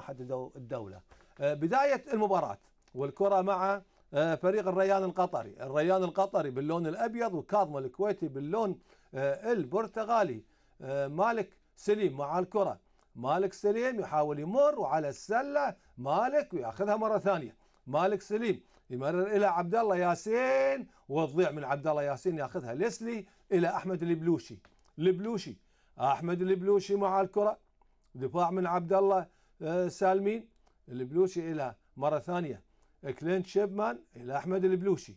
حددوا الدوله آه، بدايه المباراه والكره مع آه، فريق الريان القطري الريان القطري باللون الابيض وكاظم الكويتي باللون آه، البرتغالي مالك سليم مع الكره مالك سليم يحاول يمر وعلى السله مالك وياخذها مره ثانيه مالك سليم يمرر الى عبد الله ياسين وتضيع من عبد الله ياسين ياخذها ليسلي الى احمد البلوشي البلوشي احمد البلوشي مع الكره دفاع من عبد الله آه، سالمين البلوشي إلى مرة ثانية كلينت شيبمان إلى أحمد البلوشي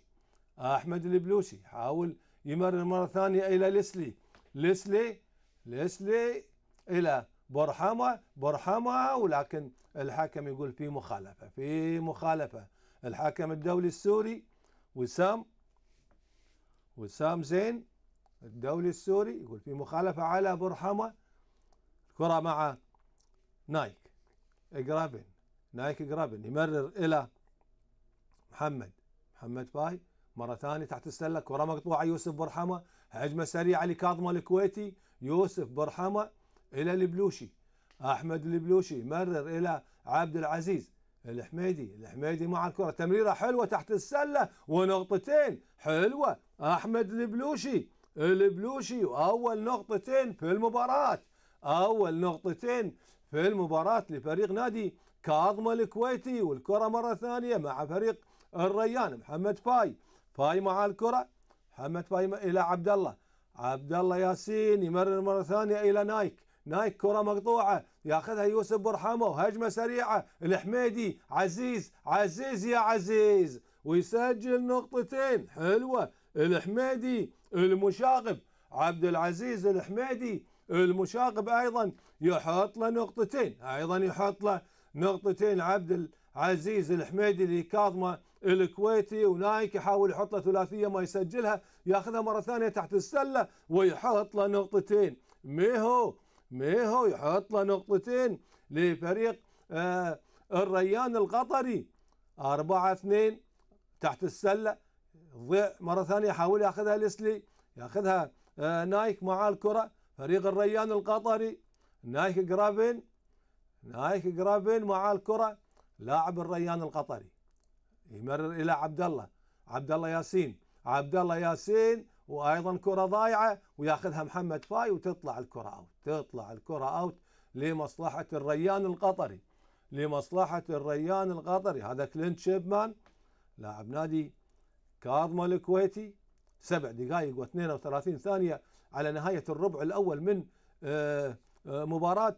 أحمد البلوشي حاول يمرر مرة ثانية إلى ليسلي ليسلي ليسلي إلى برحمة برحمة ولكن الحكم يقول في مخالفة في مخالفة الحكم الدولي السوري وسام وسام زين الدولي السوري يقول في مخالفة على برحمة الكرة مع ناي جرابن نايك جرابن يمرر الى محمد محمد باي مره ثانيه تحت السله كره مقطوعه يوسف برحمه هجمه سريعه لكاظمه الكويتي يوسف برحمه الى البلوشي احمد البلوشي مرر الى عبد العزيز الحميدي الحميدي مع الكره تمريره حلوه تحت السله ونقطتين حلوه احمد البلوشي البلوشي واول نقطتين في المباراه اول نقطتين في المباراة لفريق نادي كاظم الكويتي والكرة مرة ثانية مع فريق الريان محمد فاي فاي مع الكرة محمد فاي إلى عبد الله عبد الله ياسين يمرر مرة ثانية إلى نايك نايك كرة مقطوعة ياخذها يوسف برحمة هجمة سريعة الحميدي عزيز عزيز يا عزيز ويسجل نقطتين حلوة الحميدي المشاغب عبد العزيز الحميدي المشاغب ايضا يحط له نقطتين ايضا يحط له نقطتين عبد العزيز الحميدي اللي كاظمه الكويتي ونايك يحاول يحط له ثلاثيه ما يسجلها ياخذها مره ثانيه تحت السله ويحط له نقطتين ميهو ميهو يحط له نقطتين لفريق آه الريان القطري 4 2 تحت السله مره ثانيه يحاول ياخذها لسلي ياخذها آه نايك مع الكره فريق الريان القطري نايك جرافين نايك جرافين مع الكرة لاعب الريان القطري يمرر إلى عبد الله عبد الله ياسين عبد الله ياسين وايضا كره ضايعه وياخذها محمد فاي وتطلع الكره اوت تطلع الكره اوت لمصلحه الريان القطري لمصلحه الريان القطري هذا كلينت شيبمان لاعب نادي كاظمه الكويتي سبع دقائق و32 ثانيه على نهاية الربع الأول من آه، آه، مباراة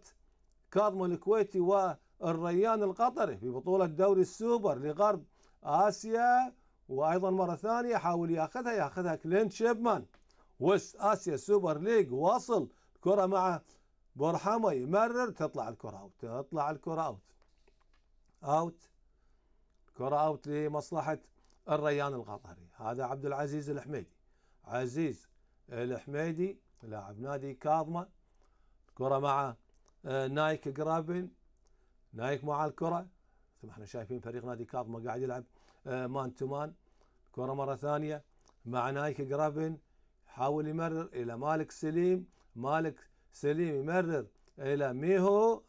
كاظم الكويتي والريان القطري في بطولة دوري السوبر لغرب آسيا وأيضا مرة ثانية حاول ياخذها ياخذها كلينت شيبمان وس آسيا سوبر ليج واصل كرة مع برحمة يمرر تطلع الكرة أوت تطلع الكرة أوت أوت كرة أوت لمصلحة الريان القطري هذا عبد العزيز الحميدي عزيز الحميدي لاعب نادي كاظمه كره مع آه، نايك جرافن نايك مع الكره مثل ما احنا شايفين فريق نادي كاظمه قاعد يلعب آه، مان تو مان كره مره ثانيه مع نايك جرافن حاول يمرر الى مالك سليم مالك سليم يمرر الى ميهو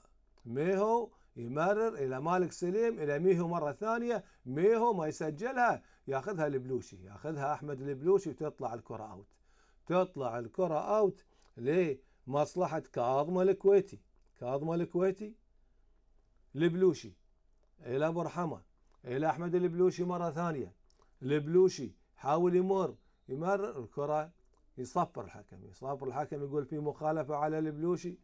ميهو يمرر الى مالك سليم الى ميهو مره ثانيه ميهو ما يسجلها ياخذها البلوشي ياخذها احمد البلوشي وتطلع الكره اوت تطلع الكرة اوت لمصلحة كاظم الكويتي كاظم الكويتي البلوشي الى ابو رحمه الى احمد البلوشي مره ثانيه البلوشي حاول يمر يمر الكره يصفر الحكم يصفر الحكم يقول في مخالفه على البلوشي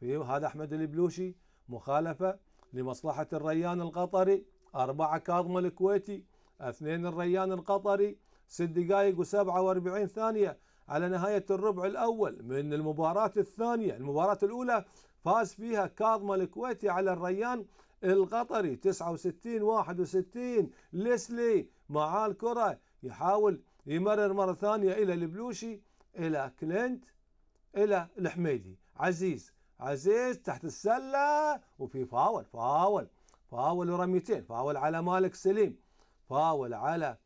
في هذا احمد البلوشي مخالفه لمصلحه الريان القطري اربعه كاظم الكويتي اثنين الريان القطري ست دقايق وسبعة واربعين ثانيه على نهاية الربع الأول من المباراة الثانية المباراة الأولى فاز فيها كاظم الكويتي على الريان القطري 69 61 ليسلي مع الكرة يحاول يمرر مرة ثانية إلى البلوشي إلى كلينت إلى الحميدي عزيز عزيز تحت السلة وفي فاول فاول فاول ورميتين فاول على مالك سليم فاول على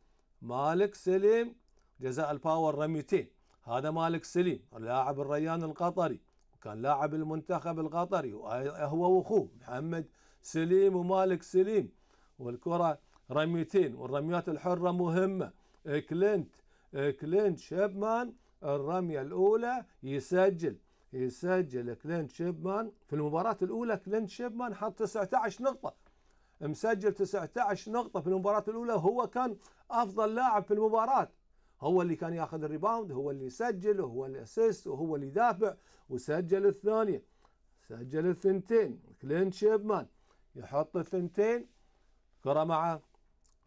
مالك سليم جزاء الفاول رميتين هذا مالك سليم لاعب الريان القطري وكان لاعب المنتخب القطري هو واخوه محمد سليم ومالك سليم والكره رميتين والرميات الحره مهمه كلينت كلينت شيبمان الرميه الاولى يسجل يسجل كلينت شيبمان في المباراه الاولى كلينت شيبمان حط 19 نقطه مسجل 19 نقطه في المباراه الاولى وهو كان افضل لاعب في المباراه هو اللي كان ياخذ الريباوند هو اللي يسجل وهو اسيست وهو اللي يدافع وسجل الثانيه سجل الثنتين كلين شيبمان يحط الثنتين كره مع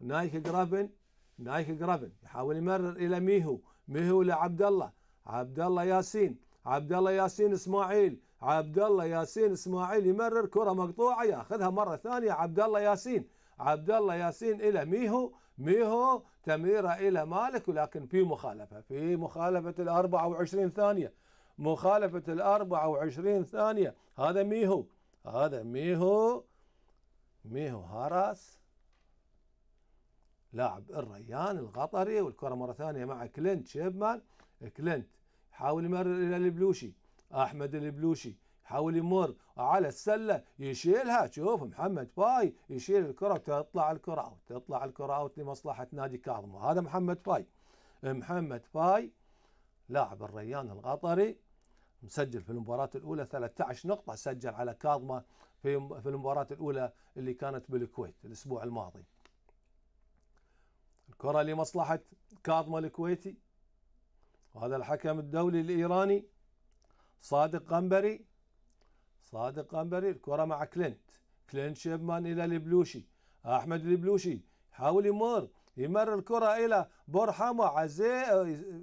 نايك جرافن نايك جرافن يحاول يمرر الى ميهو ميهو لعبد الله عبد الله ياسين عبد الله ياسين اسماعيل عبد الله ياسين اسماعيل يمرر كره مقطوعه ياخذها مره ثانيه عبد الله ياسين عبد الله ياسين الى ميهو ميهو تميرة إلى مالك ولكن في مخالفة في مخالفة الأربعة وعشرين ثانية مخالفة الأربعة وعشرين ثانية هذا ميهو هذا ميهو ميهو هاراس لاعب الريان القطري والكرة مرة ثانية مع كلينت شيبمان كلينت يحاول يمرر إلى البلوشي أحمد البلوشي حاول يمر على السلة يشيلها شوف محمد فاي يشيل الكرة تطلع الكرة أوت تطلع الكرة أوت لمصلحة نادي كاظمة هذا محمد فاي محمد فاي لاعب الريان القطري مسجل في المباراة الأولى 13 نقطة سجل على كاظمة في في المباراة الأولى اللي كانت بالكويت الأسبوع الماضي. الكرة لمصلحة كاظمة الكويتي وهذا الحكم الدولي الإيراني صادق غنبري صادق قنبري الكرة مع كلينت كلينت شيبمان إلى البلوشي أحمد البلوشي يحاول يمر يمر الكرة إلى برحمة عزي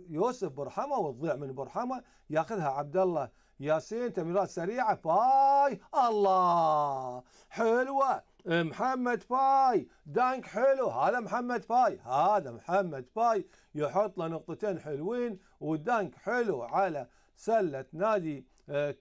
يوسف برحمة وتضيع من برحمة ياخذها عبد الله ياسين تمريرات سريعة باي الله حلوة محمد باي دانك حلو هذا محمد باي هذا محمد باي يحط له نقطتين حلوين ودانك حلو على سلة نادي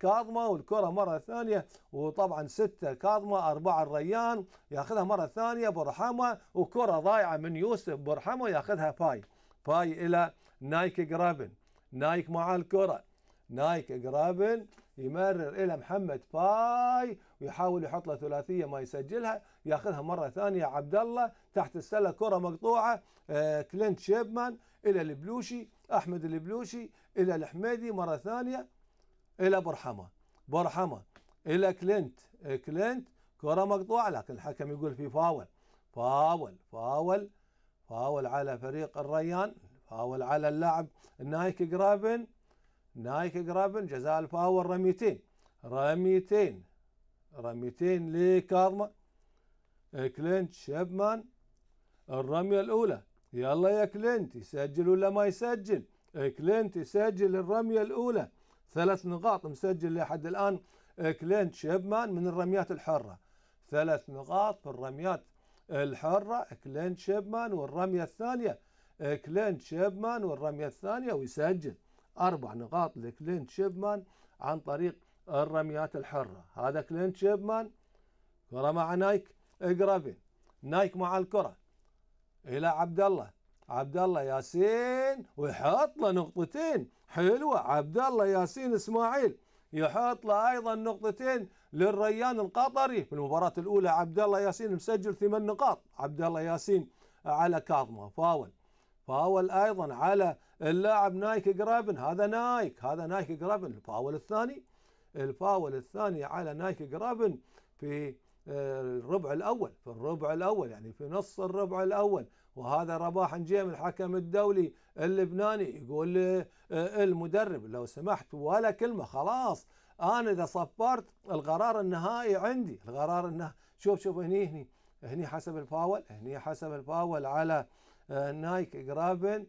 كاظمه والكره مره ثانيه وطبعا سته كاظمه اربعه الريان ياخذها مره ثانيه برحمه وكره ضايعه من يوسف برحمه ياخذها فاي فاي الى نايك جرابن نايك مع الكره نايك جرابن يمرر الى محمد فاي ويحاول يحط له ثلاثيه ما يسجلها ياخذها مره ثانيه عبد الله تحت السله كره مقطوعه آه، كلينت شيبمان الى البلوشي احمد البلوشي الى الحميدي مره ثانيه الى برحمه برحمه الى كلينت إيه كلينت كره مقطوعه لكن الحكم يقول في فاول فاول فاول فاول على فريق الريان فاول على اللاعب نايك جرافن نايك جرافن جزاء الفاول رميتين رميتين رميتين لكارما إيه كلينت شيبمان الرمية الأولى يلا يا كلينت يسجل ولا ما يسجل إيه كلينت يسجل الرمية الأولى ثلاث نقاط مسجل لحد الآن آه، كلينت شيبمان من الرميات الحرة ثلاث نقاط في الرميات الحرة كلينت شيبمان والرمية الثانية آه، كلينت شيبمان والرمية الثانية ويسجل أربع نقاط لكلينت شيبمان عن طريق الرميات الحرة هذا كلينت شيبمان كرة مع نايك جرافين آه، نايك مع الكرة إلى عبد الله عبد الله ياسين ويحط له نقطتين حلوة عبد الله ياسين اسماعيل يحط له ايضا نقطتين للريان القطري في المباراة الاولى عبد الله ياسين مسجل ثمان نقاط عبد الله ياسين على كاظمة فاول فاول ايضا على اللاعب نايك جرابن هذا نايك هذا نايك جرابن الفاول الثاني الفاول الثاني على نايك جرابن في آه، الربع الاول في الربع الاول يعني في نص الربع الاول وهذا رباح نجيم الحكم الدولي اللبناني يقول آه، المدرب لو سمحت ولا كلمه خلاص انا اذا صفرت القرار النهائي عندي القرار انه شوف شوف هني هني هني حسب الفاول هني حسب الفاول على آه، نايك جرابن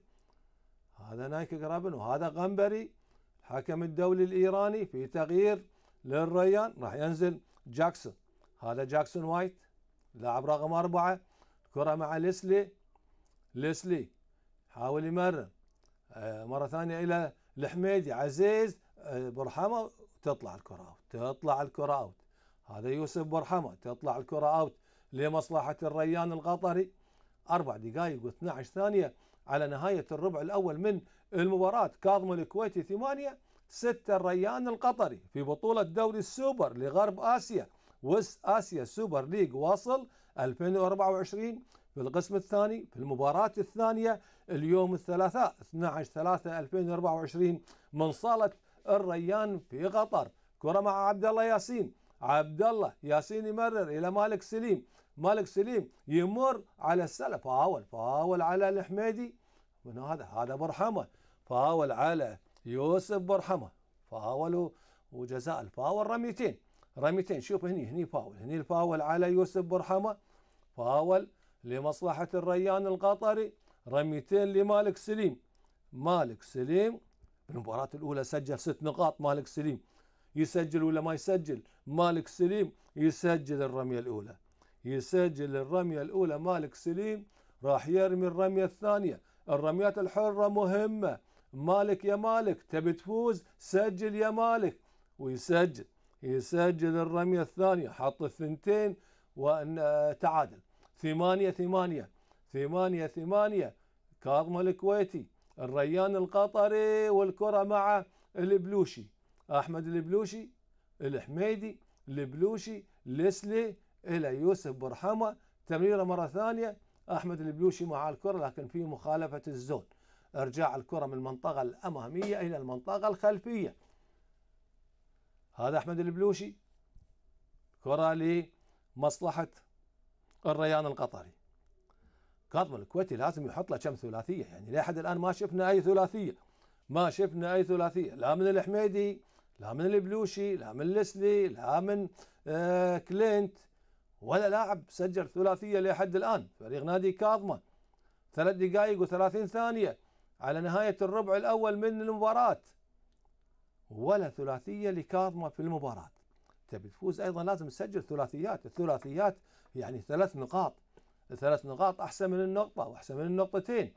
هذا نايك جرابن وهذا غنبري الحكم الدولي الايراني في تغيير للريان راح ينزل جاكسون هذا جاكسون وايت لاعب رقم أربعة كرة مع ليسلي ليسلي حاول يمرن آه، مره ثانيه الى الحميدي عزيز آه، برحمه تطلع الكره اوت تطلع الكره اوت هذا يوسف برحمه تطلع الكره اوت لمصلحه الريان القطري اربع دقائق و12 ثانيه على نهايه الربع الاول من المباراه كاظم الكويتي ثمانيه ستة الريان القطري في بطولة دوري السوبر لغرب آسيا وس آسيا سوبر ليج واصل 2024 في القسم الثاني في المباراة الثانية اليوم الثلاثاء 12 3 2024 من صالة الريان في قطر كرة مع عبد الله ياسين عبد الله ياسين يمرر إلى مالك سليم مالك سليم يمر على السلة فاول فاول على الحميدي من هذا هذا برحمة فاول على يوسف برحمة فاول وجزاء الفاول رميتين رميتين شوف هني هني فاول هني الفاول على يوسف برحمة فاول لمصلحة الريان القطري رميتين لمالك سليم مالك سليم بالمباراة الأولى سجل ست نقاط مالك سليم يسجل ولا ما يسجل مالك سليم يسجل الرمية الأولى يسجل الرمية الأولى مالك سليم راح يرمي الرمية الثانية الرميات الحرة مهمة مالك يا مالك تبي تفوز سجل يا مالك ويسجل يسجل الرمية الثانية حط الثنتين وأن تعادل ثمانية ثمانية ثمانية ثمانية كاظم الكويتي الريان القطري والكرة مع البلوشي أحمد البلوشي الحميدي البلوشي لسلي إلى يوسف برحمة تمريرة مرة ثانية أحمد البلوشي مع الكرة لكن في مخالفة الزون ارجاع الكرة من المنطقة الأمامية إلى المنطقة الخلفية هذا أحمد البلوشي كرة لمصلحة الريان القطري كاظم الكويتي لازم يحط له كم ثلاثيه يعني لحد الان ما شفنا اي ثلاثيه ما شفنا اي ثلاثيه لا من الحميدي لا من البلوشي لا من لسلي لا من آه كلينت ولا لاعب سجل ثلاثيه لحد الان فريق نادي كاظمه ثلاث دقائق و و30 ثانيه على نهايه الربع الاول من المباراه ولا ثلاثيه لكاظمه في المباراه تبي تفوز ايضا لازم تسجل ثلاثيات الثلاثيات يعني ثلاث نقاط ثلاث نقاط احسن من النقطه واحسن من النقطتين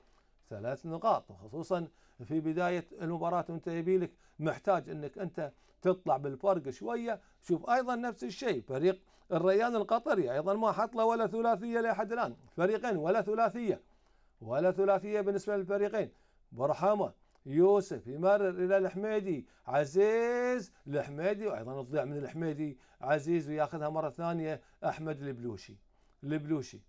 ثلاث نقاط وخصوصا في بدايه المباراه وانت يبي لك محتاج انك انت تطلع بالفرق شويه شوف ايضا نفس الشيء فريق الريان القطري ايضا ما حط له ولا ثلاثيه لحد الان فريقين ولا ثلاثيه ولا ثلاثيه بالنسبه للفريقين برحمه يوسف يمرر إلى الحميدي عزيز الحميدي وأيضا تضيع من الحميدي عزيز وياخذها مرة ثانية أحمد البلوشي البلوشي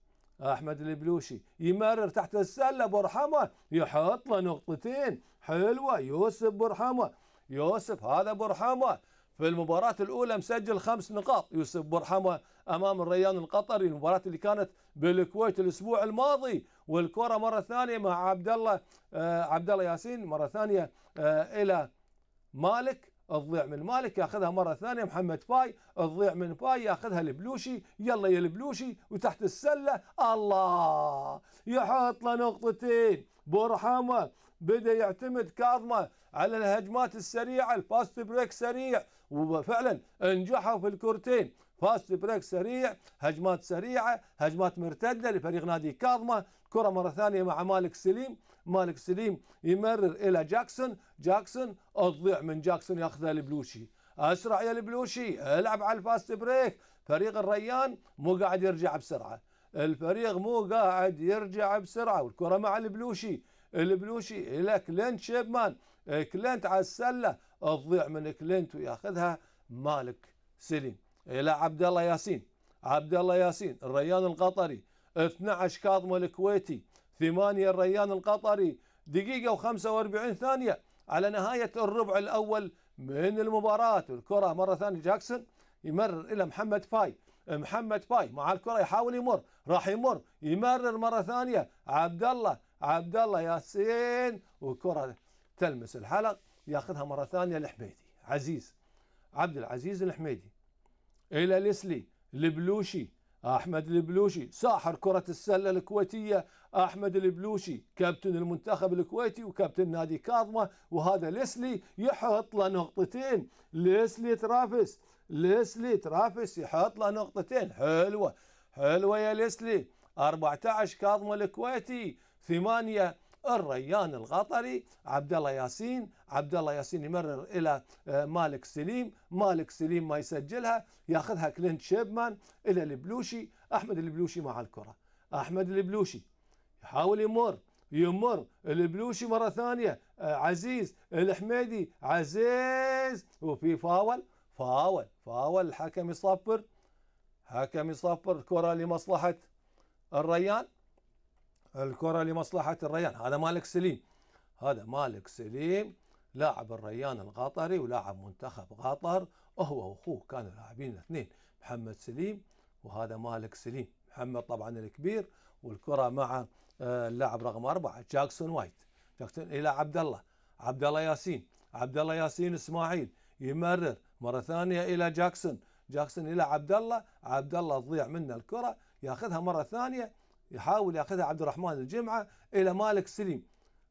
احمد البلوشي يمرر تحت السله برحمه يحط له نقطتين حلوه يوسف برحمه يوسف هذا برحمه في المباراة الأولى مسجل خمس نقاط يوسف برحمة أمام الريان القطري المباراة اللي كانت بالكويت الأسبوع الماضي والكرة مرة ثانية مع عبد الله آه عبد الله ياسين مرة ثانية آه إلى مالك تضيع من مالك ياخذها مره ثانيه محمد باي تضيع من باي ياخذها البلوشي يلا يا البلوشي وتحت السله الله يحط له نقطتين برحمه بدا يعتمد كاظمه على الهجمات السريعه الفاست بريك سريع وفعلا انجحوا في الكورتين فاست بريك سريع هجمات سريعه هجمات مرتده لفريق نادي كاظمه كره مره ثانيه مع مالك سليم مالك سليم يمرر الى جاكسون جاكسون اضيع من جاكسون ياخذها البلوشي اسرع يا البلوشي العب على الفاست بريك فريق الريان مو قاعد يرجع بسرعه الفريق مو قاعد يرجع بسرعه والكره مع البلوشي البلوشي الى كلينت شيبمان إيه، كلينت على السله تضيع من كلينت وياخذها مالك سليم الى إيه، عبد الله ياسين عبد الله ياسين الريان القطري 12 كاظم الكويتي 8 الريان القطري دقيقه و45 ثانيه على نهايه الربع الاول من المباراه الكره مره ثانيه جاكسون يمرر الى محمد فاي محمد باي مع الكره يحاول يمر راح يمر يمرر مره ثانيه عبد الله عبد الله ياسين والكرة تلمس الحلق ياخذها مرة ثانية الحميدي عزيز عبد العزيز الحميدي إلى لسلي البلوشي احمد البلوشي ساحر كرة السلة الكويتية احمد البلوشي كابتن المنتخب الكويتي وكابتن نادي كاظمة وهذا ليسلي يحط له نقطتين ليسلي ترافس ليسلي ترافس يحط له نقطتين حلوة حلوة يا ليسلي 14 كاظمة الكويتي ثمانية الريان الغطري عبد الله ياسين عبد الله ياسين يمرر الى آه، مالك سليم مالك سليم ما يسجلها ياخذها كلينت شيبمان الى البلوشي احمد البلوشي مع الكره احمد البلوشي يحاول يمر يمر البلوشي مره ثانيه آه، عزيز الحميدي عزيز وفي فاول فاول فاول الحكم يصفر حكم يصفر الكره لمصلحه الريان الكرة لمصلحة الريان هذا مالك سليم هذا مالك سليم لاعب الريان القطري ولاعب منتخب قطر هو واخوه كانوا لاعبين الاثنين محمد سليم وهذا مالك سليم محمد طبعا الكبير والكرة مع آه، اللاعب رقم أربعة جاكسون وايت جاكسون إلى عبد الله عبد الله ياسين عبد الله ياسين إسماعيل يمرر مرة ثانية إلى جاكسون جاكسون إلى عبد الله عبد الله تضيع منه الكرة ياخذها مرة ثانية يحاول ياخذها عبد الرحمن الجمعه الى مالك سليم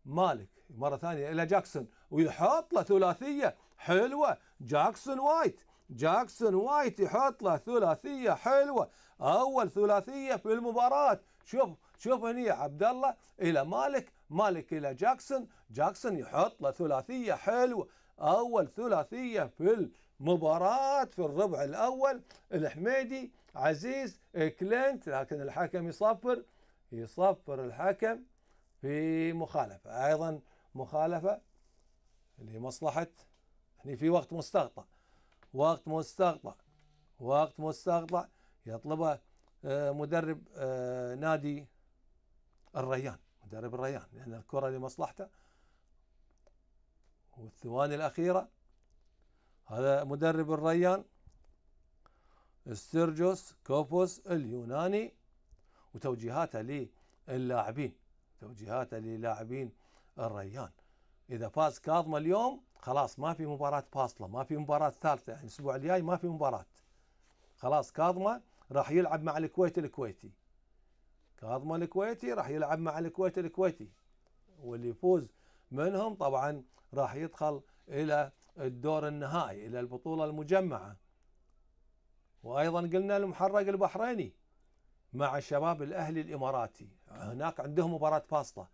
مالك مره ثانيه الى جاكسون ويحط له ثلاثيه حلوه جاكسون وايت جاكسون وايت يحط له ثلاثيه حلوه اول ثلاثيه في المباراه شوف شوف هني عبد الله الى مالك مالك الى جاكسون جاكسون يحط له ثلاثيه حلوه اول ثلاثيه في المباراه في الربع الاول الحميدي عزيز إيه، كلينت لكن الحكم يصفر يصفر الحكم في مخالفة أيضا مخالفة لمصلحة يعني في وقت مستقطع وقت مستقطع وقت مستقطع يطلبه إيه، مدرب إيه، نادي الريان مدرب الريان لأن الكرة لمصلحته والثواني الأخيرة هذا مدرب الريان استرجوس كوفوس اليوناني وتوجيهاته للاعبين توجيهاته للاعبين الريان اذا فاز كاظم اليوم خلاص ما في مباراه فاصله ما في مباراه ثالثه يعني الاسبوع الجاي ما في مباراه خلاص كاظمه راح يلعب مع الكويت الكويتي كاظمه الكويتي راح يلعب مع الكويت الكويتي واللي يفوز منهم طبعا راح يدخل الى الدور النهائي الى البطوله المجمعه وأيضا قلنا المحرق البحريني مع الشباب الأهلي الإماراتي هناك عندهم مباراة فاصله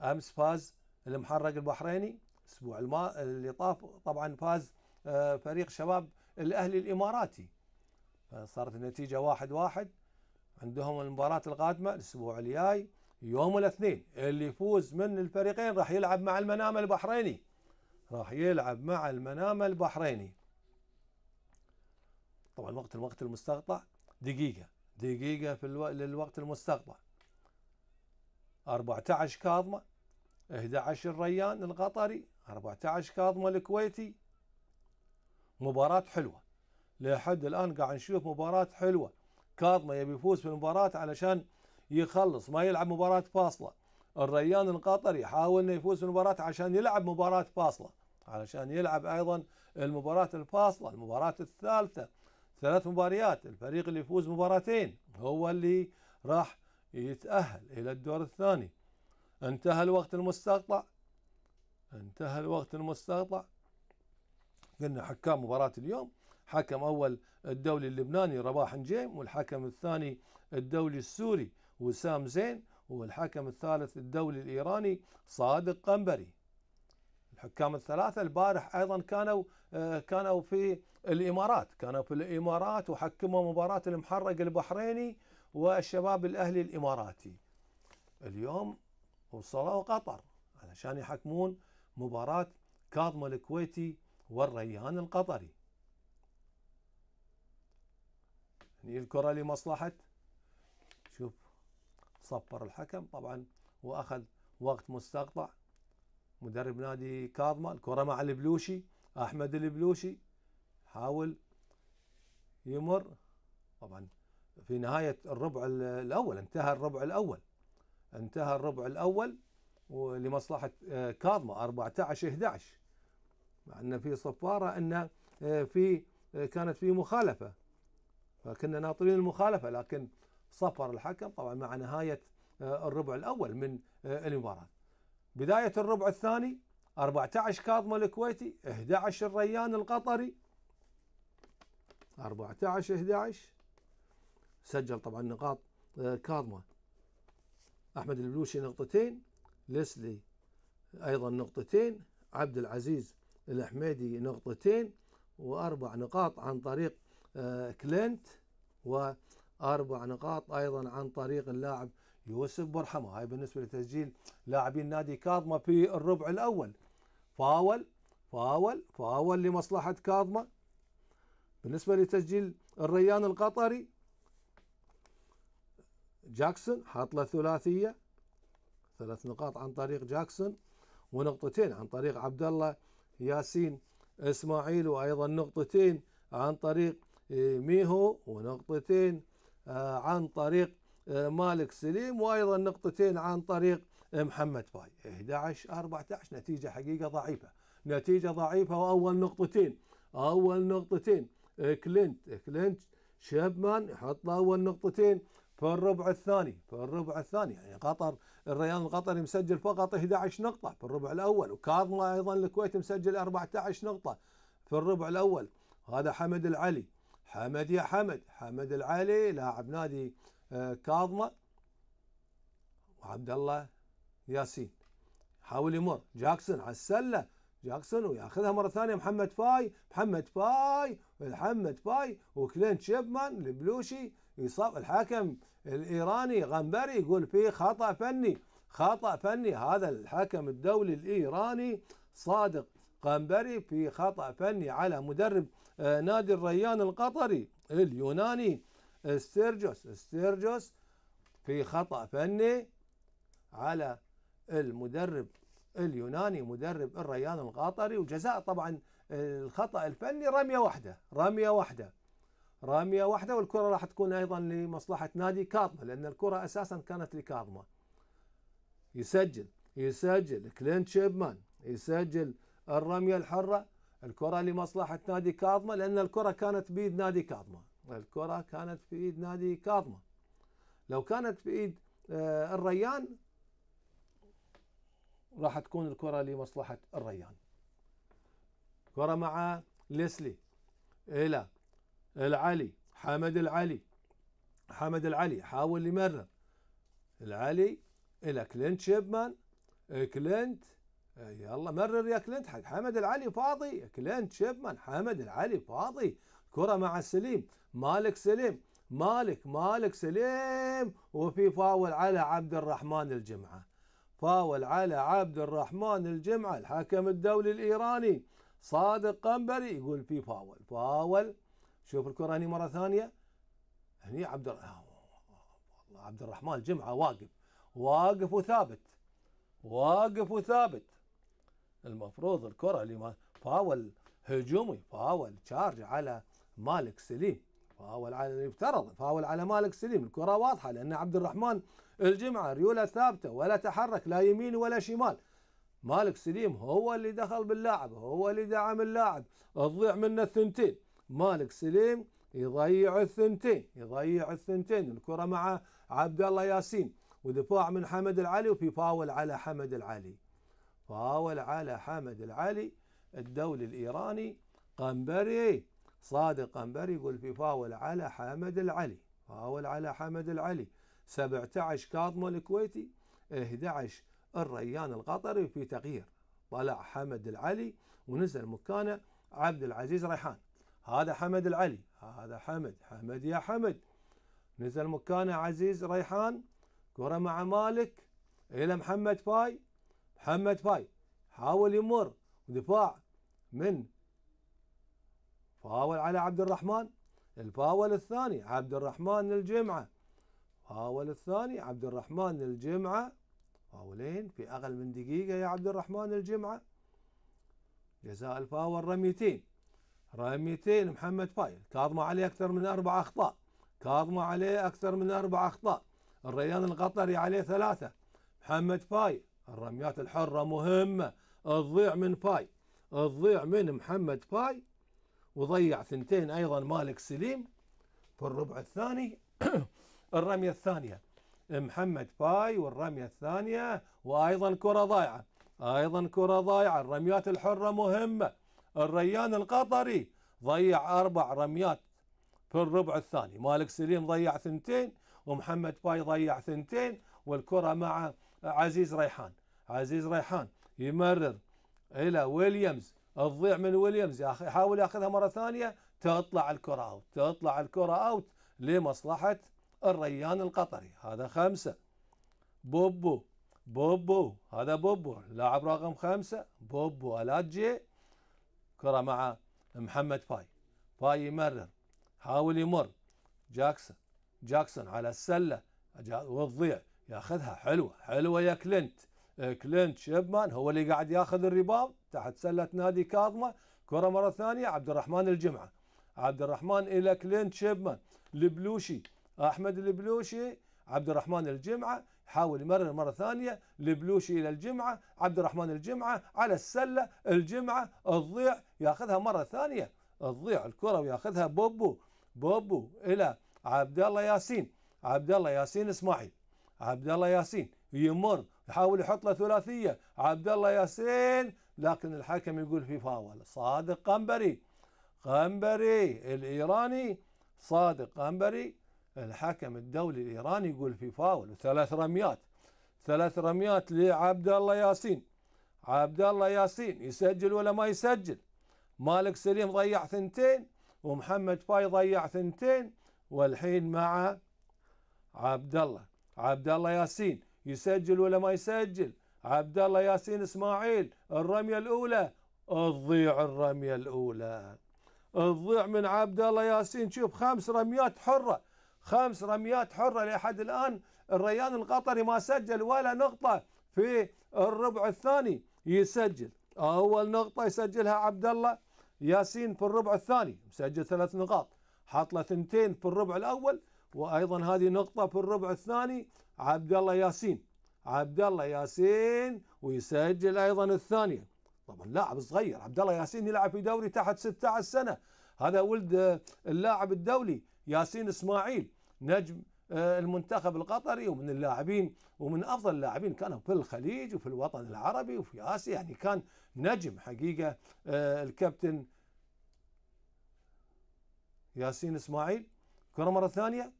أمس فاز المحرق البحريني الأسبوع الما... اللي طاف طبعا فاز آه، فريق شباب الأهلي الإماراتي فصارت النتيجة واحد واحد عندهم المباراة القادمة الأسبوع الجاي يوم الاثنين اللي يفوز من الفريقين راح يلعب مع المنامة البحريني راح يلعب مع المنامة البحريني طبعا وقت الوقت المستقطع دقيقة دقيقة في الو... للوقت المستقطع 14 كاظمة 11 الريان القطري 14 كاظمة الكويتي مباراة حلوة لحد الآن قاعد نشوف مباراة حلوة كاظمة يبي يفوز في المباراة علشان يخلص ما يلعب مباراة فاصلة الريان القطري يحاول انه يفوز في المباراة عشان يلعب مباراة فاصلة علشان يلعب ايضا المباراة الفاصلة المباراة الثالثة ثلاث مباريات الفريق اللي يفوز مباراتين هو اللي راح يتأهل إلى الدور الثاني انتهى الوقت المستقطع انتهى الوقت المستقطع قلنا حكام مباراة اليوم حكم أول الدولي اللبناني رباح نجيم والحكم الثاني الدولي السوري وسام زين والحكم الثالث الدولي الإيراني صادق قنبري الحكام الثلاثه البارح ايضا كانوا آه، كانوا في الامارات كانوا في الامارات وحكموا مباراه المحرق البحريني والشباب الاهلي الاماراتي اليوم وصلوا قطر علشان يحكمون مباراه كاظم الكويتي والريان القطري هني الكره لمصلحه شوف صفر الحكم طبعا واخذ وقت مستقطع مدرب نادي كاظمة الكرة مع البلوشي أحمد البلوشي حاول يمر طبعا في نهاية الربع الأول انتهى الربع الأول انتهى الربع الأول لمصلحة آه، كاظمة 14 11 مع أن في صفارة أن آه، في آه، كانت في مخالفة فكنا ناطرين المخالفة لكن صفر الحكم طبعا مع نهاية الربع الأول من المباراة بداية الربع الثاني 14 كاظم الكويتي 11 الريان القطري 14 11 سجل طبعا نقاط آه، كاظمة أحمد البلوشي نقطتين ليسلي أيضا نقطتين عبد العزيز الحميدي نقطتين وأربع نقاط عن طريق آه، كلينت وأربع نقاط أيضا عن طريق اللاعب يوسف برحمه هاي بالنسبه لتسجيل لاعبين نادي كاظمه في الربع الاول فاول فاول فاول لمصلحه كاظمه بالنسبه لتسجيل الريان القطري جاكسون حاط له ثلاثيه ثلاث نقاط عن طريق جاكسون ونقطتين عن طريق عبد الله ياسين اسماعيل وايضا نقطتين عن طريق آه، ميهو ونقطتين آه، عن طريق آه، مالك سليم وايضا نقطتين عن طريق آه، محمد باي 11 14 نتيجه حقيقه ضعيفه نتيجه ضعيفه واول نقطتين اول نقطتين آه، كلينت كلينت شابمان يحط اول نقطتين في الربع الثاني في الربع الثاني يعني قطر الريال القطري مسجل فقط 11 نقطة في الربع الأول وكاظمة أيضا الكويت مسجل 14 نقطة في الربع الأول هذا حمد العلي حمد يا حمد حمد العلي لاعب نادي آه، كاظمه وعبد الله ياسين حاول يمر جاكسون على السله جاكسون وياخذها مره ثانيه محمد فاي محمد فاي محمد فاي وكلين شيبمان البلوشي يصاب الحكم الايراني غنبري يقول في خطا فني خطا فني هذا الحكم الدولي الايراني صادق غنبري في خطا فني على مدرب آه، نادي الريان القطري اليوناني استرجوس استرجوس في خطأ فني على المدرب اليوناني مدرب الريان القاطري وجزاء طبعا الخطأ الفني رمية واحدة رمية واحدة رمية واحدة والكرة راح تكون أيضا لمصلحة نادي كاظمة لأن الكرة أساسا كانت لكاظمة يسجل يسجل كلين شيبمان يسجل الرمية الحرة الكرة لمصلحة نادي كاظمة لأن الكرة كانت بيد نادي كاظمة الكرة كانت في إيد نادي كاظمة لو كانت في إيد آه، الريان راح تكون الكرة لمصلحة الريان كرة مع ليسلي إلى العلي حمد العلي حمد العلي حاول يمرر العلي إلى كلينت شيبمان آه، كلينت آه، يلا مرر يا كلينت حق حمد العلي فاضي كلينت شيبمان حمد العلي فاضي كرة مع السليم مالك سليم مالك مالك سليم وفي فاول على عبد الرحمن الجمعة فاول على عبد الرحمن الجمعة الحكم الدولي الإيراني صادق قنبري يقول في فاول فاول شوف الكرة هني مرة ثانية هني عبد آه، عبد الرحمن الجمعة واقف واقف وثابت واقف وثابت المفروض الكرة اللي ما فاول هجومي فاول تشارج على مالك سليم فاول على يفترض فاول على مالك سليم الكره واضحه لان عبد الرحمن الجمعه ريوله ثابته ولا تحرك لا يمين ولا شمال مالك سليم هو اللي دخل باللاعب هو اللي دعم اللاعب تضيع منه الثنتين مالك سليم يضيع الثنتين يضيع الثنتين الكره مع عبد الله ياسين ودفاع من حمد العلي وفي فاول على حمد العلي فاول على حمد العلي الدولي الايراني قنبري صادق أنبر يقول في فاول على حامد العلي فاول على حامد العلي 17 كاظم الكويتي 11 الريان القطري في تغيير طلع حمد العلي ونزل مكانه عبد العزيز ريحان هذا حمد العلي هذا حمد حمد يا حمد نزل مكانه عزيز ريحان كرة مع مالك إلى محمد فاي محمد فاي حاول يمر دفاع من فاول على عبد الرحمن الفاول الثاني عبد الرحمن الجمعة فاول الثاني عبد الرحمن الجمعة فاولين في أقل من دقيقة يا عبد الرحمن الجمعة جزاء الفاول رميتين رميتين محمد فايل كاظمة عليه أكثر من أربع أخطاء كاظمة عليه أكثر من أربع أخطاء الريان القطري عليه ثلاثة محمد فاي الرميات الحرة مهمة تضيع من فاي تضيع من محمد فاي وضيع ثنتين ايضا مالك سليم في الربع الثاني الرميه الثانيه محمد باي والرميه الثانيه وايضا كره ضايعه ايضا كره ضايعه الرميات الحره مهمه الريان القطري ضيع اربع رميات في الربع الثاني مالك سليم ضيع ثنتين ومحمد باي ضيع ثنتين والكره مع عزيز ريحان عزيز ريحان يمرر الى ويليامز تضيع من ويليامز يحاول ياخذها مره ثانيه تطلع الكره اوت تطلع الكره اوت لمصلحه الريان القطري هذا خمسه بوبو بوبو هذا بوبو لاعب رقم خمسه بوبو الاتجي كره مع محمد فاي فاي يمرر حاول يمر جاكسون جاكسون على السله وتضيع ياخذها حلوه حلوه يا كلينت كلينت شيبمان هو اللي قاعد ياخذ الريباوند تحت سله نادي كاظمه كره مره ثانيه عبد الرحمن الجمعه عبد الرحمن الى كلين شيبمان البلوشي احمد البلوشي عبد الرحمن الجمعه حاول يمرر مره ثانيه البلوشي الى الجمعه عبد الرحمن الجمعه على السله الجمعه تضيع ياخذها مره ثانيه تضيع الكره وياخذها بوبو بوبو الى عبد الله ياسين عبد الله ياسين اسماعيل عبد الله ياسين يمر يحاول يحط له ثلاثيه عبد الله ياسين لكن الحكم يقول في فاول صادق قنبري قنبري الإيراني صادق قنبري الحكم الدولي الإيراني يقول في فاول ثلاث رميات ثلاث رميات لعبد الله ياسين عبد الله ياسين يسجل ولا ما يسجل مالك سليم ضيع ثنتين ومحمد فاي ضيع ثنتين والحين مع عبد الله عبد الله ياسين يسجل ولا ما يسجل عبد الله ياسين اسماعيل الرميه الاولى تضيع الرميه الاولى تضيع من عبد الله ياسين شوف خمس رميات حره خمس رميات حره لحد الان الريان القطري ما سجل ولا نقطه في الربع الثاني يسجل اول نقطه يسجلها عبد الله ياسين في الربع الثاني مسجل ثلاث نقاط حط له ثنتين في الربع الاول وايضا هذه نقطه في الربع الثاني عبد الله ياسين عبد الله ياسين ويسجل ايضا الثانيه طبعا لاعب صغير عبد الله ياسين يلعب في دوري تحت 16 سنه هذا ولد آه، اللاعب الدولي ياسين اسماعيل نجم آه، المنتخب القطري ومن اللاعبين ومن افضل اللاعبين كانوا في الخليج وفي الوطن العربي وفي اسيا يعني كان نجم حقيقه آه، الكابتن ياسين اسماعيل كره مره ثانيه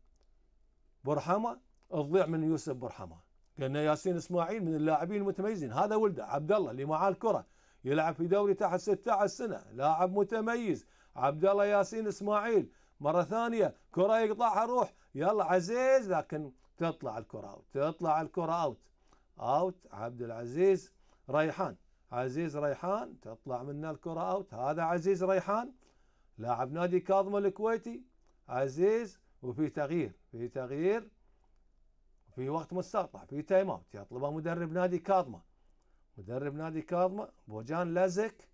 برحمه الضيع من يوسف برحمه كان ياسين اسماعيل من اللاعبين المتميزين هذا ولده عبد الله اللي معاه الكره يلعب في دوري تحت 16 سنه لاعب متميز عبد الله ياسين اسماعيل مره ثانيه كره يقطعها روح يلا عزيز لكن تطلع الكره اوت تطلع الكره اوت اوت عبد العزيز ريحان عزيز ريحان تطلع منا الكره اوت هذا عزيز ريحان لاعب نادي كاظم الكويتي عزيز وفي تغيير في تغيير في وقت مستقطع في تايم اوت يطلبه مدرب نادي كاظمه مدرب نادي كاظمه بوجان لازك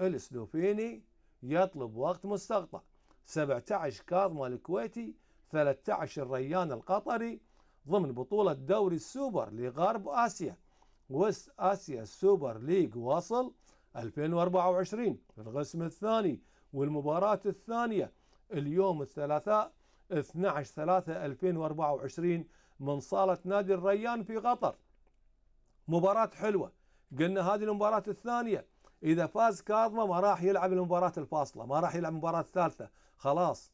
السلوفيني يطلب وقت مستقطع 17 كاظمه الكويتي 13 الريان القطري ضمن بطولة دوري السوبر لغرب آسيا وست آسيا السوبر ليج واصل 2024 في القسم الثاني والمباراة الثانية اليوم الثلاثاء 12 3 2024 من صالة نادي الريان في قطر مباراة حلوة قلنا هذه المباراة الثانية إذا فاز كاظمة ما راح يلعب المباراة الفاصلة ما راح يلعب المباراة الثالثة خلاص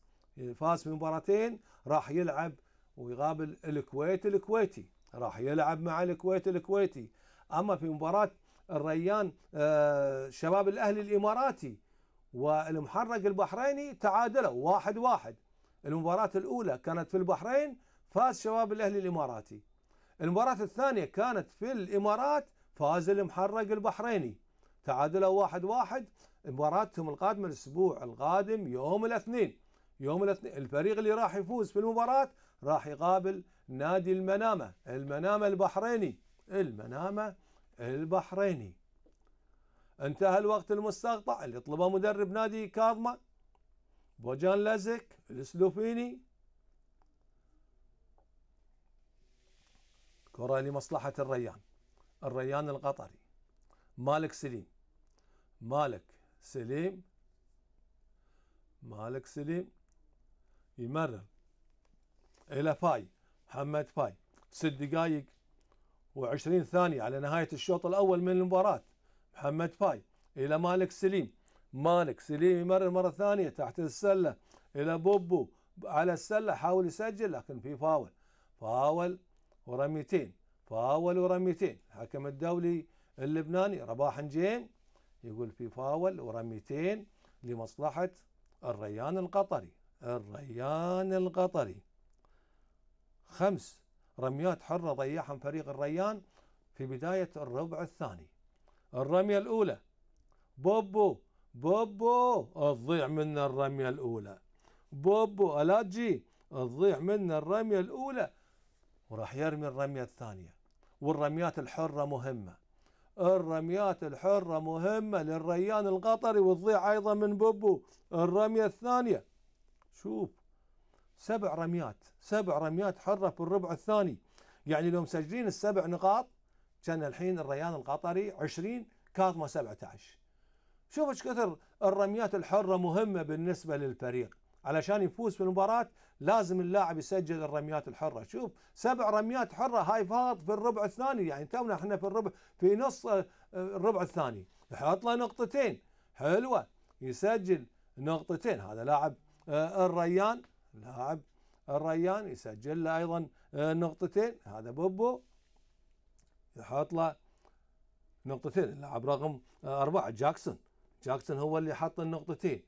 فاز في مباراتين راح يلعب ويقابل الكويت الكويتي راح يلعب مع الكويت الكويتي أما في مباراة الريان آه، شباب الأهلي الإماراتي والمحرق البحريني تعادلوا واحد واحد المباراة الأولى كانت في البحرين فاز شباب الأهلي الإماراتي المباراة الثانية كانت في الإمارات فاز المحرق البحريني تعادلوا واحد واحد مباراتهم القادمة الأسبوع القادم يوم الاثنين يوم الاثنين الفريق اللي راح يفوز في المباراة راح يقابل نادي المنامة المنامة البحريني المنامة البحريني انتهى الوقت المستقطع اللي طلبه مدرب نادي كاظمة بوجان لازك السلوفيني كرة لمصلحة الريان الريان القطري مالك سليم مالك سليم مالك سليم يمرر إلى فاي محمد فاي ست دقائق و20 ثانية على نهاية الشوط الأول من المباراة محمد فاي إلى مالك سليم مالك سليم يمرر مرة ثانية تحت السلة إلى بوبو على السلة حاول يسجل لكن في فاول فاول ورميتين فاول ورميتين الحكم الدولي اللبناني رباح نجيم يقول في فاول ورميتين لمصلحة الريان القطري الريان القطري خمس رميات حرة ضيعهم فريق الريان في بداية الربع الثاني الرمية الأولى بوبو بوبو تضيع منا الرمية الأولى بوبو ألا تجي تضيع منا الرمية الأولى وراح يرمي الرمية الثانية والرميات الحرة مهمة الرميات الحرة مهمة للريان القطري وتضيع أيضا من بوبو الرمية الثانية شوف سبع رميات سبع رميات حرة في الربع الثاني يعني لو مسجلين السبع نقاط كان الحين الريان القطري 20 كاظمة 17 شوف ايش كثر الرميات الحرة مهمة بالنسبة للفريق علشان يفوز في المباراة لازم اللاعب يسجل الرميات الحرة شوف سبع رميات حرة هاي فاض في الربع الثاني يعني تونا احنا في الربع في نص آه، الربع الثاني يحط له نقطتين حلوة يسجل نقطتين هذا لاعب آه، الريان لاعب الريان يسجل له ايضا آه، نقطتين هذا بوبو يحط له نقطتين اللاعب رقم أربعة جاكسون جاكسون هو اللي حط النقطتين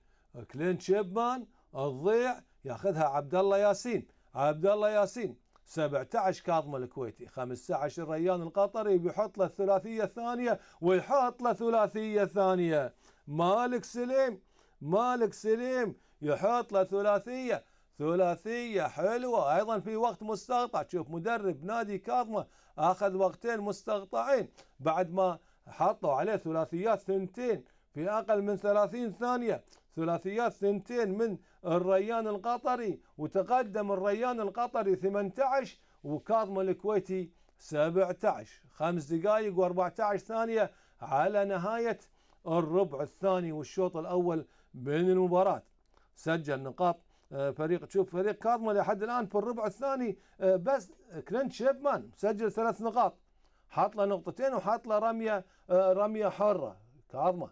كلين شيبمان تضيع ياخذها عبد الله ياسين عبد الله ياسين 17 كاظم الكويتي 15 ريان القطري بيحط له الثلاثيه الثانيه ويحط له ثلاثيه ثانيه مالك سليم مالك سليم يحط له ثلاثيه ثلاثيه حلوه ايضا في وقت مستقطع شوف مدرب نادي كاظمه اخذ وقتين مستقطعين بعد ما حطوا عليه ثلاثيات ثنتين في اقل من 30 ثانيه ثلاثيات ثنتين من الريان القطري وتقدم الريان القطري 18 وكاظم الكويتي 17 خمس دقائق و14 ثانية على نهاية الربع الثاني والشوط الأول بين المباراة سجل نقاط آه، فريق تشوف فريق كاظمة لحد الآن في الربع الثاني آه، بس كلينت شيبمان سجل ثلاث نقاط حاط له نقطتين وحاط له رمية آه، رمية حرة كاظمة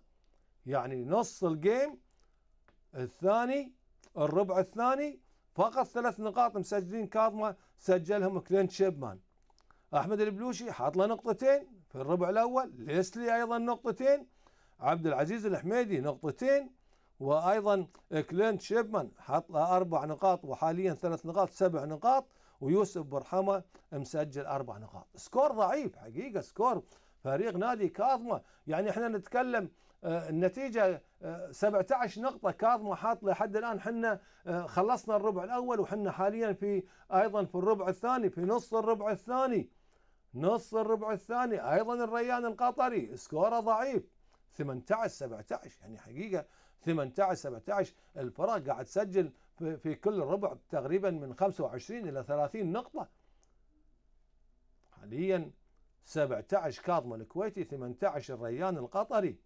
يعني نص الجيم الثاني الربع الثاني فقط ثلاث نقاط مسجلين كاظمه سجلهم كلين شيبمان احمد البلوشي حاط له نقطتين في الربع الاول ليسلي ايضا نقطتين عبد العزيز الحميدي نقطتين وايضا كلين شيبمان حاط له اربع نقاط وحاليا ثلاث نقاط سبع نقاط ويوسف برحمه مسجل اربع نقاط سكور ضعيف حقيقه سكور فريق نادي كاظمه يعني احنا نتكلم آه، النتيجة 17 آه، نقطة كاظمة حاط لحد الآن حنا آه، خلصنا الربع الأول وحنا حاليا في أيضا في الربع الثاني في نص الربع الثاني نص الربع الثاني أيضا الريان القطري سكوره ضعيف 18 17 يعني حقيقة 18 17 الفرق قاعد تسجل في كل ربع تقريبا من 25 إلى 30 نقطة حاليا 17 كاظمة الكويتي 18 الريان القطري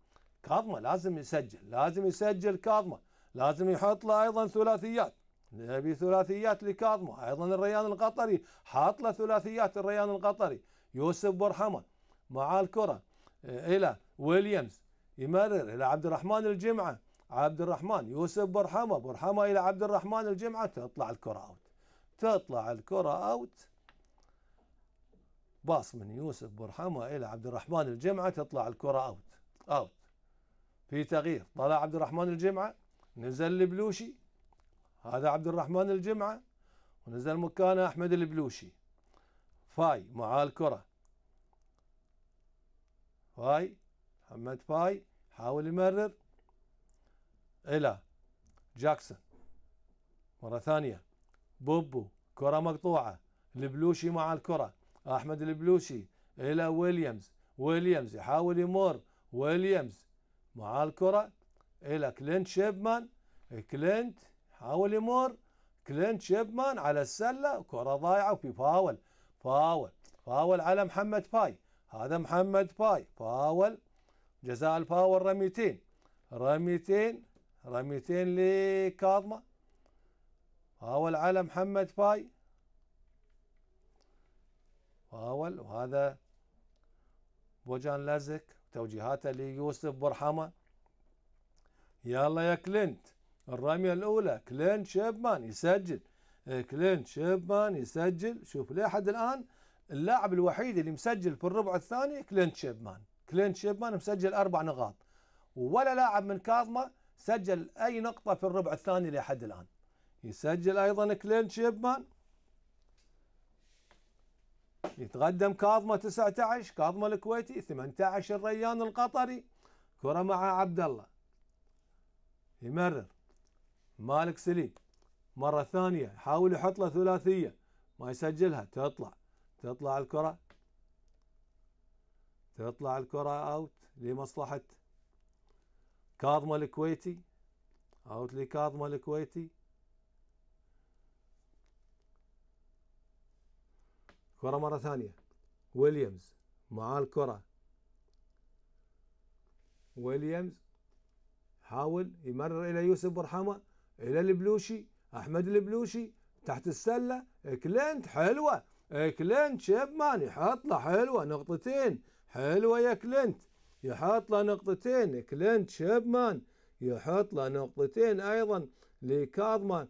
كاظمه لازم يسجل لازم يسجل كاظمه لازم يحط له ايضا ثلاثيات نبي ثلاثيات لكاظمه ايضا الريان القطري حاط له ثلاثيات الريان القطري يوسف برحمه مع الكره الى ويليامز يمرر الى عبد الرحمن الجمعه عبد الرحمن يوسف برحمه برحمه الى عبد الرحمن الجمعه تطلع الكره اوت تطلع الكره اوت باص من يوسف برحمه الى عبد الرحمن الجمعه تطلع الكره اوت اوت في تغيير طلع عبد الرحمن الجمعة نزل البلوشي هذا عبد الرحمن الجمعة ونزل مكانه أحمد البلوشي فاي معاه الكرة فاي محمد فاي حاول يمرر إلى جاكسون مرة ثانية بوبو كرة مقطوعة البلوشي مع الكرة أحمد البلوشي إلى ويليامز ويليامز يحاول يمر ويليامز مع الكرة إلى كلينت شيبمان كلينت حاول يمر كلينت شيبمان على السلة كرة ضايعة وفي فاول فاول فاول على محمد باي هذا محمد باي فاول جزاء الفاول رميتين رميتين رميتين لكاظمة فاول على محمد باي فاول وهذا بوجان لازك توجيهاته ليوسف برحمه يلا يا كلينت الرميه الاولى كلينت شيبمان يسجل إيه، كلينت شيبمان يسجل شوف لحد الان اللاعب الوحيد اللي مسجل في الربع الثاني كلينت شيبمان كلينت شيبمان مسجل اربع نقاط ولا لاعب من كاظمه سجل اي نقطه في الربع الثاني لحد الان يسجل ايضا كلينت شيبمان يتقدم كاظمه 19 كاظمه الكويتي 18 الريان القطري كره مع عبد الله يمرر مالك سليم مره ثانيه يحاول يحط له ثلاثيه ما يسجلها تطلع تطلع الكره تطلع الكره اوت لمصلحه كاظمه الكويتي اوت لكاظمه الكويتي كرة مرة ثانية ويليامز معاه الكرة ويليامز حاول يمرر إلى يوسف برحمة إلى البلوشي أحمد البلوشي تحت السلة كلينت حلوة كلينت شيب مان يحط له حلوة نقطتين حلوة يا كلينت يحط له نقطتين كلينت شيب مان يحط له نقطتين أيضا لكاظمان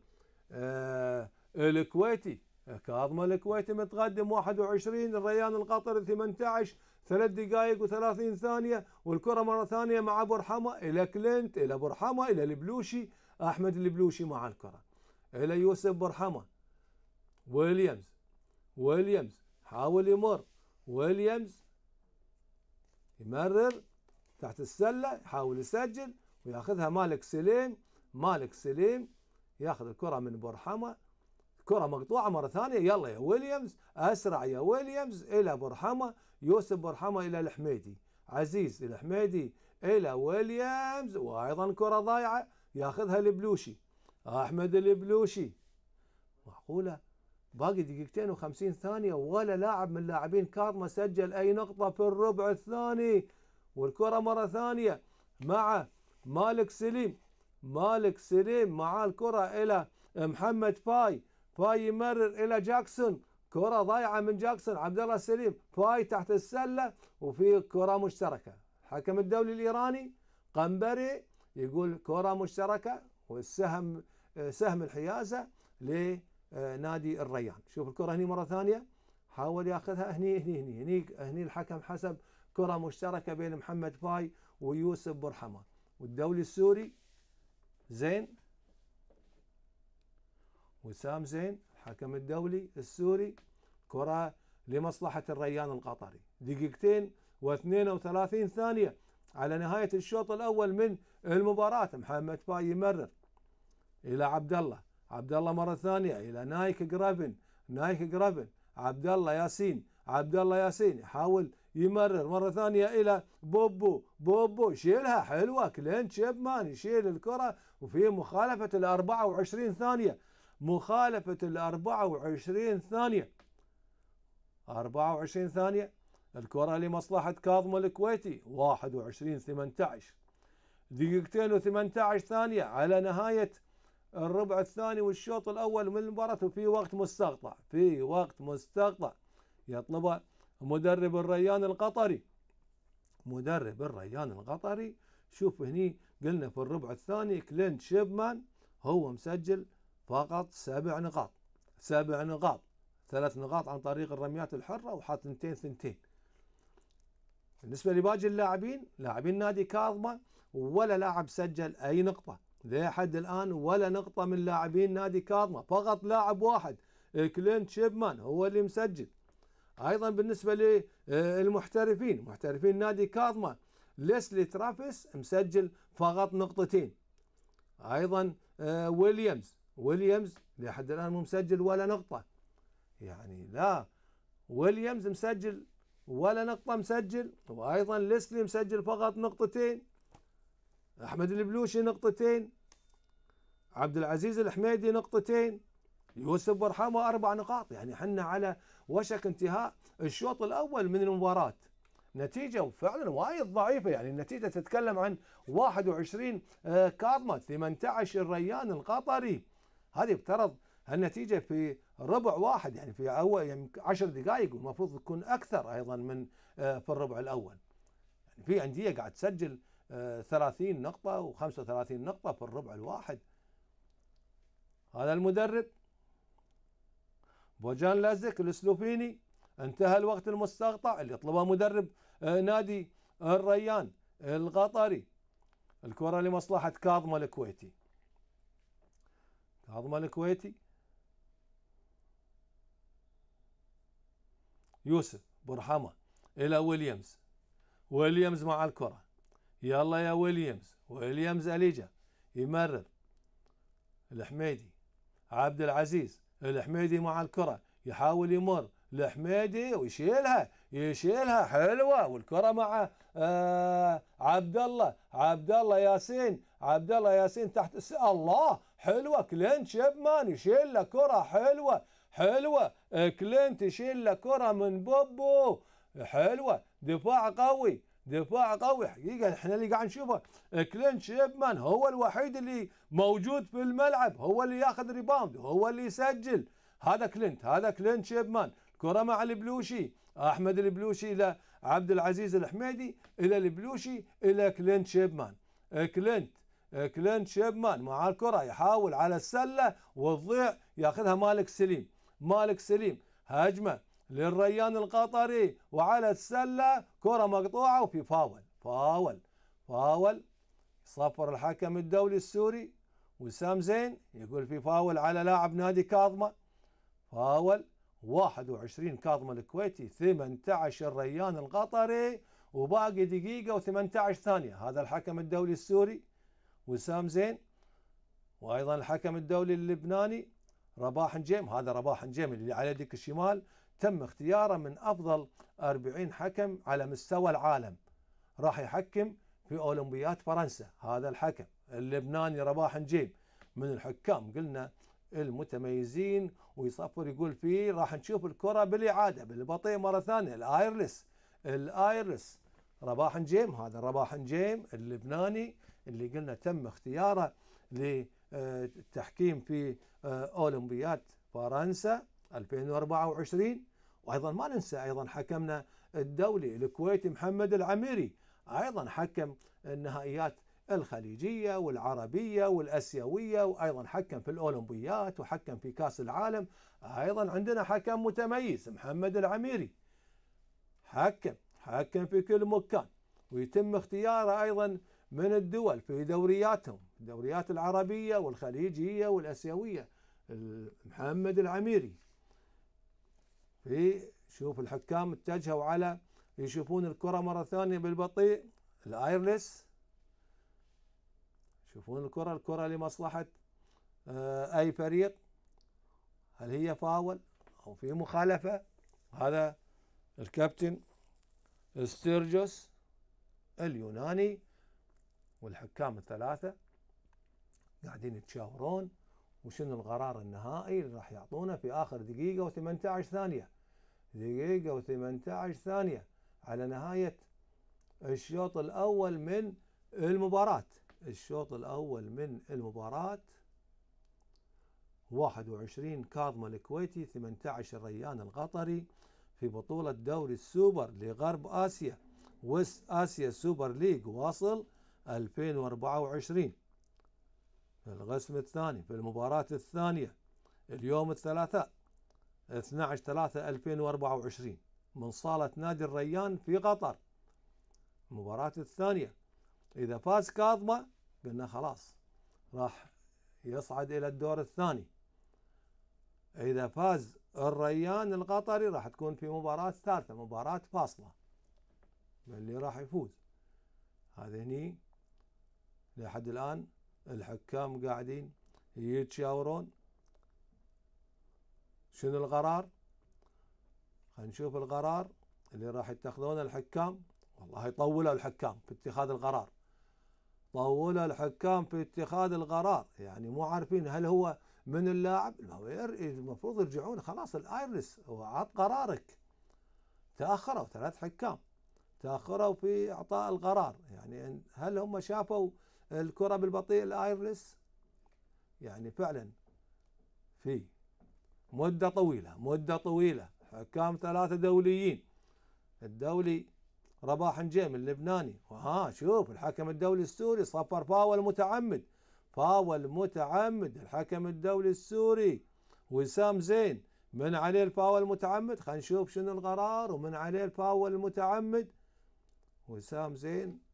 آه الكويتي كاظم الكويتي متقدم 21 الريان القطري 18 ثلاث دقائق و30 ثانية والكرة مرة ثانية مع برحمة إلى كلينت إلى برحمة إلى البلوشي أحمد البلوشي مع الكرة إلى يوسف برحمة ويليامز ويليامز حاول يمر ويليامز يمرر تحت السلة يحاول يسجل وياخذها مالك سليم مالك سليم ياخذ الكرة من برحمة كرة مقطوعة مرة ثانية يلا يا ويليامز أسرع يا ويليامز إلى برحمة يوسف برحمة إلى الحميدي عزيز الحميدي إلى ويليامز وأيضا كرة ضايعة ياخذها البلوشي أحمد البلوشي معقولة باقي دقيقتين وخمسين ثانية ولا لاعب من لاعبين كارما سجل أي نقطة في الربع الثاني والكرة مرة ثانية مع مالك سليم مالك سليم معاه الكرة إلى محمد باي فاي يمرر الى جاكسون كرة ضايعة من جاكسون عبد الله السليم فاي تحت السلة وفي كرة مشتركة حكم الدولي الايراني قنبري يقول كرة مشتركة والسهم سهم الحيازة لنادي الريان شوف الكرة هني مرة ثانية حاول ياخذها هني هني هني هني هني الحكم حسب كرة مشتركة بين محمد فاي ويوسف برحمان والدولي السوري زين وسام زين الحكم الدولي السوري كرة لمصلحة الريان القطري دقيقتين و32 ثانية على نهاية الشوط الأول من المباراة محمد باي يمرر إلى عبد الله عبد الله مرة ثانية إلى نايك جرافن نايك جرافن عبد الله ياسين عبد الله ياسين يحاول يمرر مرة ثانية إلى بوبو بوبو شيلها حلوة كلين شيبمان يشيل الكرة وفي مخالفة ال 24 ثانية مخالفة ال 24 ثانية 24 ثانية الكرة لمصلحة كاظم الكويتي 21 18 دقيقتين و18 ثانية على نهاية الربع الثاني والشوط الأول من المباراة وفي وقت مستقطع في وقت مستقطع يطلبه مدرب الريان القطري مدرب الريان القطري شوف هني قلنا في الربع الثاني كلينت شيبمان هو مسجل فقط سبع نقاط سبع نقاط ثلاث نقاط عن طريق الرميات الحرة وحاط ثنتين ثنتين بالنسبة لباقي اللاعبين لاعبين نادي كاظمة ولا لاعب سجل أي نقطة لحد الآن ولا نقطة من لاعبين نادي كاظمة فقط لاعب واحد كلينت شيبمان هو اللي مسجل أيضا بالنسبة للمحترفين محترفين نادي كاظمة ليسلي ترافيس مسجل فقط نقطتين أيضا آه، ويليامز ويليامز لحد الآن مو مسجل ولا نقطة يعني لا ويليامز مسجل ولا نقطة مسجل وأيضا ليسلي مسجل فقط نقطتين أحمد البلوشي نقطتين عبد العزيز الحميدي نقطتين يوسف برحمة أربع نقاط يعني حنا على وشك انتهاء الشوط الأول من المباراة نتيجة فعلا وايد ضعيفة يعني النتيجة تتكلم عن 21 كارما 18 الريان القطري هذه افترض النتيجة في ربع واحد يعني في أول يعني عشر دقائق والمفروض تكون أكثر أيضا من آه، في الربع الأول يعني في أندية قاعد تسجل 30 آه، نقطة و35 نقطة في الربع الواحد هذا المدرب بوجان لازك السلوفيني انتهى الوقت المستقطع اللي يطلبه مدرب آه، نادي الريان القطري الكرة لمصلحة كاظم الكويتي العظمى الكويتي يوسف برحمة إلى ويليامز ويليامز مع الكرة يلا يا ويليامز ويليامز أليجا يمرر الحميدي عبد العزيز الحميدي مع الكرة يحاول يمر الحميدي ويشيلها يشيلها حلوة والكرة مع آه عبد الله عبد الله ياسين عبد الله ياسين تحت الس... الله حلوه كلينت شيبمان يشيل له كره حلوه حلوه آه، كلينت يشيل له كره من بوبو حلوه دفاع قوي دفاع قوي حقيقه احنا اللي قاعد نشوفه آه، كلينت شيبمان هو الوحيد اللي موجود في الملعب هو اللي ياخذ ريباوند هو اللي يسجل هذا كلينت هذا كلينت شيبمان كره مع البلوشي احمد البلوشي الى عبد العزيز الحميدي الى البلوشي الى كلينت شيبمان آه، كلينت كلين شيبمان مع الكرة يحاول على السلة والضيع ياخذها مالك سليم مالك سليم هجمة للريان القطري وعلى السلة كرة مقطوعة وفي فاول فاول فاول صفر الحكم الدولي السوري وسام زين يقول في فاول على لاعب نادي كاظمة فاول 21 كاظمة الكويتي 18 ريان القطري وباقي دقيقة و18 ثانية هذا الحكم الدولي السوري وسام زين وايضا الحكم الدولي اللبناني رباح نجيم هذا رباح نجيم اللي على يدك الشمال تم اختياره من افضل 40 حكم على مستوى العالم راح يحكم في اولمبياد فرنسا هذا الحكم اللبناني رباح نجيم من الحكام قلنا المتميزين ويصفر يقول فيه راح نشوف الكره بالاعاده بالبطيء مره ثانيه الايرلس الايرلس رباح نجيم هذا رباح نجيم اللبناني اللي قلنا تم اختياره للتحكيم في آه، أولمبياد فرنسا 2024 وأيضا ما ننسى أيضا حكمنا الدولي الكويتي محمد العميري أيضا حكم النهائيات الخليجية والعربية والأسيوية وأيضا حكم في الأولمبيات وحكم في كأس العالم أيضا عندنا حكم متميز محمد العميري حكم حكم في كل مكان ويتم اختياره أيضا من الدول في دورياتهم الدوريات العربية والخليجية والأسيوية محمد العميري في شوف الحكام اتجهوا على يشوفون الكرة مرة ثانية بالبطيء الايرلس يشوفون الكرة الكرة لمصلحة آه، اي فريق هل هي فاول او في مخالفة هذا الكابتن ستيرجوس اليوناني والحكام الثلاثه قاعدين يتشاورون وشنو القرار النهائي اللي راح يعطونه في اخر دقيقه و18 ثانيه دقيقه و18 ثانيه على نهايه الشوط الاول من المباراه الشوط الاول من المباراه 21 كاظم الكويتي 18 ريان القطري في بطولة دوري السوبر لغرب آسيا وست آسيا سوبر ليج واصل 2024 في القسم الثاني في المباراة الثانية اليوم الثلاثاء 12 3 2024 من صالة نادي الريان في قطر المباراة الثانية إذا فاز كاظمة قلنا خلاص راح يصعد إلى الدور الثاني إذا فاز الريان القطري راح تكون في مباراة ثالثة مباراة فاصلة من اللي راح يفوز هذه هني لحد الآن الحكام قاعدين يتشاورون شنو القرار خلينا نشوف القرار اللي راح يتخذونه الحكام والله طولوا الحكام في اتخاذ القرار طولوا الحكام في اتخاذ القرار يعني مو عارفين هل هو من اللاعب المفروض يرجعون خلاص الايرلس هو قرارك تاخروا ثلاث حكام تاخروا في اعطاء القرار يعني هل هم شافوا الكرة بالبطيء الايرلس يعني فعلا في مدة طويلة مدة طويلة حكام ثلاثة دوليين الدولي رباح نجيم اللبناني وها شوف الحكم الدولي السوري صفر فاول متعمد فاول متعمد الحكم الدولي السوري وسام زين من عليه الفاول المتعمد خلينا نشوف شنو القرار ومن عليه الفاول المتعمد وسام زين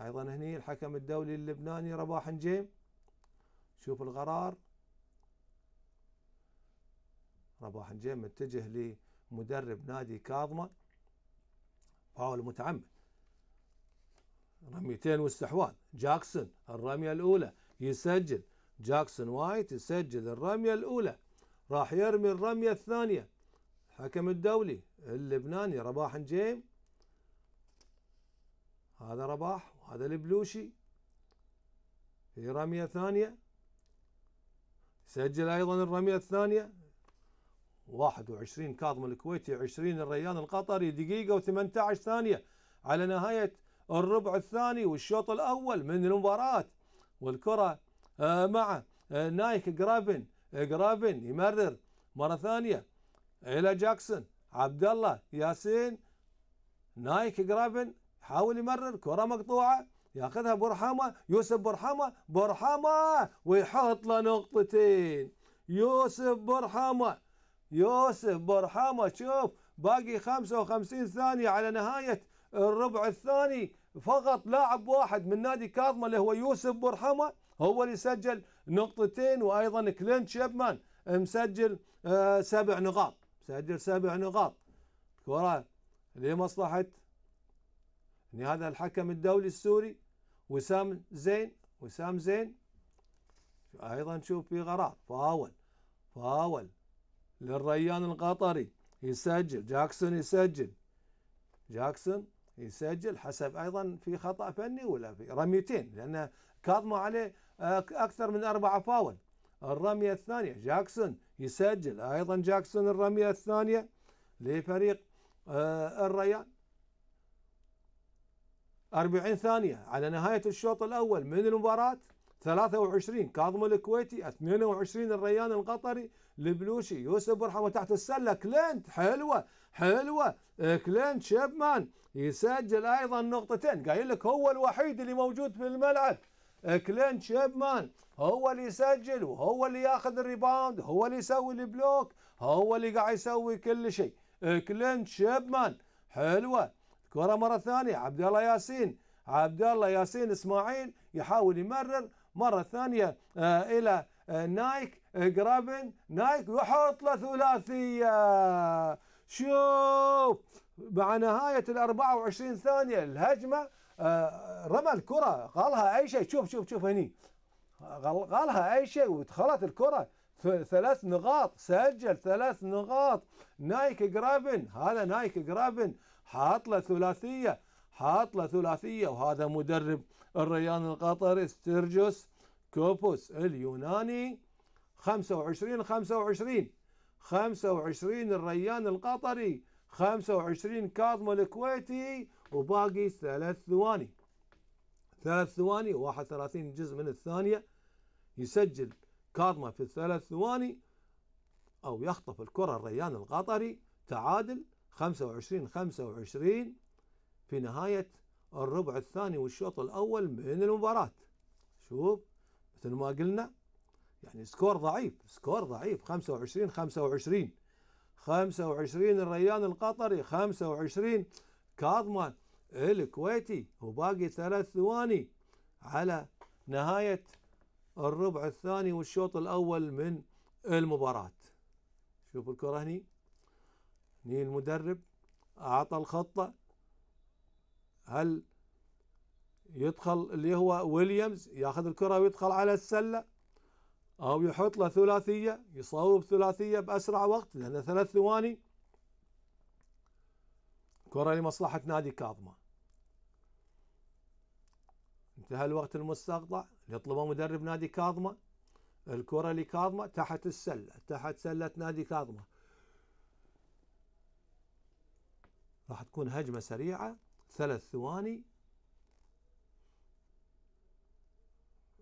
ايضا هني الحكم الدولي اللبناني رباح نجيم شوف القرار رباح نجيم متجه لمدرب نادي كاظمة فاول متعمد رميتين واستحواذ جاكسون الرمية الأولى يسجل جاكسون وايت يسجل الرمية الأولى راح يرمي الرمية الثانية الحكم الدولي اللبناني رباح نجيم هذا رباح هذا البلوشي في رمية ثانية سجل أيضا الرمية الثانية 21 كاظم الكويتي 20 الريان القطري دقيقة و18 ثانية على نهاية الربع الثاني والشوط الأول من المباراة والكرة آه، مع آه، نايك جرابن آه، جرابن يمرر مرة ثانية إلى جاكسون عبد الله ياسين نايك جرابن حاول يمرر كرة مقطوعة ياخذها برحمه يوسف برحمه برحمه ويحط له نقطتين يوسف برحمه يوسف برحمه شوف باقي 55 ثانية على نهاية الربع الثاني فقط لاعب واحد من نادي كاظمة اللي هو يوسف برحمة هو اللي سجل نقطتين وأيضا كلينت شيبمان مسجل آه، سبع نقاط مسجل سبع نقاط كرة لمصلحة يعني هذا الحكم الدولي السوري وسام زين وسام زين ايضا شوف في غرار فاول فاول للريان القطري يسجل جاكسون يسجل جاكسون يسجل حسب ايضا في خطا فني ولا في رميتين لان كاظموا عليه آه، اكثر من اربعه فاول الرميه الثانيه جاكسون يسجل ايضا جاكسون الرميه الثانيه لفريق آه، الريان 40 ثانية على نهاية الشوط الأول من المباراة 23 كاظم الكويتي 22 الريان القطري البلوشي يوسف برحمة تحت السلة كلينت حلوة حلوة آه، كلينت شيبمان يسجل أيضا نقطتين قايل لك هو الوحيد اللي موجود في الملعب آه، كلينت شيبمان هو اللي يسجل وهو اللي ياخذ الريباوند هو اللي يسوي البلوك هو اللي قاعد يسوي كل شيء آه، كلينت شيبمان حلوه كرة مرة ثانية عبد الله ياسين عبد الله ياسين اسماعيل يحاول يمرر مرة ثانية آه، إلى آه، نايك جرافن آه، جرابن نايك يحط له ثلاثية شوف مع نهاية ال 24 ثانية الهجمة رمى الكرة قالها أي شيء شوف شوف شوف هني قالها أي شيء ودخلت الكرة ثلاث نقاط سجل ثلاث نقاط نايك جرابن هذا نايك جرابن له ثلاثيه له ثلاثيه وهذا مدرب الريان القطري ستيرجوس كوبوس اليوناني 25 25 25 الريان القطري 25 كاظم الكويتي وباقي ثلاث ثواني ثلاث ثواني 31 جزء من الثانية يسجل كاظمة في الثلاث ثواني أو يخطف الكرة الريان القطري تعادل 25 25 في نهاية الربع الثاني والشوط الأول من المباراة شوف مثل ما قلنا يعني سكور ضعيف سكور ضعيف 25 25 25 الريان القطري 25 كاظمان الكويتي وباقي ثلاث ثواني على نهاية الربع الثاني والشوط الأول من المباراة شوف الكرة هني جه المدرب أعطى الخطة هل يدخل اللي هو ويليامز ياخذ الكرة ويدخل على السلة أو يحط له ثلاثية يصوب ثلاثية بأسرع وقت لأنه ثلاث ثواني كرة لمصلحة نادي كاظمة انتهى الوقت المستقطع يطلبه مدرب نادي كاظمة الكرة لكاظمة تحت السلة تحت سلة نادي كاظمة راح تكون هجمة سريعة ثلاث ثواني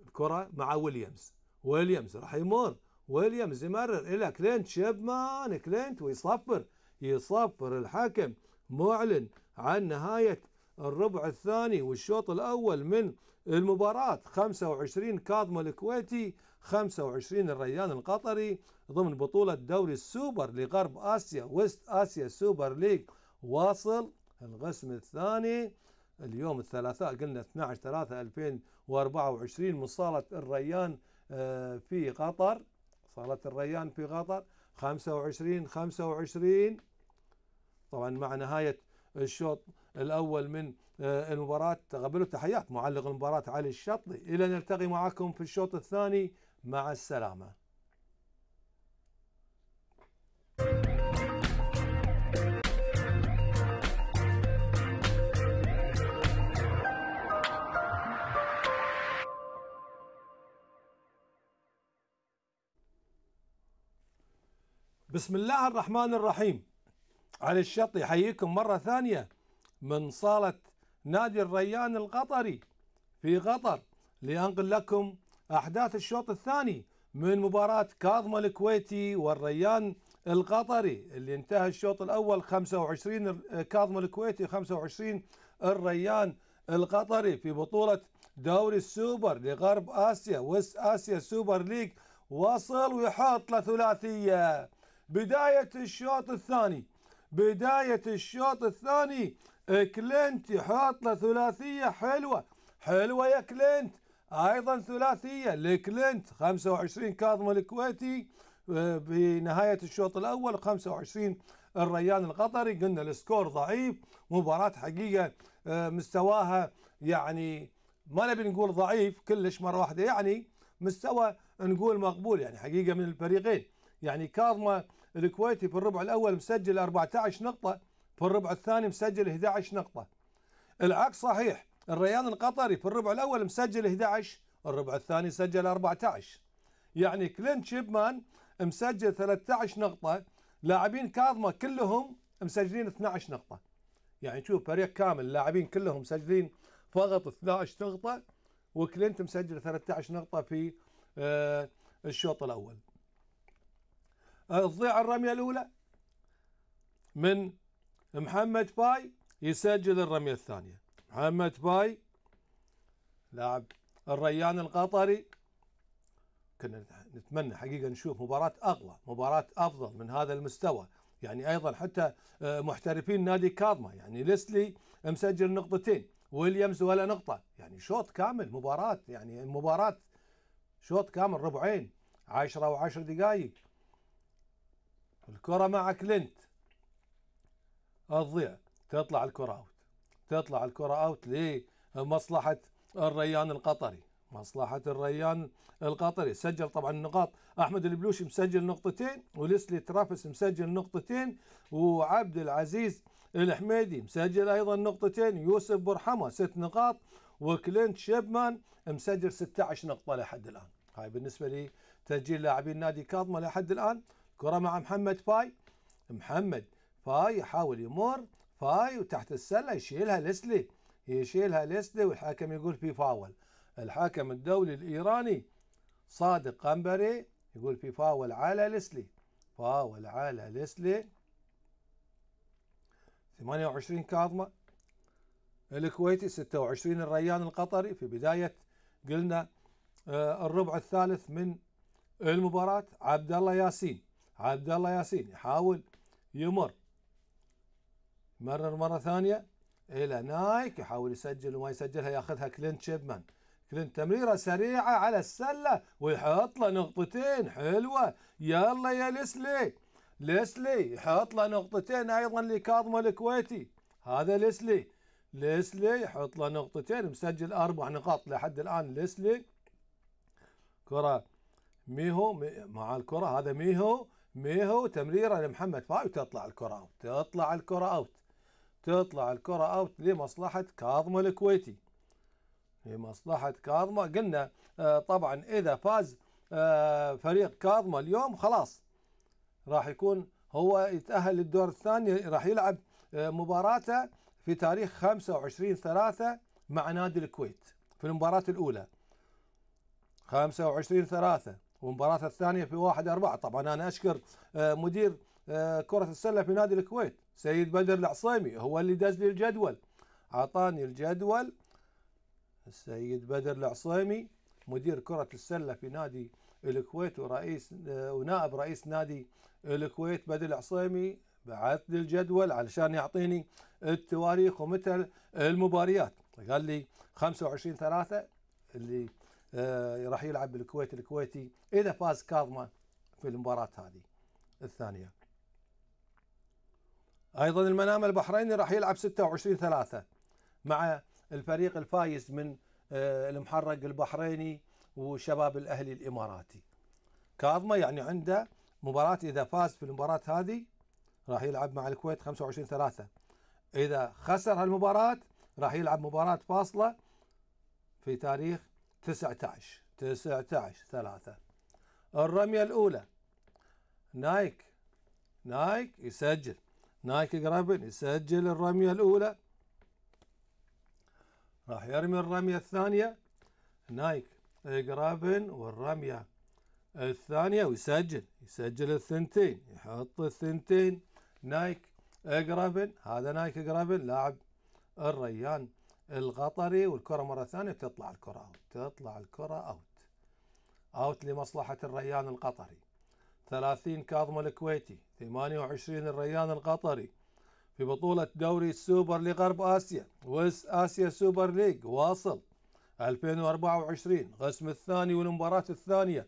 الكرة مع ويليامز ويليامز راح يمر ويليامز يمرر إلى كلينت شيبمان كلينت ويصفر يصفر الحكم معلن عن نهاية الربع الثاني والشوط الأول من المباراة 25 كاظم الكويتي 25 الريان القطري ضمن بطولة دوري السوبر لغرب آسيا ويست آسيا سوبر ليج واصل القسم الثاني اليوم الثلاثاء قلنا 12 3 2024 من صالة الريان في قطر صالة الريان في قطر 25 25 طبعا مع نهاية الشوط الأول من آه، المباراة تقبلوا تحيات معلق المباراة علي الشطلي إلى نلتقي معكم في الشوط الثاني مع السلامة بسم الله الرحمن الرحيم علي الشط يحييكم مرة ثانية من صالة نادي الريان القطري في قطر لأنقل لكم أحداث الشوط الثاني من مباراة كاظم الكويتي والريان القطري اللي انتهى الشوط الأول 25 كاظم الكويتي 25 الريان القطري في بطولة دوري السوبر لغرب آسيا وست آسيا سوبر ليج وصل ويحط ثلاثية بداية الشوط الثاني بداية الشوط الثاني كلينت يحط له ثلاثية حلوة حلوة يا كلينت أيضا ثلاثية لكلينت 25 كاظم الكويتي آه، بنهاية الشوط الأول 25 الريان القطري قلنا السكور ضعيف مباراة حقيقة آه، مستواها يعني ما نبي نقول ضعيف كلش مرة واحدة يعني مستوى نقول مقبول يعني حقيقة من الفريقين يعني كاظمة الكويتي في الربع الأول مسجل 14 نقطة في الربع الثاني مسجل 11 نقطة العكس صحيح الريان القطري في الربع الأول مسجل 11 الربع الثاني سجل 14 يعني كلين شيبمان مسجل 13 نقطة لاعبين كاظمة كلهم مسجلين 12 نقطة يعني شوف فريق كامل اللاعبين كلهم مسجلين فقط 12 نقطة وكلينت مسجل 13 نقطة في آه، الشوط الأول تضيع الرمية الأولى من محمد باي يسجل الرمية الثانية محمد باي لاعب الريان القطري كنا نتمنى حقيقة نشوف مباراة أقوى مباراة أفضل من هذا المستوى يعني أيضا حتى آه، محترفين نادي كاظمة يعني ليسلي مسجل نقطتين ويليامز ولا نقطة يعني شوط كامل مباراة يعني مباراة شوط كامل ربعين 10 و10 دقائق الكرة مع كلينت تضيع تطلع الكرة اوت تطلع الكرة اوت لمصلحه الريان القطري مصلحة الريان القطري سجل طبعا النقاط أحمد البلوشي مسجل نقطتين وليسلي ترافس مسجل نقطتين وعبد العزيز الحميدي مسجل أيضا نقطتين يوسف برحمة ست نقاط وكلينت شيبمان مسجل 16 نقطة لحد الآن هاي بالنسبة لتسجيل لاعبين نادي كاظمة لحد الآن كرة مع محمد فاي محمد فاي يحاول يمر فاي وتحت السلة يشيلها لسلي يشيلها لسلي والحاكم يقول في فاول الحاكم الدولي الإيراني صادق قنبري يقول في فاول على لسلي فاول على لسلي 28 كاظمة الكويتي 26 الريان القطري في بداية قلنا آه، الربع الثالث من المباراة عبد الله ياسين عبد الله ياسين يحاول يمر مرر مره ثانيه الى نايك يحاول يسجل وما يسجلها ياخذها كلينت شيبمان كلينت تمريره سريعه على السله ويحط له نقطتين حلوه يلا يا ليسلي ليسلي يحط له نقطتين ايضا لكاظم الكويتي هذا ليسلي ليسلي يحط له نقطتين مسجل اربع نقاط لحد الان ليسلي كره ميهو مع الكره هذا ميهو ما هو تمريره لمحمد فاي وتطلع الكره اوت تطلع الكره اوت تطلع الكره اوت لمصلحه كاظمه الكويتي لمصلحه كاظمه قلنا آه، طبعا اذا فاز آه، فريق كاظمه اليوم خلاص راح يكون هو يتاهل للدور الثاني راح يلعب آه، مباراته في تاريخ 25 3 مع نادي الكويت في المباراه الاولى 25 3 والمباراة الثانية في واحد أربعة طبعا أنا أشكر آه، مدير آه، كرة السلة في نادي الكويت سيد بدر العصيمي هو اللي دز لي الجدول أعطاني الجدول السيد بدر العصيمي مدير كرة السلة في نادي الكويت ورئيس آه، ونائب رئيس نادي الكويت بدر العصيمي بعث لي الجدول علشان يعطيني التواريخ ومتى المباريات قال لي 25 3 اللي آه، راح يلعب بالكويت الكويتي اذا فاز كاظمه في المباراه هذه الثانيه ايضا المنام البحريني راح يلعب 26 3 مع الفريق الفايز من آه، المحرق البحريني وشباب الاهلي الاماراتي كاظمه يعني عنده مباراه اذا فاز في المباراه هذه راح يلعب مع الكويت 25 3 اذا خسر هالمباراه راح يلعب مباراه فاصله في تاريخ 19 19 ثلاثة الرمية الأولى نايك نايك يسجل نايك جرابن يسجل الرمية الأولى راح يرمي الرمية الثانية نايك جرابن والرمية الثانية ويسجل يسجل الثنتين يحط الثنتين نايك جرابن هذا نايك جرابن لاعب الريان الغطري والكره مره ثانيه تطلع الكره اوت تطلع الكره اوت اوت لمصلحه الريان القطري 30 كاظم الكويتي 28 الريان القطري في بطولة دوري السوبر لغرب آسيا ويس آسيا سوبر ليج واصل 2024 قسم الثاني والمباراة الثانية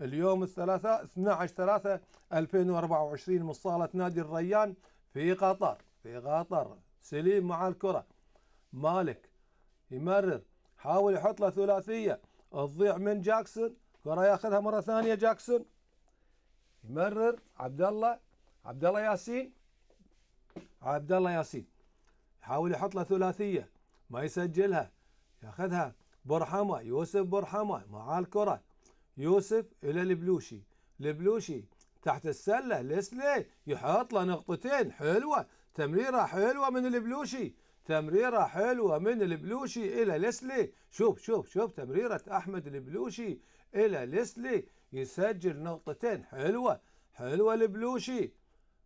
اليوم الثلاثاء 12 3 2024 من صالة نادي الريان في قطر في قطر سليم مع الكرة مالك يمرر حاول يحط له ثلاثيه تضيع من جاكسون كره ياخذها مره ثانيه جاكسون يمرر عبد الله عبد الله ياسين عبد الله ياسين يحاول يحط له ثلاثيه ما يسجلها ياخذها برحمه يوسف برحمه معاه الكره يوسف الى البلوشي البلوشي تحت السله ليسلي يحط له نقطتين حلوه تمريره حلوه من البلوشي تمريرة حلوة من البلوشي إلى ليسلي شوف شوف شوف تمريرة أحمد البلوشي إلى ليسلي يسجل نقطتين حلوة حلوة البلوشي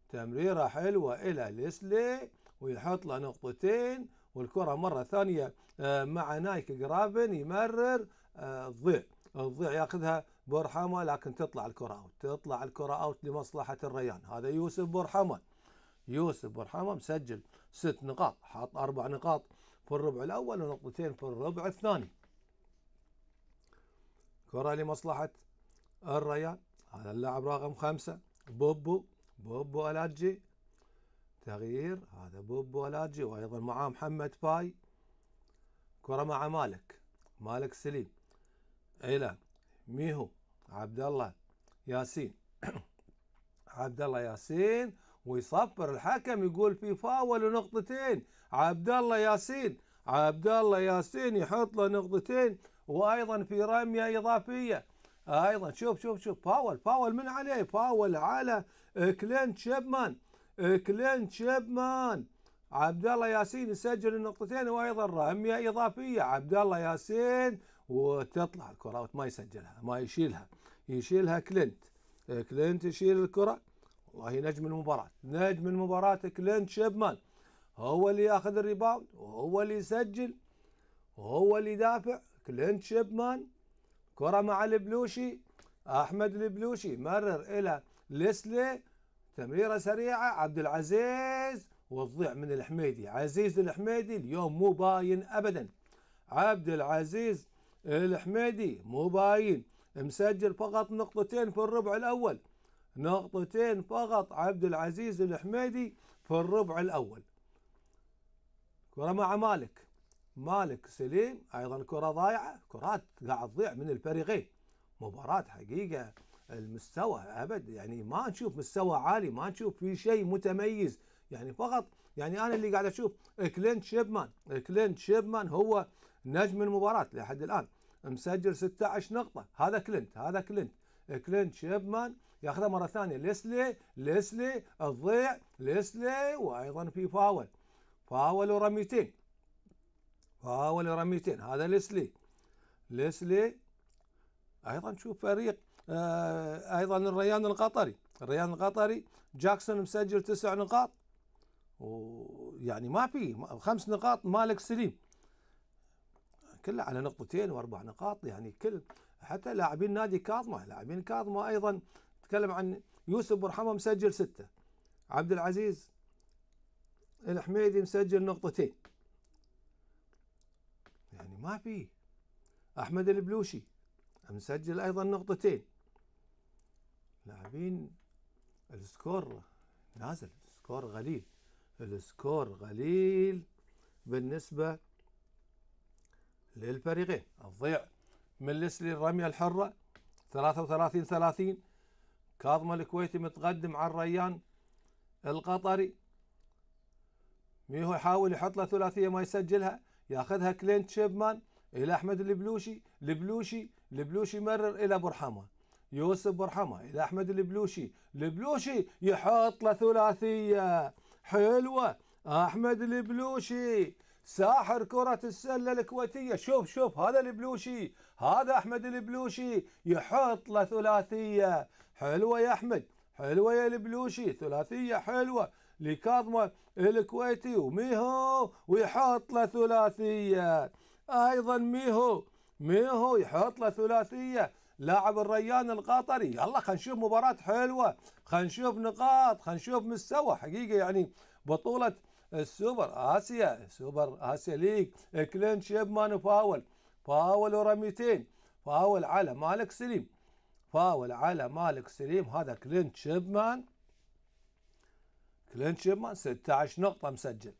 تمريرة حلوة إلى ليسلي ويحط له نقطتين والكرة مرة ثانية آه، مع نايك جرافن يمرر آه، الضيع الضيع ياخذها بورحمة لكن تطلع الكرة أوت تطلع الكرة أوت لمصلحة الريان هذا يوسف بورحمة يوسف بورحمة مسجل ست نقاط حاط أربع نقاط في الربع الأول ونقطتين في الربع الثاني كرة لمصلحة الريان هذا اللاعب رقم خمسة بوبو بوبو ألاجي تغيير هذا بوبو ألاجي وأيضا معاه محمد باي كرة مع مالك مالك سليم إلى ميهو عبد الله ياسين عبد الله ياسين ويصفر الحكم يقول في فاول ونقطتين عبد الله ياسين عبد الله ياسين يحط له نقطتين وايضا في رميه اضافيه ايضا شوف شوف شوف فاول فاول من عليه فاول على كلين شيبمان كلين شيبمان عبد الله ياسين يسجل النقطتين وايضا رميه اضافيه عبد الله ياسين وتطلع الكره ما يسجلها ما يشيلها يشيلها كلينت كلينت يشيل الكره والله نجم المباراة نجم المباراة كلينت شيبمان هو اللي ياخذ الريباوند وهو اللي يسجل وهو اللي يدافع كلينت شيبمان كرة مع البلوشي احمد البلوشي مرر الى ليسلي تمريره سريعه عبد العزيز وتضيع من الحميدي عزيز الحميدي اليوم مو باين ابدا عبد العزيز الحميدي مو باين مسجل فقط نقطتين في الربع الاول نقطتين فقط عبد العزيز الحميدي في الربع الأول كرة مع مالك مالك سليم أيضا كرة ضايعة كرات قاعد تضيع من الفريقين مباراة حقيقة المستوى أبد يعني ما نشوف مستوى عالي ما نشوف في شيء متميز يعني فقط يعني أنا اللي قاعد أشوف كلينت شيبمان كلينت شيبمان هو نجم المباراة لحد الآن مسجل 16 نقطة هذا كلينت هذا كلينت كلينت شيبمان ياخذها مره ثانيه ليسلي ليسلي الضيع ليسلي وايضا في فاول فاول ورميتين فاول ورميتين هذا ليسلي ليسلي ايضا شوف فريق آه ايضا الريان القطري الريان القطري جاكسون مسجل تسع نقاط ويعني ما في خمس نقاط مالك سليم كله على نقطتين واربع نقاط يعني كل حتى لاعبين نادي كاظمه لاعبين كاظمه ايضا تكلم عن يوسف برحمه مسجل ستة عبد العزيز الحميدي مسجل نقطتين يعني ما في احمد البلوشي مسجل ايضا نقطتين لاعبين السكور نازل السكور غليل السكور غليل بالنسبة للفريقين الضيع من الرميه الحرة 33 30 كاظم الكويتي متقدم على الريان القطري ميهو يحاول يحط له ثلاثيه ما يسجلها ياخذها كلينت شيبمان الى احمد البلوشي البلوشي البلوشي مرر الى برحمه يوسف برحمه الى احمد البلوشي البلوشي يحط له ثلاثيه حلوه احمد البلوشي ساحر كرة السلة الكويتية شوف شوف هذا البلوشي هذا أحمد البلوشي يحط له ثلاثية حلوة يا أحمد حلوة يا البلوشي ثلاثية حلوة لكاظمة الكويتي وميهو ويحط له ثلاثية أيضا ميهو ميهو يحط له ثلاثية لاعب الريان القطري يلا خلينا نشوف مباراة حلوة خلينا نشوف نقاط خلينا نشوف مستوى حقيقة يعني بطولة السوبر اسيا سوبر اسيا ليج كلين شيبمان فاول فاول ورميتين فاول على مالك سليم فاول على مالك سليم هذا كلين شيبمان كلين شيبمان 16 نقطة مسجل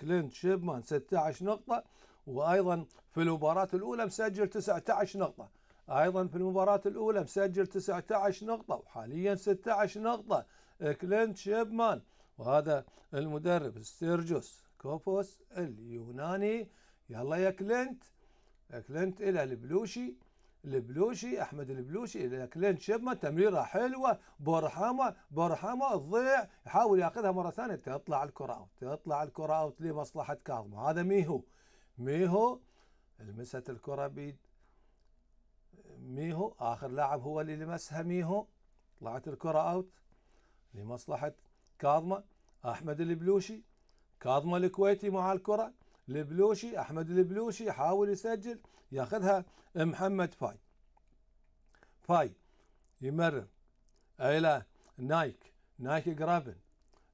كلين شيبمان 16 نقطة وايضا في المباراة الأولى مسجل 19 نقطة ايضا في المباراة الأولى مسجل 19 نقطة وحاليا 16 نقطة كلين شيبمان وهذا المدرب ستيرجوس كوبوس اليوناني يلا يا كلينت يا كلينت الى البلوشي البلوشي احمد البلوشي الى كلينت شبمه تمريره حلوه برحمه برحمه تضيع يحاول ياخذها مره ثانيه تطلع الكره اوت تطلع الكره اوت لمصلحه كاظم هذا ميهو ميهو لمست الكره بيد ميهو اخر لاعب هو اللي لمسها ميهو طلعت الكره اوت لمصلحه كاظمة أحمد البلوشي كاظمة الكويتي مع الكرة البلوشي أحمد البلوشي يحاول يسجل ياخذها محمد فاي فاي يمرر إلى نايك نايك جرابن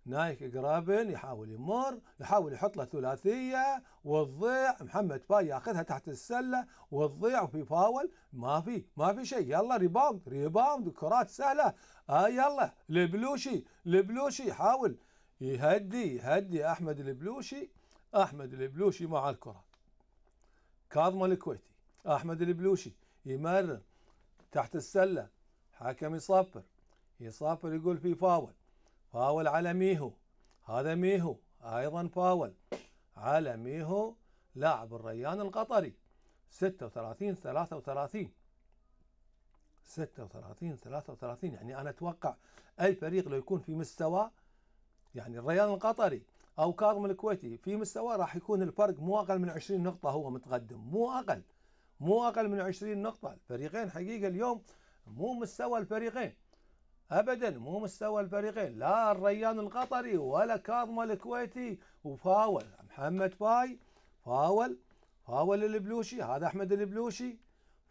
نايك جرابن يحاول يمر يحاول يحط له ثلاثيه وتضيع محمد باي ياخذها تحت السله وتضيع وفي فاول ما في ما في شيء يلا ريباوند ريباوند كرات سهله آه يلا البلوشي البلوشي يحاول يهدي يهدي احمد البلوشي احمد البلوشي مع الكره كاظم الكويتي احمد البلوشي يمرر تحت السله حكم يصفر يصفر يقول في فاول فاول على ميهو هذا ميهو أيضا فاول على ميهو لاعب الريان القطري 36 33 36 33 يعني أنا أتوقع أي فريق لو يكون في مستوى يعني الريان القطري أو كاظم الكويتي في مستوى راح يكون الفرق مو أقل من 20 نقطة هو متقدم مو أقل مو أقل من 20 نقطة الفريقين حقيقة اليوم مو مستوى الفريقين ابدا مو مستوى الفريقين لا الريان القطري ولا كاظم الكويتي وفاول محمد باي فاول فاول البلوشي هذا احمد البلوشي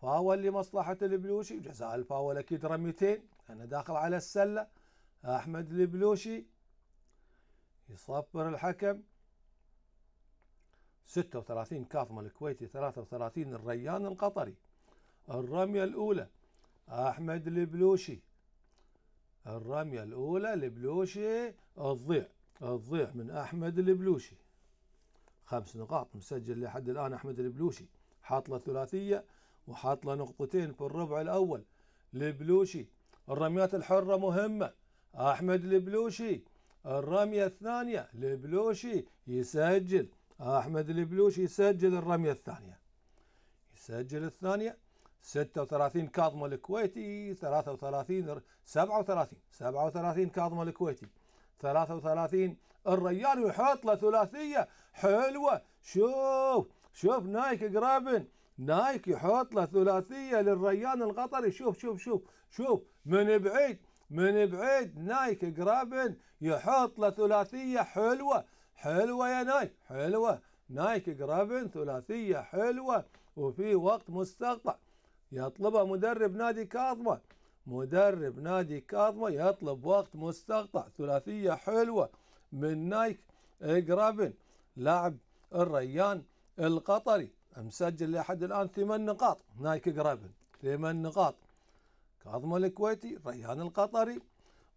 فاول لمصلحه البلوشي جزاء الفاول اكيد رميتين انا داخل على السله احمد البلوشي يصفر الحكم 36 كاظم الكويتي 33 الريان القطري الرميه الاولى احمد البلوشي الرمية الأولى لبلوشي الضيع الضيع من أحمد البلوشي خمس نقاط مسجل لحد الآن أحمد البلوشي حاط له ثلاثية وحاط له نقطتين في الربع الأول لبلوشي الرميات الحرة مهمة أحمد البلوشي الرمية الثانية لبلوشي يسجل أحمد البلوشي يسجل الرمية الثانية يسجل الثانية 36 كاظمه الكويتي 33 37 37 كاظمه الكويتي 33 الريال ويحط له ثلاثيه حلوه شوف شوف نايك قرابن نايك يحط له ثلاثيه للريان القطري شوف شوف شوف شوف من بعيد من بعيد نايك قرابن يحط له ثلاثيه حلوه حلوه يا نايك حلوه نايك قرابن ثلاثيه حلوه وفي وقت مستقطع يطلبها مدرب نادي كاظمة مدرب نادي كاظمة يطلب وقت مستقطع ثلاثية حلوة من نايك جرافن لاعب الريان القطري مسجل لحد الآن ثمان نقاط نايك جرافن ثمان نقاط كاظمة الكويتي ريان القطري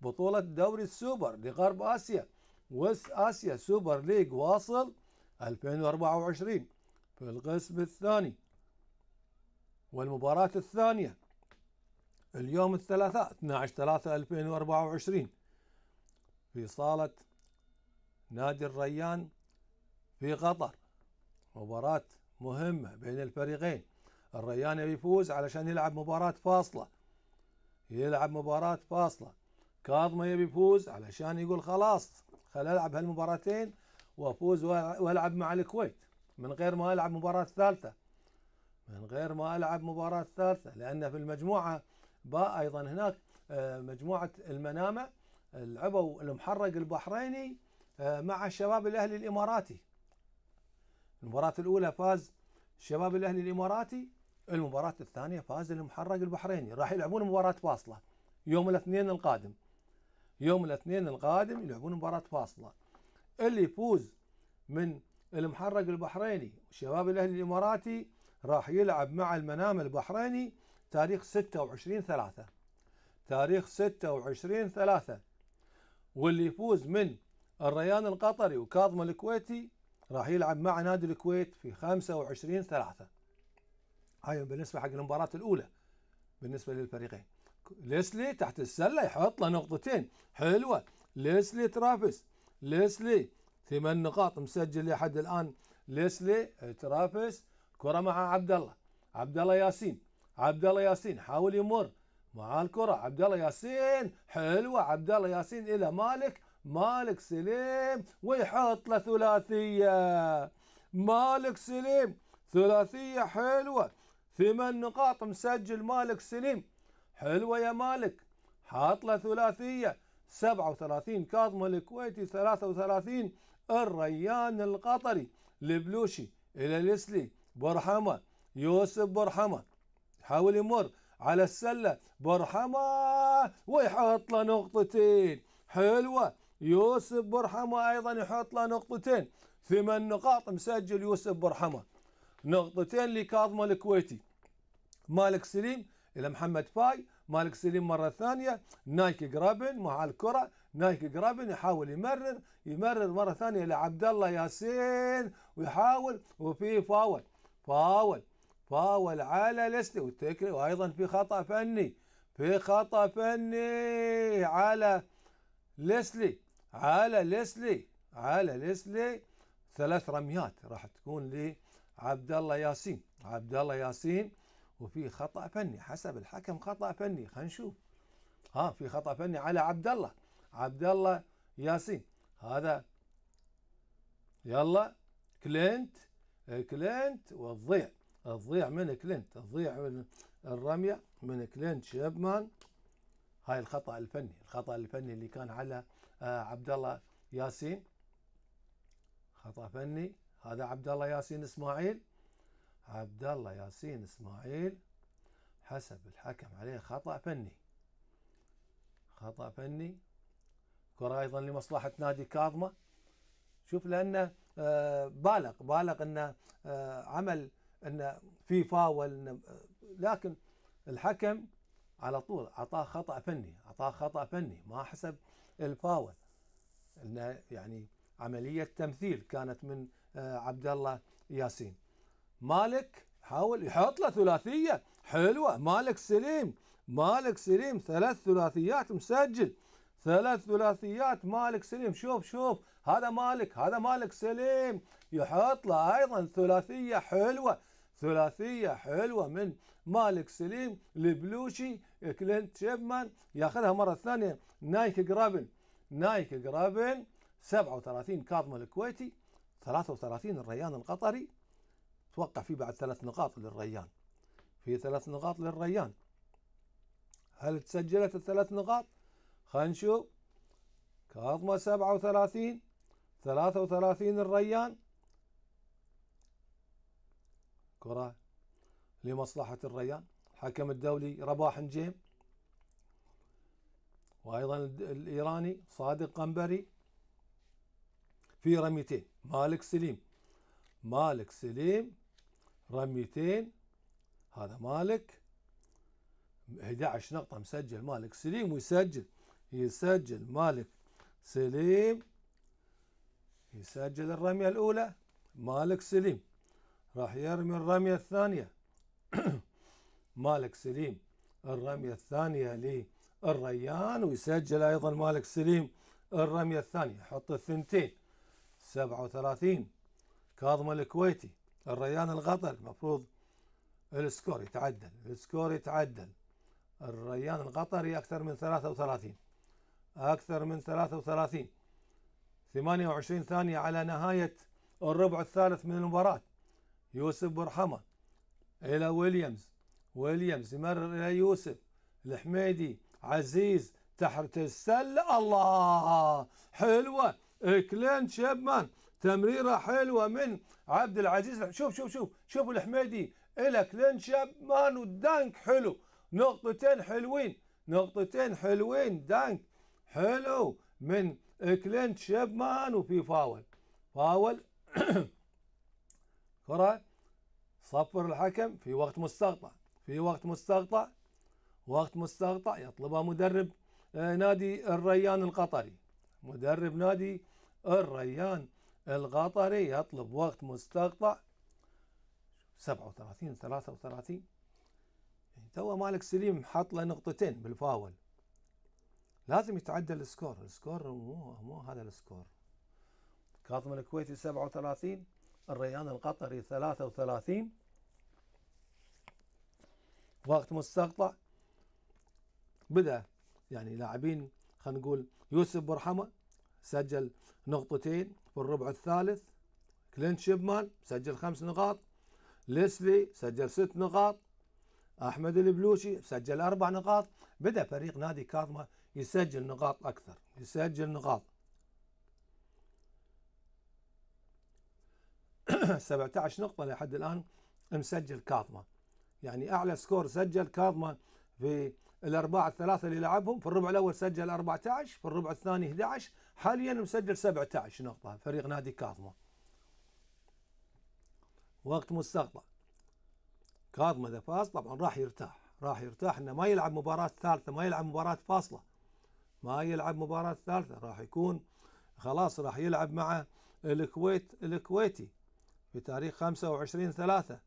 بطولة دوري السوبر لغرب آسيا وس آسيا سوبر ليج واصل 2024 في القسم الثاني والمباراة الثانية اليوم الثلاثاء 12 3 2024 في صالة نادي الريان في قطر مباراة مهمة بين الفريقين الريان يفوز علشان يلعب مباراة فاصلة يلعب مباراة فاصلة كاظمة يبي يفوز علشان يقول خلاص خل العب هالمباراتين وافوز والعب مع الكويت من غير ما العب مباراة ثالثة من غير ما ألعب مباراة ثالثة لأن في المجموعة باء أيضا هناك آه، مجموعة المنامة لعبوا المحرق البحريني آه، مع الشباب الأهلي الإماراتي المباراة الأولى فاز الشباب الأهلي الإماراتي المباراة الثانية فاز المحرق البحريني راح يلعبون مباراة فاصلة يوم الاثنين القادم يوم الاثنين القادم يلعبون مباراة فاصلة اللي يفوز من المحرق البحريني والشباب الأهلي الإماراتي راح يلعب مع المنام البحريني تاريخ 26 3 تاريخ 26 3 واللي يفوز من الريان القطري وكاظم الكويتي راح يلعب مع نادي الكويت في 25 3 هاي بالنسبه حق المباراه الاولى بالنسبه للفريقين ليسلي تحت السله يحط له نقطتين حلوه ليسلي ترافس ليسلي ثمان نقاط مسجل لحد الان ليسلي ترافس كره مع عبد الله عبد الله ياسين عبد الله ياسين حاول يمر مع الكره عبد الله ياسين حلوه عبد الله ياسين الى مالك مالك سليم ويحط له ثلاثيه مالك سليم ثلاثيه حلوه ثمان نقاط مسجل مالك سليم حلوه يا مالك حاط له ثلاثيه 37 كاظم الكويتي 33 الريان القطري البلوشي الى اليسلي برحمة يوسف برحمة حاول يمر على السلة برحمة ويحط له نقطتين حلوة يوسف برحمة أيضا يحط له نقطتين ثمان نقاط مسجل يوسف برحمة نقطتين لكاظم الكويتي مالك سليم إلى محمد فاي مالك سليم مرة ثانية نايك جرابن مع الكرة نايك جرابن يحاول يمرر يمرر مرة ثانية لعبد الله ياسين ويحاول وفي فاول فاول فاول على لسلي والتكري وايضا في خطا فني في خطا فني على لسلي على لسلي على لسلي ثلاث رميات راح تكون لعبد الله ياسين عبد الله ياسين وفي خطا فني حسب الحكم خطا فني خلينا نشوف ها في خطا فني على عبد الله عبد الله ياسين هذا يلا كلينت كلينت والضيع الضيع من كلينت الضيع من الرمية من كلينت شيبمان هاي الخطأ الفني الخطأ الفني اللي كان على آه، عبد الله ياسين خطأ فني هذا عبد الله ياسين اسماعيل عبد الله ياسين اسماعيل حسب الحكم عليه خطأ فني خطأ فني كرة أيضا لمصلحة نادي كاظمة شوف لأنه بالغ بالغ انه آه، عمل انه في فاول آه، لكن الحكم على طول اعطاه خطا فني اعطاه خطا فني ما حسب الفاول انه يعني عمليه تمثيل كانت من آه، عبد الله ياسين مالك حاول يحط له ثلاثيه حلوه مالك سليم مالك سليم ثلاث ثلاثيات مسجل ثلاث ثلاثيات مالك سليم شوف شوف هذا مالك هذا مالك سليم يحط له ايضا ثلاثيه حلوه ثلاثيه حلوه من مالك سليم البلوشي كلينت شيبمان ياخذها مره ثانيه نايك جرابن نايك جرابن 37 كاظم الكويتي 33 الريان القطري توقع في بعد ثلاث نقاط للريان في ثلاث نقاط للريان هل تسجلت الثلاث نقاط؟ خلينا نشوف كاظمة 37 33 الريان كرة لمصلحة الريان الحكم الدولي رباح نجيم وأيضا الإيراني صادق قنبري في رميتين مالك سليم مالك سليم رميتين هذا مالك 11 نقطة مسجل مالك سليم ويسجل يسجل مالك سليم يسجل الرمية الأولى مالك سليم راح يرمي الرمية الثانية مالك سليم الرمية الثانية للريان ويسجل أيضا مالك سليم الرمية الثانية حط الثنتين 37 كاظم الكويتي الريان الغطل المفروض السكور يتعدل السكور يتعدل الريان القطري أكثر من 33 أكثر من 33 28 ثانية على نهاية الربع الثالث من المباراة يوسف برحمة إلى ويليامز ويليامز يمرر إلى يوسف الحميدي عزيز تحت السلة الله حلوة كلين شيبمان تمريرة حلوة من عبد العزيز شوف شوف شوف شوف الحميدي إلى كلين شيبمان والدانك حلو نقطتين حلوين نقطتين حلوين دانك حلو من كلينت شيبمان وفي فاول فاول كرة صفر الحكم في وقت مستقطع في وقت مستقطع وقت مستقطع يطلبها مدرب آه، نادي الريان القطري مدرب نادي الريان القطري يطلب وقت مستقطع 37 33 يعني تو مالك سليم حط له نقطتين بالفاول لازم يتعدل السكور السكور مو مو هذا السكور كاظم الكويتي 37 الريان القطري 33 وقت مستقطع بدأ يعني لاعبين خلينا نقول يوسف برحمة سجل نقطتين في الربع الثالث كلين شيبمان سجل خمس نقاط ليسلي سجل ست نقاط احمد البلوشي سجل اربع نقاط بدا فريق نادي كاظمه يسجل نقاط أكثر يسجل نقاط 17 نقطة لحد الآن مسجل كاظمة يعني أعلى سكور سجل كاظمة في الأرباع الثلاثة اللي لعبهم في الربع الأول سجل 14 في الربع الثاني 11 حاليا مسجل 17 نقطة فريق نادي كاظمة وقت مستقطع كاظمة إذا فاز طبعا راح يرتاح راح يرتاح انه ما يلعب مباراة ثالثة ما يلعب مباراة فاصلة ما يلعب مباراة ثالثة راح يكون خلاص راح يلعب مع الكويت الكويتي في تاريخ 25 3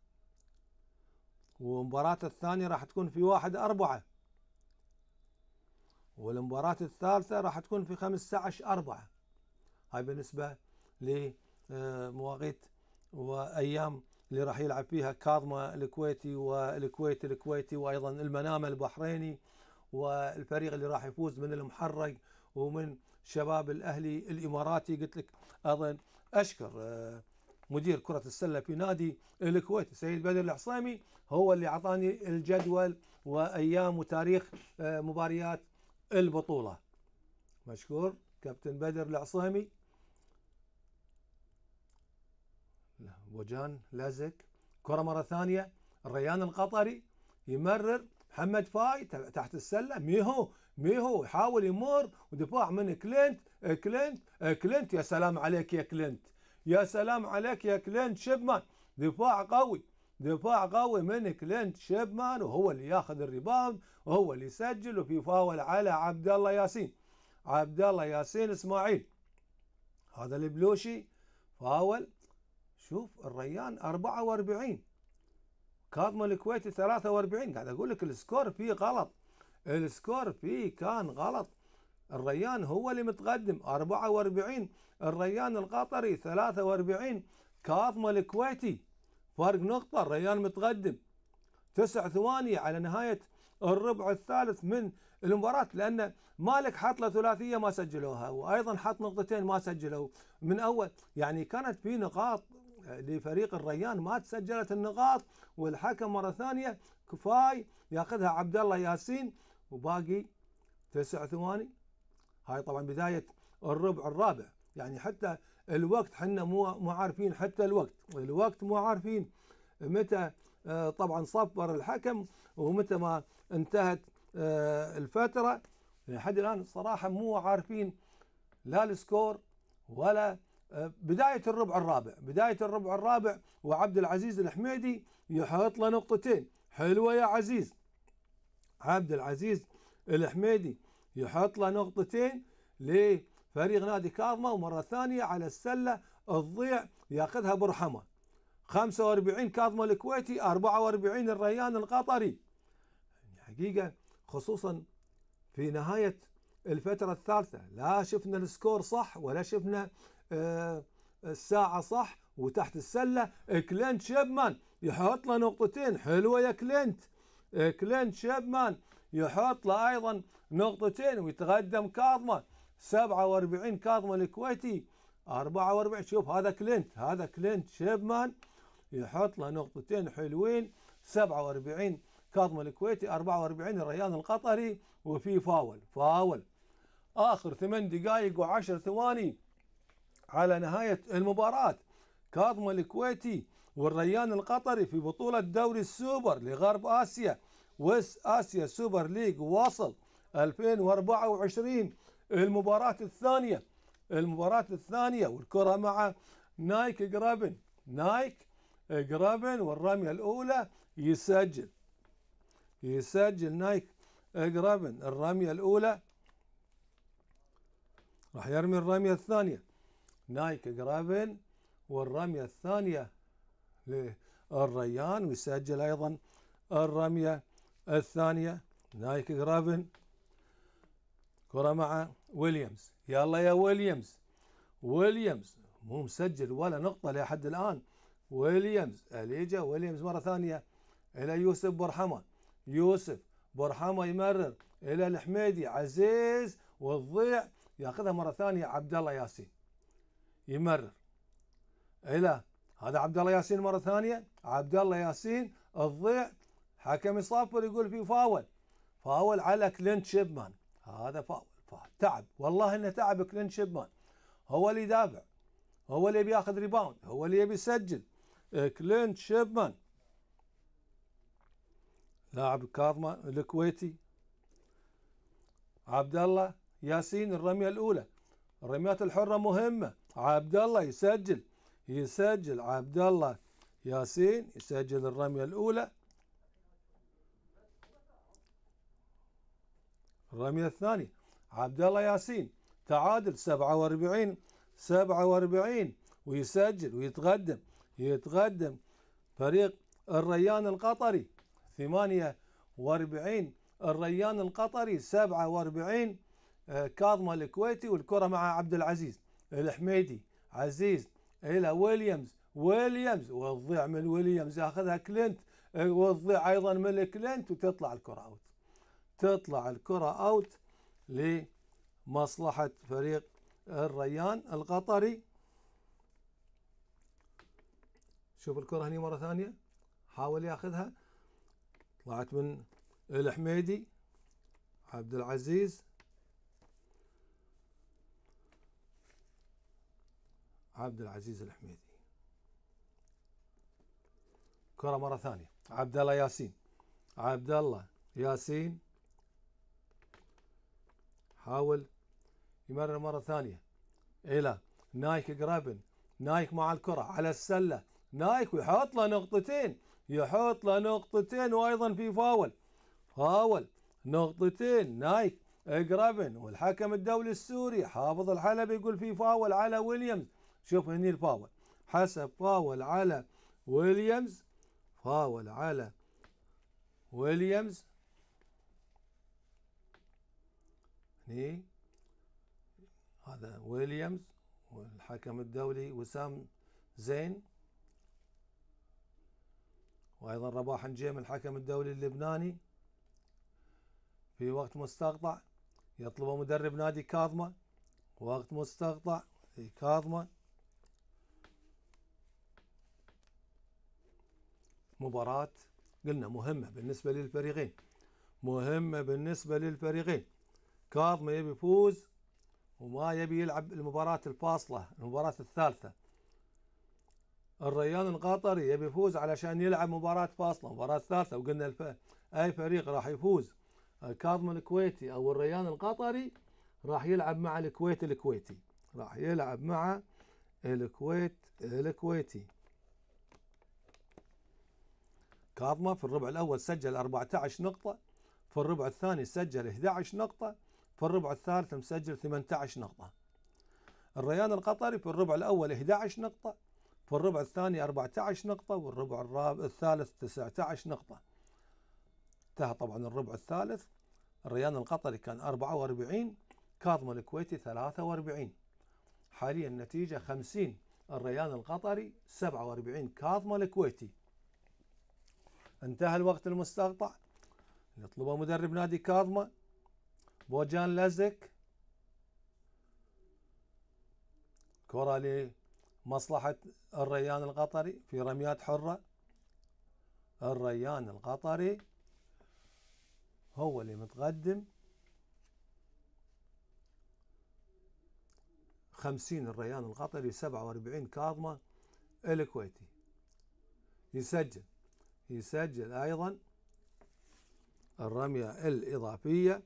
ومباراة الثانية راح تكون في 1 4 والمباراة الثالثة راح تكون في 15 4 هاي بالنسبة لمواقيت وأيام اللي راح يلعب فيها كاظمة الكويتي والكويت الكويتي وأيضا المنامة البحريني والفريق اللي راح يفوز من المحرق ومن شباب الاهلي الاماراتي قلت لك اظن اشكر آه، مدير كرة السلة في نادي الكويت سيد بدر العصامي هو اللي أعطاني الجدول وأيام وتاريخ آه، مباريات البطولة مشكور كابتن بدر العصامي بوجان لازك كرة مرة ثانية الريان القطري يمرر محمد فاي تحت السله ميهو ميهو يحاول يمر ودفاع من كلينت آه، كلينت آه، كلينت يا سلام عليك يا كلينت يا سلام عليك يا كلينت شيبمان دفاع قوي دفاع قوي من كلينت شيبمان وهو اللي ياخذ الريباوند وهو اللي يسجل وفي فاول على عبد الله ياسين عبد الله ياسين اسماعيل هذا البلوشي فاول شوف الريان 44 كاظم الكويتي 43 قاعد اقول لك السكور فيه غلط السكور فيه كان غلط الريان هو اللي متقدم 44 الريان القطري 43 كاظم الكويتي فرق نقطة الريان متقدم تسع ثواني على نهاية الربع الثالث من المباراة لأن مالك حط له ثلاثية ما سجلوها وأيضا حط نقطتين ما سجلوا من أول يعني كانت في نقاط لفريق الريان ما تسجلت النقاط والحكم مره ثانيه كفاي ياخذها عبد الله ياسين وباقي تسع ثواني هاي طبعا بدايه الربع الرابع يعني حتى الوقت حنا مو مو عارفين حتى الوقت الوقت مو عارفين متى آه، طبعا صفر الحكم ومتى ما انتهت آه، الفتره يعني لحد الان صراحه مو عارفين لا السكور ولا بداية الربع الرابع بداية الربع الرابع وعبد العزيز الحميدي يحط له نقطتين حلوة يا عزيز عبد العزيز الحميدي يحط له نقطتين لفريق نادي كاظمة ومرة ثانية على السلة الضيع ياخذها برحمة 45 كاظمة الكويتي 44 الريان القطري يعني حقيقة خصوصا في نهاية الفترة الثالثة لا شفنا السكور صح ولا شفنا آه، الساعة صح وتحت السلة كلينت شيبمان يحط له نقطتين حلوة يا كلينت آه، كلينت شيبمان يحط له أيضا نقطتين ويتقدم كاظمة 47 كاظمة الكويتي 44 شوف هذا كلينت هذا كلينت شيبمان يحط له نقطتين حلوين 47 كاظمة الكويتي 44 الريان القطري وفي فاول فاول اخر ثمان دقايق وعشر ثواني على نهاية المباراة كاظم الكويتي والريان القطري في بطولة دوري السوبر لغرب آسيا ويست آسيا سوبر ليج واصل 2024 المباراة الثانية المباراة الثانية والكرة مع نايك جرابن نايك جرابن والرمية الأولى يسجل يسجل نايك جرابن الرمية الأولى راح يرمي الرمية الثانية نايك جرافل والرمية الثانية للريان ويسجل أيضا الرمية الثانية نايك جرافل كرة مع ويليامز يلا يا ويليامز ويليامز مو مسجل ولا نقطة لحد الآن ويليامز أليجا ويليامز مرة ثانية إلى يوسف برحمة يوسف برحمة يمرر إلى الحميدي عزيز والضيع ياخذها مرة ثانية عبد الله ياسين يمرر الى هذا عبد الله ياسين مره ثانيه عبد الله ياسين الضيع حكم يصفر يقول في فاول فاول على كلينت شيبمان هذا فاول فاول تعب والله انه تعب كلينت شيبمان هو اللي يدافع هو اللي بياخذ ريباوند هو اللي يبي يسجل إيه، كلينت شيبمان لاعب كارما الكويتي عبد الله ياسين الرميه الاولى الرميات الحره مهمه عبد الله يسجل يسجل عبد الله ياسين يسجل الرمية الأولى الرمية الثانية عبد الله ياسين تعادل 47 47 ويسجل ويتقدم يتقدم فريق الريان القطري 48 الريان القطري 47 آه، كاظمة الكويتي والكرة مع عبد العزيز الحميدي عزيز الى ويليامز ويليامز وتضيع من ويليامز ياخذها كلينت إيه، وتضيع ايضا من كلينت وتطلع الكره اوت تطلع الكره اوت لمصلحه فريق الريان القطري شوف الكره هني مره ثانيه حاول ياخذها طلعت من الحميدي عبد العزيز عبد العزيز الحميدي كرة مرة ثانية عبد الله ياسين عبد الله ياسين حاول يمرر مرة ثانية إلى نايك جرافن نايك مع الكرة على السلة نايك ويحط له نقطتين يحط له نقطتين وأيضا في فاول فاول نقطتين نايك جرافن والحكم الدولي السوري حافظ الحلبي يقول في فاول على ويليامز شوف هني الفاول حسب فاول على ويليامز فاول على ويليامز هني هذا ويليامز والحكم الدولي وسام زين وايضا رباح نجيم الحكم الدولي اللبناني في وقت مستقطع يطلبه مدرب نادي كاظمه وقت مستقطع في كاظمه مباراة قلنا مهمة بالنسبة للفريقين مهمة بالنسبة للفريقين كاظم يبي يفوز وما يبي يلعب المباراة الفاصلة المباراة الثالثة الريان القطري يبي يفوز علشان يلعب مباراة فاصلة مباراة ثالثة وقلنا الف... أي فريق راح يفوز كاظم الكويتي أو الريان القطري راح يلعب مع الكويت الكويتي راح يلعب مع الكويت الكويتي كاظمة في الربع الأول سجل 14 نقطة في الربع الثاني سجل 11 نقطة في الربع الثالث مسجل 18 نقطة الريان القطري في الربع الأول 11 نقطة في الربع الثاني 14 نقطة والربع الرابع الثالث 19 نقطة انتهى طبعا الربع الثالث الريان القطري كان 44 كاظم الكويتي 43 حاليا النتيجة 50 الريان القطري 47 كاظم الكويتي انتهى الوقت المستقطع يطلبه مدرب نادي كاظمة بوجان لازك كرة لمصلحة الريان القطري في رميات حرة الريان القطري هو اللي متقدم خمسين الريان القطري سبعة واربعين كاظمة الكويتي يسجل يسجل أيضا الرمية الإضافية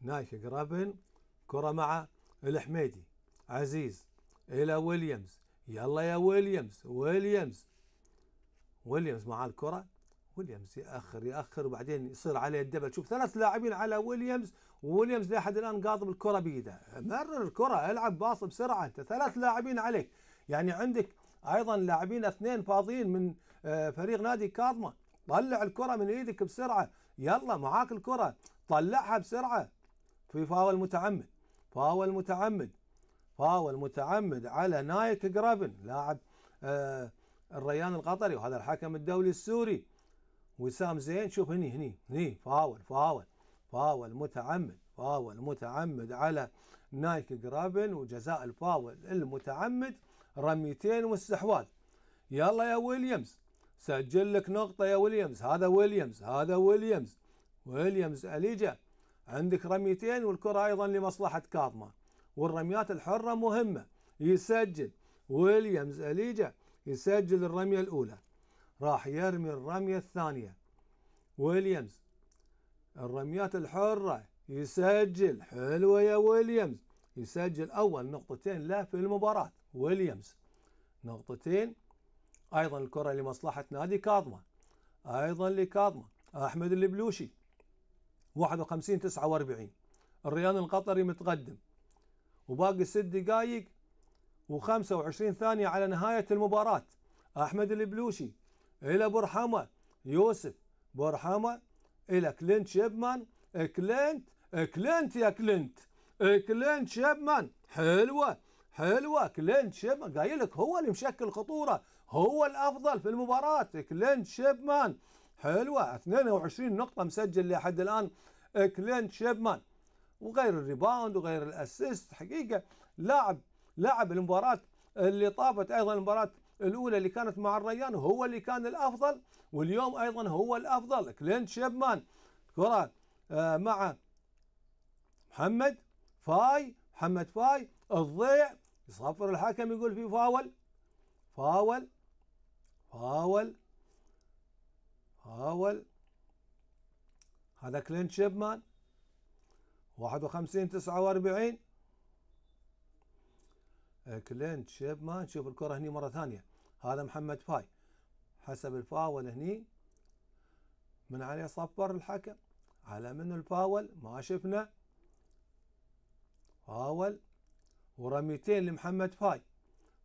نايك جرابن كرة مع الحميدي عزيز إلى ويليامز يلا يا ويليامز ويليامز ويليامز مع الكرة ويليامز يأخر يأخر وبعدين يصير عليه الدبل شوف ثلاث لاعبين على ويليامز ويليامز لحد الآن قاضب الكرة بيده مرر الكرة العب باص بسرعة أنت ثلاث لاعبين عليك يعني عندك ايضا لاعبين اثنين فاضيين من آه، فريق نادي كاظمه طلع الكره من ايدك بسرعه يلا معاك الكره طلعها بسرعه في فاول متعمد فاول متعمد فاول متعمد على نايك جرافن لاعب آه، الريان القطري وهذا الحكم الدولي السوري وسام زين شوف هني هني هني فاول فاول فاول متعمد فاول متعمد على نايك جرافن وجزاء الفاول المتعمد رميتين واستحواذ يلا يا ويليامز سجل لك نقطة يا ويليامز هذا ويليامز هذا ويليامز ويليامز أليجا عندك رميتين والكرة أيضا لمصلحة كاظمة والرميات الحرة مهمة يسجل ويليامز أليجا يسجل الرمية الأولى راح يرمي الرمية الثانية ويليامز الرميات الحرة يسجل حلوة يا ويليامز يسجل أول نقطتين له في المباراة ويليامز نقطتين أيضا الكرة لمصلحة نادي كاظمة أيضا لكاظمة أحمد البلوشي 51 49 الريان القطري متقدم وباقي ست دقائق و25 ثانية على نهاية المباراة أحمد البلوشي إلى برحمة يوسف برحمة إلى كلينت شيبمان كلينت كلينت يا كلينت كلين شيبمان حلوة حلوة كلين شيبمان قايل لك هو اللي مشكل خطورة هو الأفضل في المباراة كلين شيبمان حلوة 22 نقطة مسجل لحد الآن آه، كلين شيبمان وغير الريباوند وغير الأسيست حقيقة لاعب لاعب المباراة اللي طافت أيضا المباراة الأولى اللي كانت مع الريان هو اللي كان الأفضل واليوم أيضا هو الأفضل كلين شيبمان كرة آه، مع محمد فاي محمد فاي الضيع يصفر الحكم يقول في فاول فاول فاول فاول هذا كلين شيبمان 51 49 كلين شيبمان شوف الكرة هني مرة ثانية هذا محمد فاي حسب الفاول هني من عليه صفر الحكم على من الفاول ما شفنا هاول ورميتين لمحمد فاي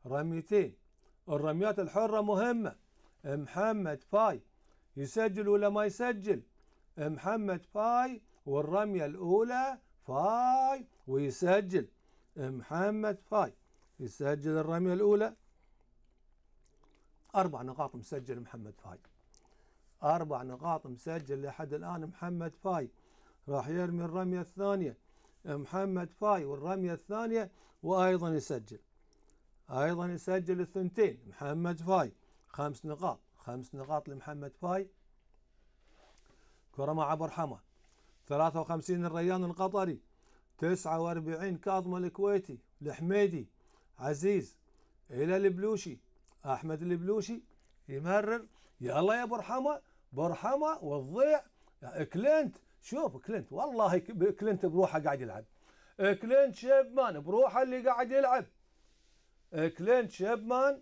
رميتين الرميات الحرة مهمة محمد فاي يسجل ولا ما يسجل محمد فاي والرمية الأولى فاي ويسجل محمد فاي يسجل الرمية الأولى أربع نقاط مسجل محمد فاي أربع نقاط مسجل لحد الآن محمد فاي راح يرمي الرمية الثانية محمد فاي والرمية الثانية وأيضا يسجل أيضا يسجل الثنتين محمد فاي خمس نقاط خمس نقاط لمحمد فاي كرة مع أبو رحمة 53 الريان القطري 49 كاظم الكويتي الحميدي عزيز إلى البلوشي أحمد البلوشي يمرر يلا يا برحمة برحمة والضيع كلينت شوف كلينت والله كلينت بروحه قاعد يلعب آه، كلينت شيبمان بروحه اللي قاعد يلعب آه، كلينت شيبمان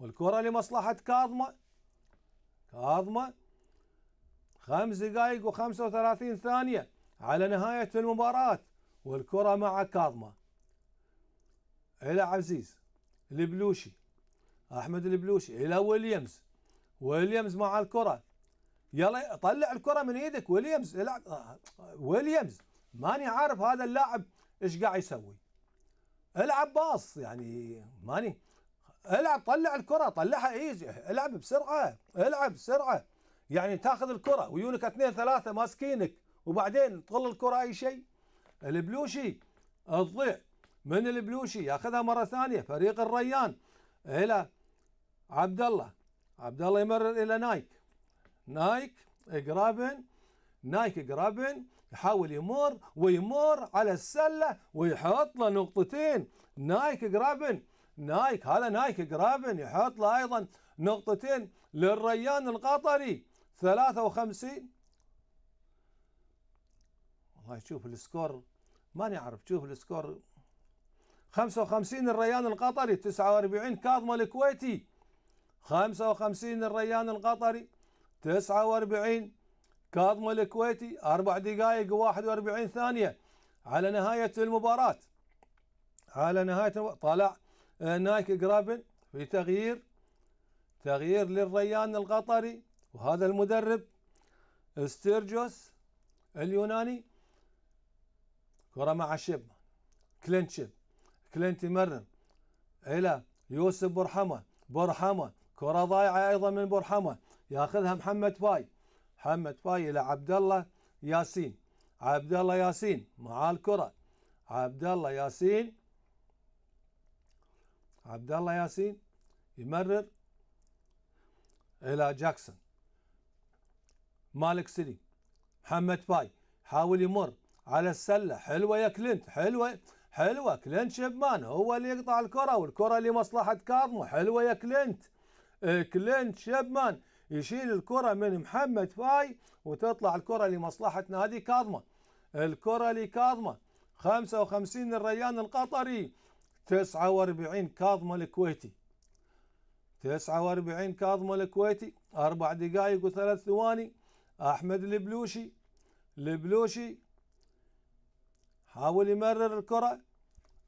والكرة لمصلحة كاظمة كاظمة خمس دقائق و و35 ثانية على نهاية المباراة والكرة مع كاظمة إلى عزيز البلوشي أحمد البلوشي إلى ويليامز ويليامز مع الكرة يلا طلع الكره من ايدك ويليامز العب ويليامز ماني عارف هذا اللاعب ايش قاعد يسوي العب باص يعني ماني العب طلع الكره طلعها ايزي العب بسرعه العب بسرعه يعني تاخذ الكره ويونك اثنين ثلاثه ماسكينك وبعدين تطل الكره اي شيء البلوشي تضيع من البلوشي ياخذها مره ثانيه فريق الريان الى عبد الله عبد الله يمرر الى نايك نايك جرابن نايك جرابن يحاول يمر ويمر على السله ويحط له نقطتين نايك جرابن نايك هذا نايك جرابن يحط له ايضا نقطتين للريان القطري 53 والله شوف السكور ماني عارف شوف السكور 55 الريان القطري 49 كاظم الكويتي 55 الريان القطري 49 كاظم الكويتي أربع دقائق و41 ثانية على نهاية المباراة على نهاية طلع آه، نايك جرابن في تغيير تغيير للريان القطري وهذا المدرب ستيرجوس اليوناني كرة مع شب كلينت كلينتي كلينت يمرر إلى يوسف برحمة برحمة كرة ضايعة أيضا من برحمة ياخذها محمد باي محمد باي الى عبد الله ياسين عبد الله ياسين معاه الكره عبد الله ياسين عبد الله ياسين يمرر الى جاكسون مالك سليم محمد باي حاول يمر على السله حلوه يا كلينت حلوه حلوه كلينت شبمان هو اللي يقطع الكره والكره لمصلحه كارمو حلوه يا كلينت إيه، كلينت شبمان يشيل الكرة من محمد فاي وتطلع الكرة لمصلحة نادي كاظمة الكرة لكاظمة 55 الريان القطري 49 كاظمة الكويتي 49 كاظمة الكويتي أربع دقائق وثلاث ثواني أحمد البلوشي البلوشي حاول يمرر الكرة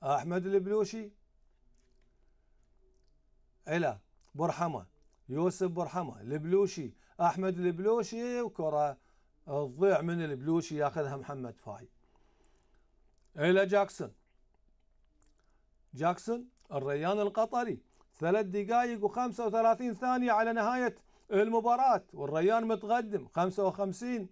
أحمد البلوشي إلى برحمة يوسف برحمه البلوشي احمد البلوشي وكره تضيع من البلوشي ياخذها محمد فاي الى جاكسون جاكسون الريان القطري ثلاث دقائق و35 ثانية على نهاية المباراة والريان متقدم 55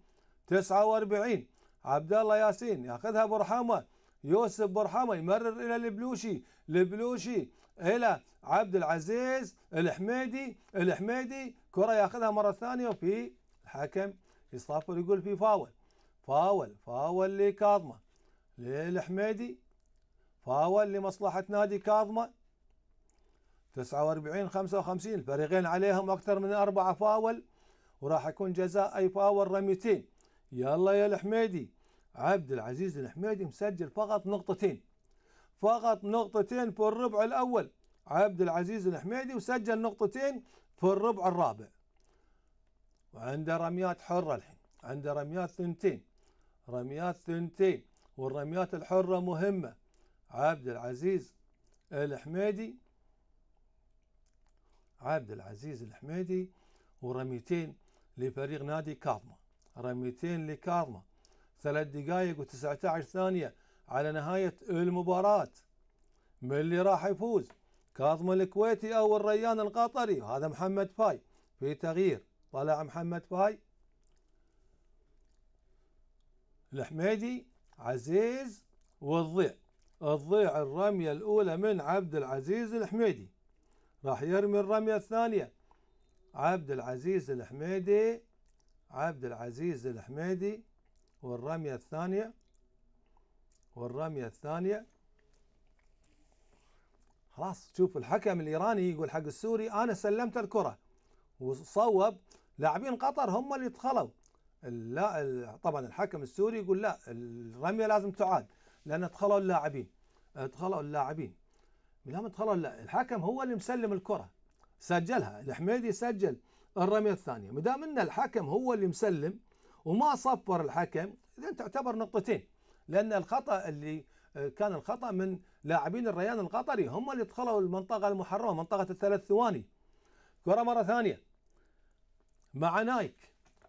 49 عبد الله ياسين ياخذها برحمه يوسف برحمه يمرر الى البلوشي البلوشي الى عبد العزيز الحميدي الحميدي كره ياخذها مره ثانيه وفي الحكم يصفر يقول في فاول فاول فاول لكاظمه للحميدي فاول لمصلحه نادي كاظمه 49 55 الفريقين عليهم اكثر من اربعه فاول وراح يكون جزاء اي فاول رميتين يلا يا الحميدي عبد العزيز الحميدي مسجل فقط نقطتين فقط نقطتين في الربع الأول عبد العزيز الحميدي وسجل نقطتين في الربع الرابع وعنده رميات حرة الحين عنده رميات ثنتين رميات ثنتين والرميات الحرة مهمة عبد العزيز الحميدي عبد العزيز الحميدي ورميتين لفريق نادي كاظمة رميتين لكاظمة ثلاث دقائق و19 ثانية على نهاية المباراة من اللي راح يفوز كاظم الكويتي أو الريان القطري هذا محمد فاي في تغيير طلع محمد فاي الحميدي عزيز والضيع الضيع الرمية الأولى من عبد العزيز الحميدي راح يرمي الرمية الثانية عبد العزيز الحميدي عبد العزيز الحميدي والرمية الثانية والرمية الثانية خلاص شوف الحكم الإيراني يقول حق السوري أنا سلمت الكرة وصوب لاعبين قطر هم اللي دخلوا لا طبعا الحكم السوري يقول لا الرمية لازم تعاد لأن دخلوا اللاعبين دخلوا اللاعبين لما دخلوا الحكم هو اللي مسلم الكرة سجلها الحميدي سجل الرمية الثانية ما دام ان الحكم هو اللي مسلم وما صفر الحكم اذا تعتبر نقطتين لأن الخطأ اللي آه، كان الخطأ من لاعبين الريان القطري هم اللي دخلوا المنطقة المحرمة منطقة الثلاث ثواني كرة مرة ثانية مع نايك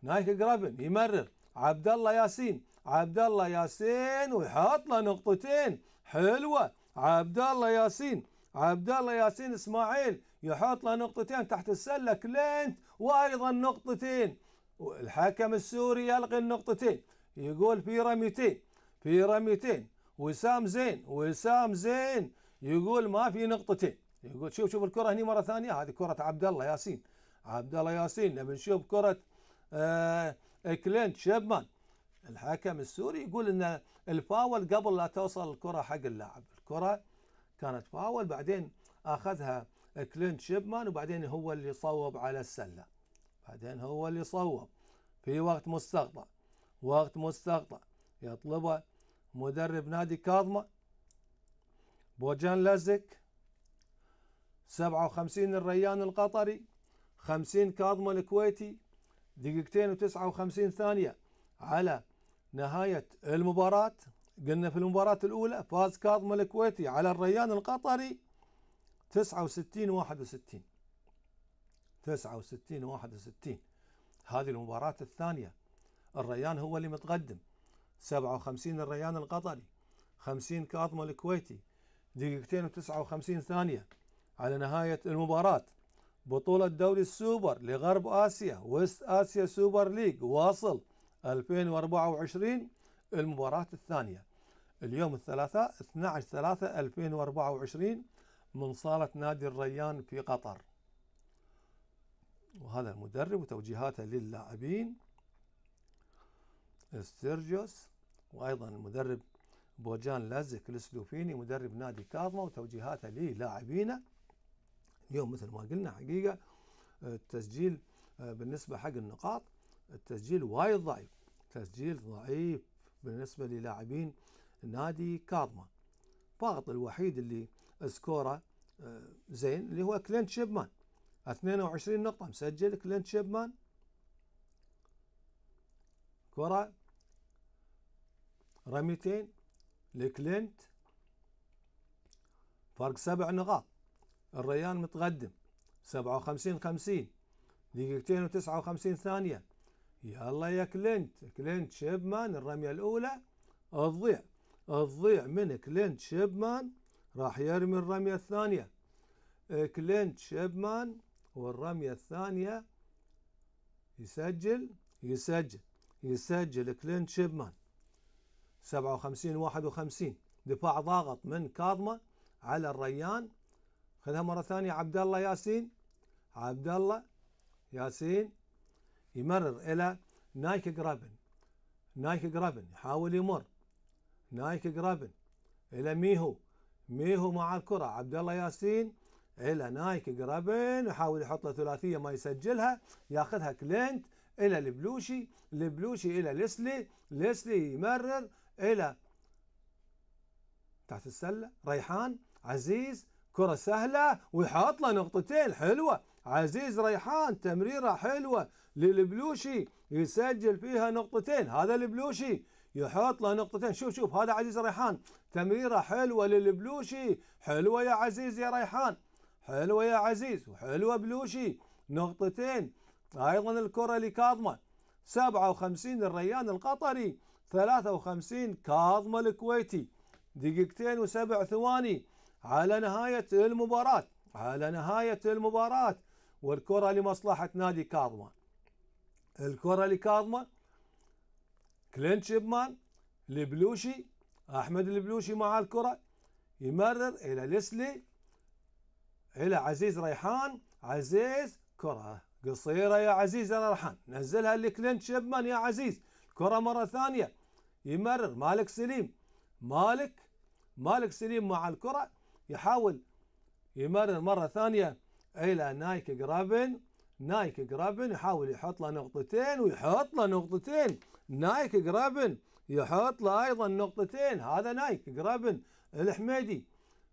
نايك جرافن يمرر عبد الله ياسين عبد الله ياسين ويحط له نقطتين حلوة عبد الله ياسين عبد الله ياسين اسماعيل يحط له نقطتين تحت السله كلينت وايضا نقطتين الحكم السوري يلغي النقطتين يقول في رميتين في رميتين وسام زين وسام زين يقول ما في نقطتين يقول شوف شوف الكره هني مره ثانيه هذه كره عبد الله ياسين عبد الله ياسين نبي نشوف كره آه كلينت شيبمان الحكم السوري يقول ان الفاول قبل لا توصل الكره حق اللاعب الكره كانت فاول بعدين اخذها كلينت شيبمان وبعدين هو اللي صوب على السله بعدين هو اللي صوب في وقت مستقطع وقت مستقطع يطلبه مدرب نادي كاظمة بوجان لزك 57 الريان القطري 50 كاظمة الكويتي دقيقتين و59 ثانية على نهاية المباراة قلنا في المباراة الأولى فاز كاظمة الكويتي على الريان القطري 69 61 69 61 هذه المباراة الثانية الريان هو اللي متقدم 57 الريان القطري 50 كاظم الكويتي دقيقتين و59 ثانية على نهاية المباراة بطولة دوري السوبر لغرب آسيا ويست آسيا سوبر ليج واصل 2024 المباراة الثانية اليوم الثلاثاء 12 3 2024 من صالة نادي الريان في قطر وهذا المدرب وتوجيهاته للاعبين استرجوس وايضا المدرب بوجان لازك الاسلوفيني مدرب نادي كاظمه وتوجيهاته للاعبينه اليوم مثل ما قلنا حقيقه آه، التسجيل آه، بالنسبه حق النقاط التسجيل وايد ضعيف تسجيل ضعيف بالنسبه للاعبين نادي كاظمه فقط الوحيد اللي سكوره آه، زين اللي هو كلينت شيبمان 22 نقطه مسجل كلينت شيبمان كره رميتين لكلينت فرق سبع نقاط الريان متقدم سبعة وخمسين خمسين دقيقتين وتسعة وخمسين ثانية يلا يا كلينت كلينت شيبمان الرمية الأولى تضيع تضيع من كلينت شيبمان راح يرمي الرمية الثانية إيه، كلينت شيبمان والرمية الثانية يسجل يسجل يسجل كلينت شيبمان 57 51 دفاع ضاغط من كاظمة على الريان خذها مرة ثانية عبد الله ياسين عبد الله ياسين يمرر إلى نايك جرابن نايك جرابن يحاول يمر نايك جرابن إلى ميهو ميهو مع الكرة عبد الله ياسين إلى نايك جرابن يحاول يحط له ثلاثية ما يسجلها ياخذها كلينت إلى البلوشي البلوشي إلى ليسلي ليسلي يمرر إلى تحت السلة ريحان عزيز كرة سهلة ويحط له نقطتين حلوة عزيز ريحان تمريرة حلوة للبلوشي يسجل فيها نقطتين هذا البلوشي يحط له نقطتين شوف شوف هذا عزيز ريحان تمريرة حلوة للبلوشي حلوة يا عزيز يا ريحان حلوة يا عزيز وحلوة بلوشي نقطتين أيضا الكرة لكاظمة 57 الريان القطري 53 كاظم الكويتي دقيقتين وسبع ثواني على نهاية المباراة على نهاية المباراة والكرة لمصلحة نادي كاظمة الكرة لكاظمة كلين شيبمان البلوشي أحمد البلوشي مع الكرة يمرر إلى ليسلي إلى عزيز ريحان عزيز كرة قصيرة يا عزيز يا ريحان نزلها لكلين شيبمان يا عزيز كرة مرة ثانية يمرر مالك سليم مالك مالك سليم مع الكرة يحاول يمرر مرة ثانية إلى نايك جرابن نايك جرابن يحاول يحط له نقطتين ويحط له نقطتين نايك جرابن يحط له أيضا نقطتين هذا نايك جرابن الحميدي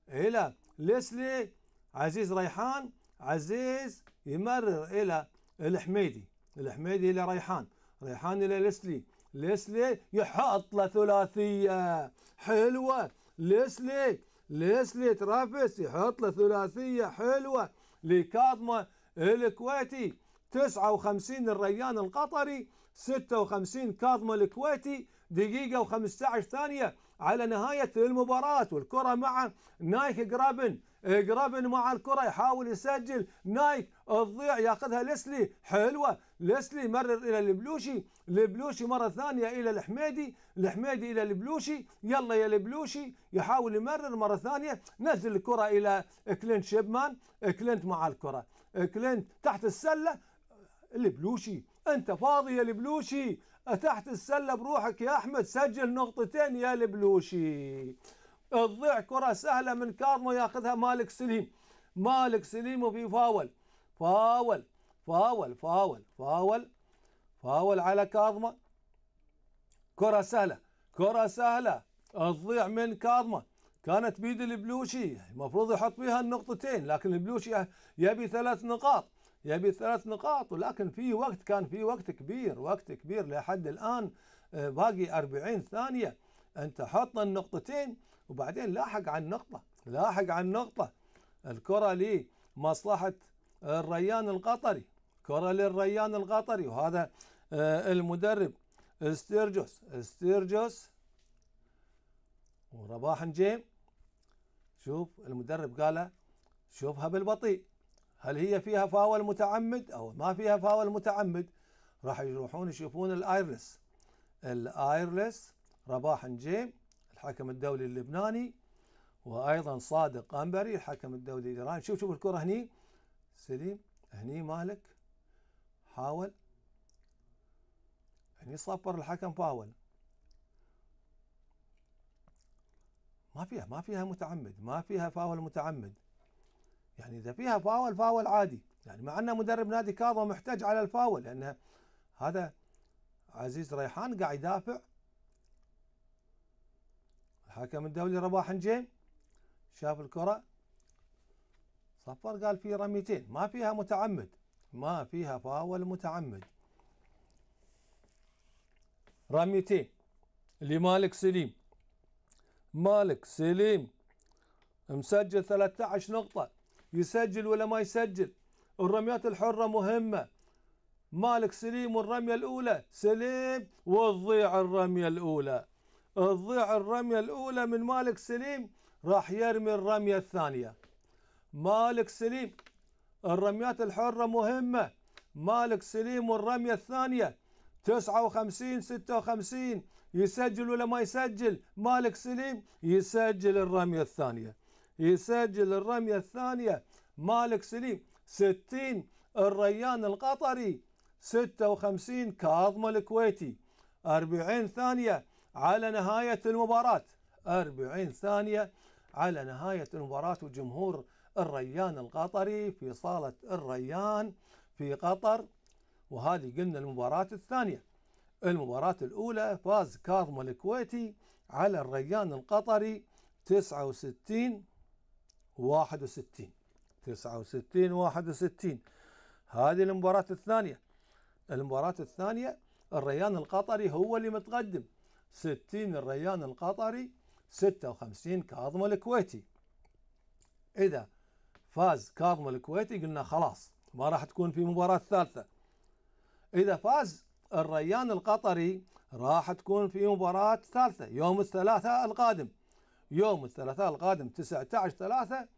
إلى ليسلي عزيز ريحان عزيز يمرر إلى الحميدي الحميدي إلى ريحان ريحان إلى ليسلي ليسلي يحط له ثلاثيه حلوه ليسلي ليسلي ترافيس يحط له ثلاثيه حلوه لكاظمه الكويتي 59 الريان القطري 56 كاظمه الكويتي دقيقة و15 ثانية على نهاية المباراة والكرة مع نايك جرابن آه، جرابن مع الكرة يحاول يسجل نايك تضيع ياخذها ليسلي حلوة ليسلي مرر إلى البلوشي البلوشي مرة ثانية إلى الحميدي الحميدي إلى البلوشي يلا يا البلوشي يحاول يمرر مرة ثانية نزل الكرة إلى كلينت شيبمان آه، كلينت مع الكرة آه، كلينت تحت السلة البلوشي انت فاضي يا البلوشي تحت السله بروحك يا احمد سجل نقطتين يا البلوشي تضيع كره سهله من كارمو ياخذها مالك سليم مالك سليم وفي فاول فاول فاول فاول فاول فاول على كاظمة كرة سهلة كرة سهلة تضيع من كاظمة كانت بيد البلوشي المفروض يحط فيها النقطتين لكن البلوشي يبي ثلاث نقاط يبي ثلاث نقاط ولكن في وقت كان في وقت كبير وقت كبير لحد الآن آه، باقي 40 ثانية أنت حط النقطتين وبعدين لاحق على النقطة لاحق على النقطة الكرة لمصلحة الريان القطري كرة للريان القطري وهذا آه، المدرب استيرجوس استيرجوس ورباح نجيم شوف المدرب قال شوفها بالبطيء هل هي فيها فاول متعمد او ما فيها فاول متعمد راح يروحون يشوفون الايرلس الايرلس رباح نجيم الحكم الدولي اللبناني وايضا صادق انبري الحكم الدولي الايراني شوف شوف الكره هني سليم هني مالك حاول هني صبر الحكم فاول ما فيها ما فيها متعمد ما فيها فاول متعمد يعني اذا فيها فاول فاول عادي يعني مع ان مدرب نادي كاظم محتاج على الفاول لان هذا عزيز ريحان قاعد يدافع الحكم الدولي رباح نجيم شاف الكره صفر قال في رميتين ما فيها متعمد ما فيها فاول متعمد رميتين لمالك سليم مالك سليم مسجل 13 نقطة يسجل ولا ما يسجل الرميات الحرة مهمة مالك سليم والرمية الأولى سليم وتضيع الرمية الأولى تضيع الرمية الأولى من مالك سليم راح يرمي الرمية الثانية مالك سليم الرميات الحرة مهمة مالك سليم والرمية الثانية 59 56 يسجل ولا ما يسجل مالك سليم يسجل الرمية الثانية يسجل الرمية الثانية مالك سليم 60 الريان القطري 56 كاظم الكويتي 40 ثانية على نهاية المباراة 40 ثانية على نهاية المباراة وجمهور الريان القطري في صالة الريان في قطر وهذه قلنا المباراة الثانية المباراة الأولى فاز كاظم الكويتي على الريان القطري 69 61 69 61 هذه المباراة الثانية المباراة الثانية الريان القطري هو اللي متقدم 60 الريان القطري 56 كاظم الكويتي إذا فاز كاظم الكويتي قلنا خلاص ما راح تكون في مباراة ثالثة إذا فاز الريان القطري راح تكون في مباراة ثالثة يوم الثلاثاء القادم يوم الثلاثاء القادم 19 3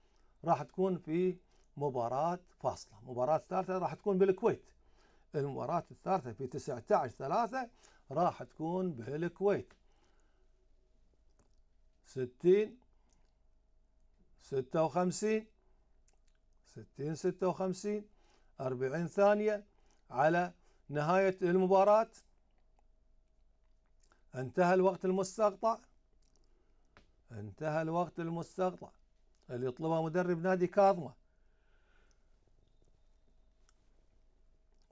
راح تكون في مباراة فاصلة مباراة الثالثة راح تكون بالكويت المباراة الثالثة في 19 3 راح تكون بالكويت 60 56 60 56 40 ثانية على نهاية المباراة انتهى الوقت المستقطع انتهى الوقت المستقطع اللي يطلبها مدرب نادي كاظمة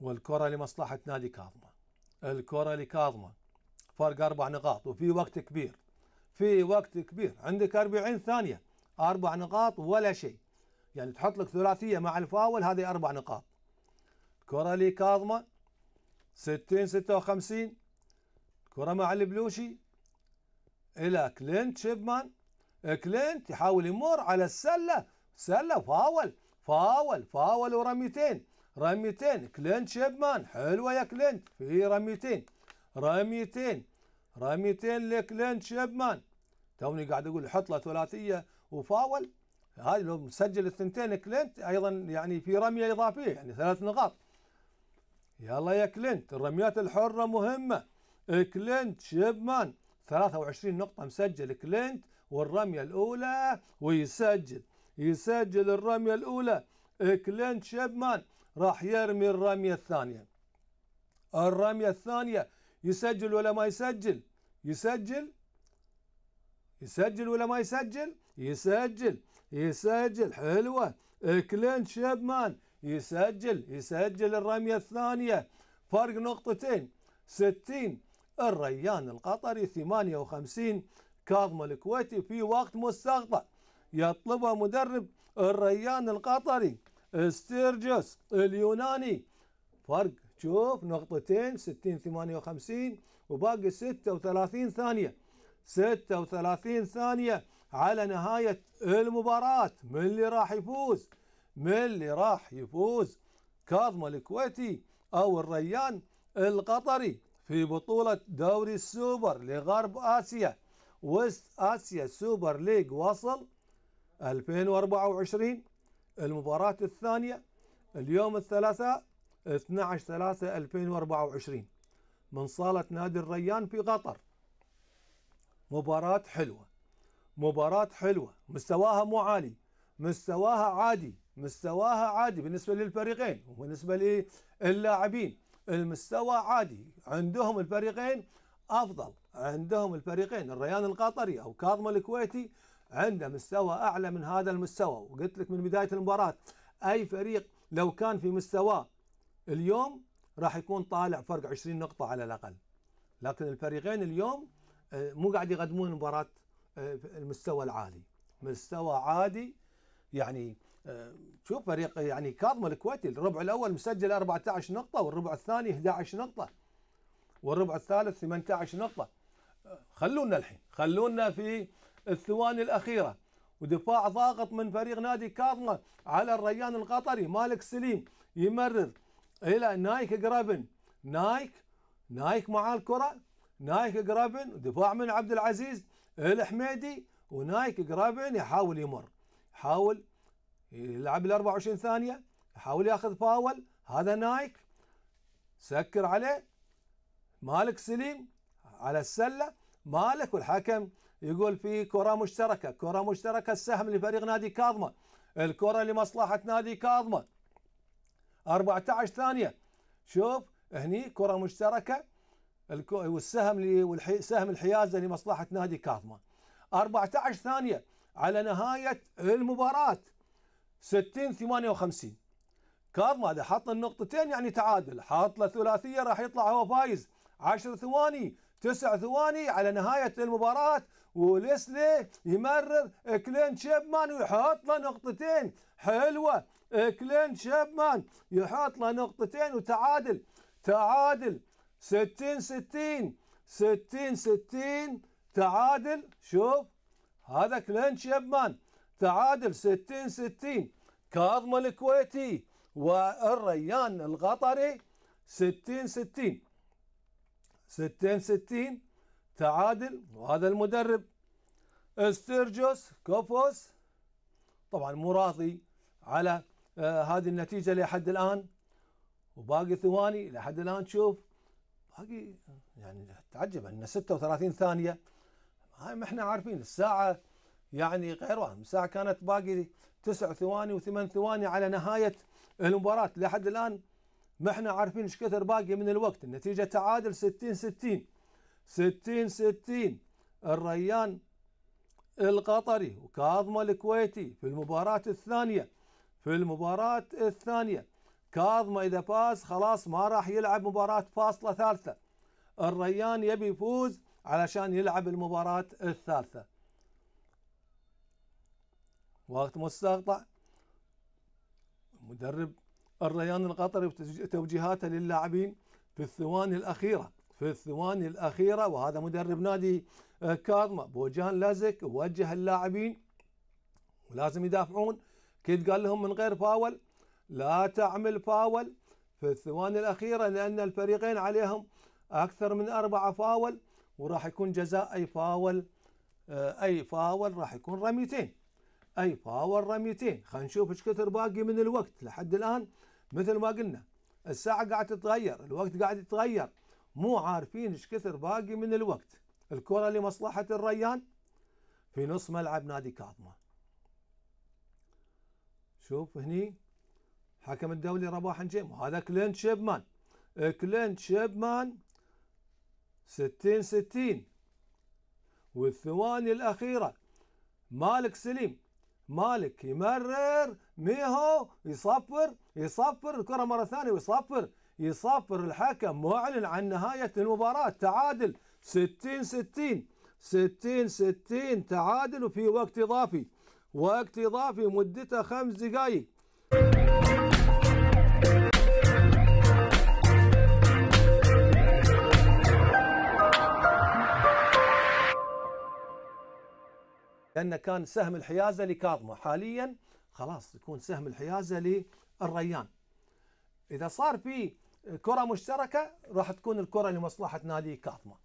والكرة لمصلحة نادي كاظمة الكرة لكاظمة فرق أربع نقاط وفي وقت كبير في وقت كبير عندك 40 ثانية أربع نقاط ولا شيء يعني تحط لك ثلاثية مع الفاول هذه أربع نقاط كرة لكاظمة 60 56 كرة مع البلوشي الى كلينت شيبمان آه، كلينت يحاول يمر على السله سله فاول فاول فاول ورميتين رميتين كلينت شيبمان حلوه يا كلينت في رميتين رميتين رميتين لكلينت شيبمان توني قاعد اقول حط له ثلاثيه وفاول هاي لو مسجل الثنتين كلينت ايضا يعني في رميه اضافيه يعني ثلاث نقاط يلا يا كلينت الرميات الحره مهمه كلينت شيبمان 23 نقطة مسجل كلينت والرمية الأولى ويسجل يسجل الرمية الأولى كلينت شيبمان راح يرمي الرمية الثانية الرمية الثانية يسجل ولا ما يسجل يسجل يسجل ولا ما يسجل يسجل يسجل حلوة كلينت شيبمان يسجل يسجل الرمية الثانية فرق نقطتين 60 الريان القطري 58 كاظم الكويتي في وقت مستقطع يطلبه مدرب الريان القطري استيرجوس اليوناني فرق شوف نقطتين 60 58 وباقي 36 ثانية 36 ثانية على نهاية المباراة من اللي راح يفوز من اللي راح يفوز كاظم الكويتي أو الريان القطري في بطولة دوري السوبر لغرب آسيا وست آسيا سوبر ليج وصل 2024 المباراة الثانية اليوم الثلاثاء 12 3 2024 من صالة نادي الريان في قطر مباراة حلوة مباراة حلوة مستواها مو عالي مستواها عادي مستواها عادي بالنسبة للفريقين وبالنسبة للاعبين المستوى عادي عندهم الفريقين افضل عندهم الفريقين الريان القطري او كاظم الكويتي عنده مستوى اعلى من هذا المستوى وقلت لك من بدايه المباراه اي فريق لو كان في مستواه اليوم راح يكون طالع فرق 20 نقطه على الاقل لكن الفريقين اليوم آه، مو قاعد يقدمون مباراه آه، المستوى العالي مستوى عادي يعني آه، شوف فريق يعني كاظم الكويتي الربع الاول مسجل 14 نقطه والربع الثاني 11 نقطه والربع الثالث 18 نقطه آه، خلونا الحين خلونا في الثواني الاخيره ودفاع ضاغط من فريق نادي كاظمه على الريان القطري مالك سليم يمرر الى نايك جرافن نايك نايك مع الكره نايك جرافن دفاع من عبد العزيز الحميدي ونايك جرافن يحاول يمر يحاول يلعب ال 24 ثانيه يحاول ياخذ فاول هذا نايك سكر عليه مالك سليم على السله مالك والحكم يقول في كره مشتركه كره مشتركه السهم لفريق نادي كاظمه الكره لمصلحه نادي كاظمه 14 ثانيه شوف هني كره مشتركه والسهم والسهم الحيازه لمصلحه نادي كاظمه 14 ثانيه على نهايه المباراه 60 58 كارما حط النقطتين يعني تعادل حاط له ثلاثيه راح يطلع هو فايز 10 ثواني تسع ثواني على نهاية المباراة وليسلي يمرر كلين شيبمان ويحط له نقطتين حلوة كلين شيبمان يحط له نقطتين وتعادل تعادل 60 60 60 60 تعادل شوف هذا كلين شيبمان تعادل 60 60 كاظم الكويتي والريان القطري 60 60 60 60 تعادل وهذا المدرب استرجوس كوبوس طبعا مو راضي على آه، هذه النتيجه لحد الان وباقي ثواني لحد الان تشوف باقي يعني تعجب ان 36 ثانيه هاي ما احنا عارفين الساعه يعني غير الساعة كانت باقي تسع ثواني وثمان ثواني على نهاية المباراة لحد الآن ما احنا عارفين ايش كثر باقي من الوقت النتيجة تعادل 60 60 60 60 الريان القطري وكاظم الكويتي في المباراة الثانية في المباراة الثانية كاظم إذا فاز خلاص ما راح يلعب مباراة فاصلة ثالثة الريان يبي يفوز علشان يلعب المباراة الثالثة وقت مستقطع مدرب الريان القطري وتوجيهاته للاعبين في الثواني الاخيره في الثواني الاخيره وهذا مدرب نادي آه، كارما بوجان لازك وجه اللاعبين ولازم يدافعون كيد قال لهم من غير فاول لا تعمل فاول في الثواني الاخيره لان الفريقين عليهم اكثر من اربعه فاول وراح يكون جزاء اي فاول آه، اي فاول راح يكون رميتين اي باور رميتين خلينا نشوف ايش كثر باقي من الوقت لحد الان مثل ما قلنا الساعه قاعده تتغير الوقت قاعد يتغير مو عارفين ايش كثر باقي من الوقت الكره لمصلحه الريان في نص ملعب نادي كاظمه شوف هني حكم الدولي رباح نجيم وهذا كلين شيبمان إيه، كلين شيبمان 60 60 والثواني الأخيرة مالك سليم مالك يمرر ميهو يصفر يصفر الكرة مرة ثانية ويصفر يصفر الحكم معلن عن نهاية المباراة تعادل 60 60 60 60 تعادل وفي وقت إضافي وقت إضافي مدته خمس دقائق لأن كان سهم الحيازة لكاظمة حاليا خلاص يكون سهم الحيازة للريان إذا صار في كرة مشتركة راح تكون الكرة لمصلحة نادي كاظمة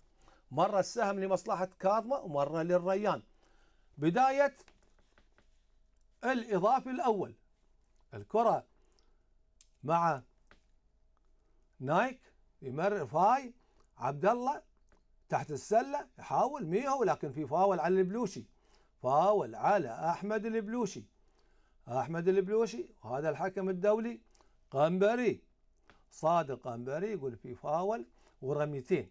مرة السهم لمصلحة كاظمة ومرة للريان بداية الإضافي الأول الكرة مع نايك يمر فاي عبد الله تحت السله يحاول ميهو لكن في فاول على البلوشي فاول على أحمد البلوشي أحمد البلوشي وهذا الحكم الدولي قنبري صادق قنبري يقول في فاول ورميتين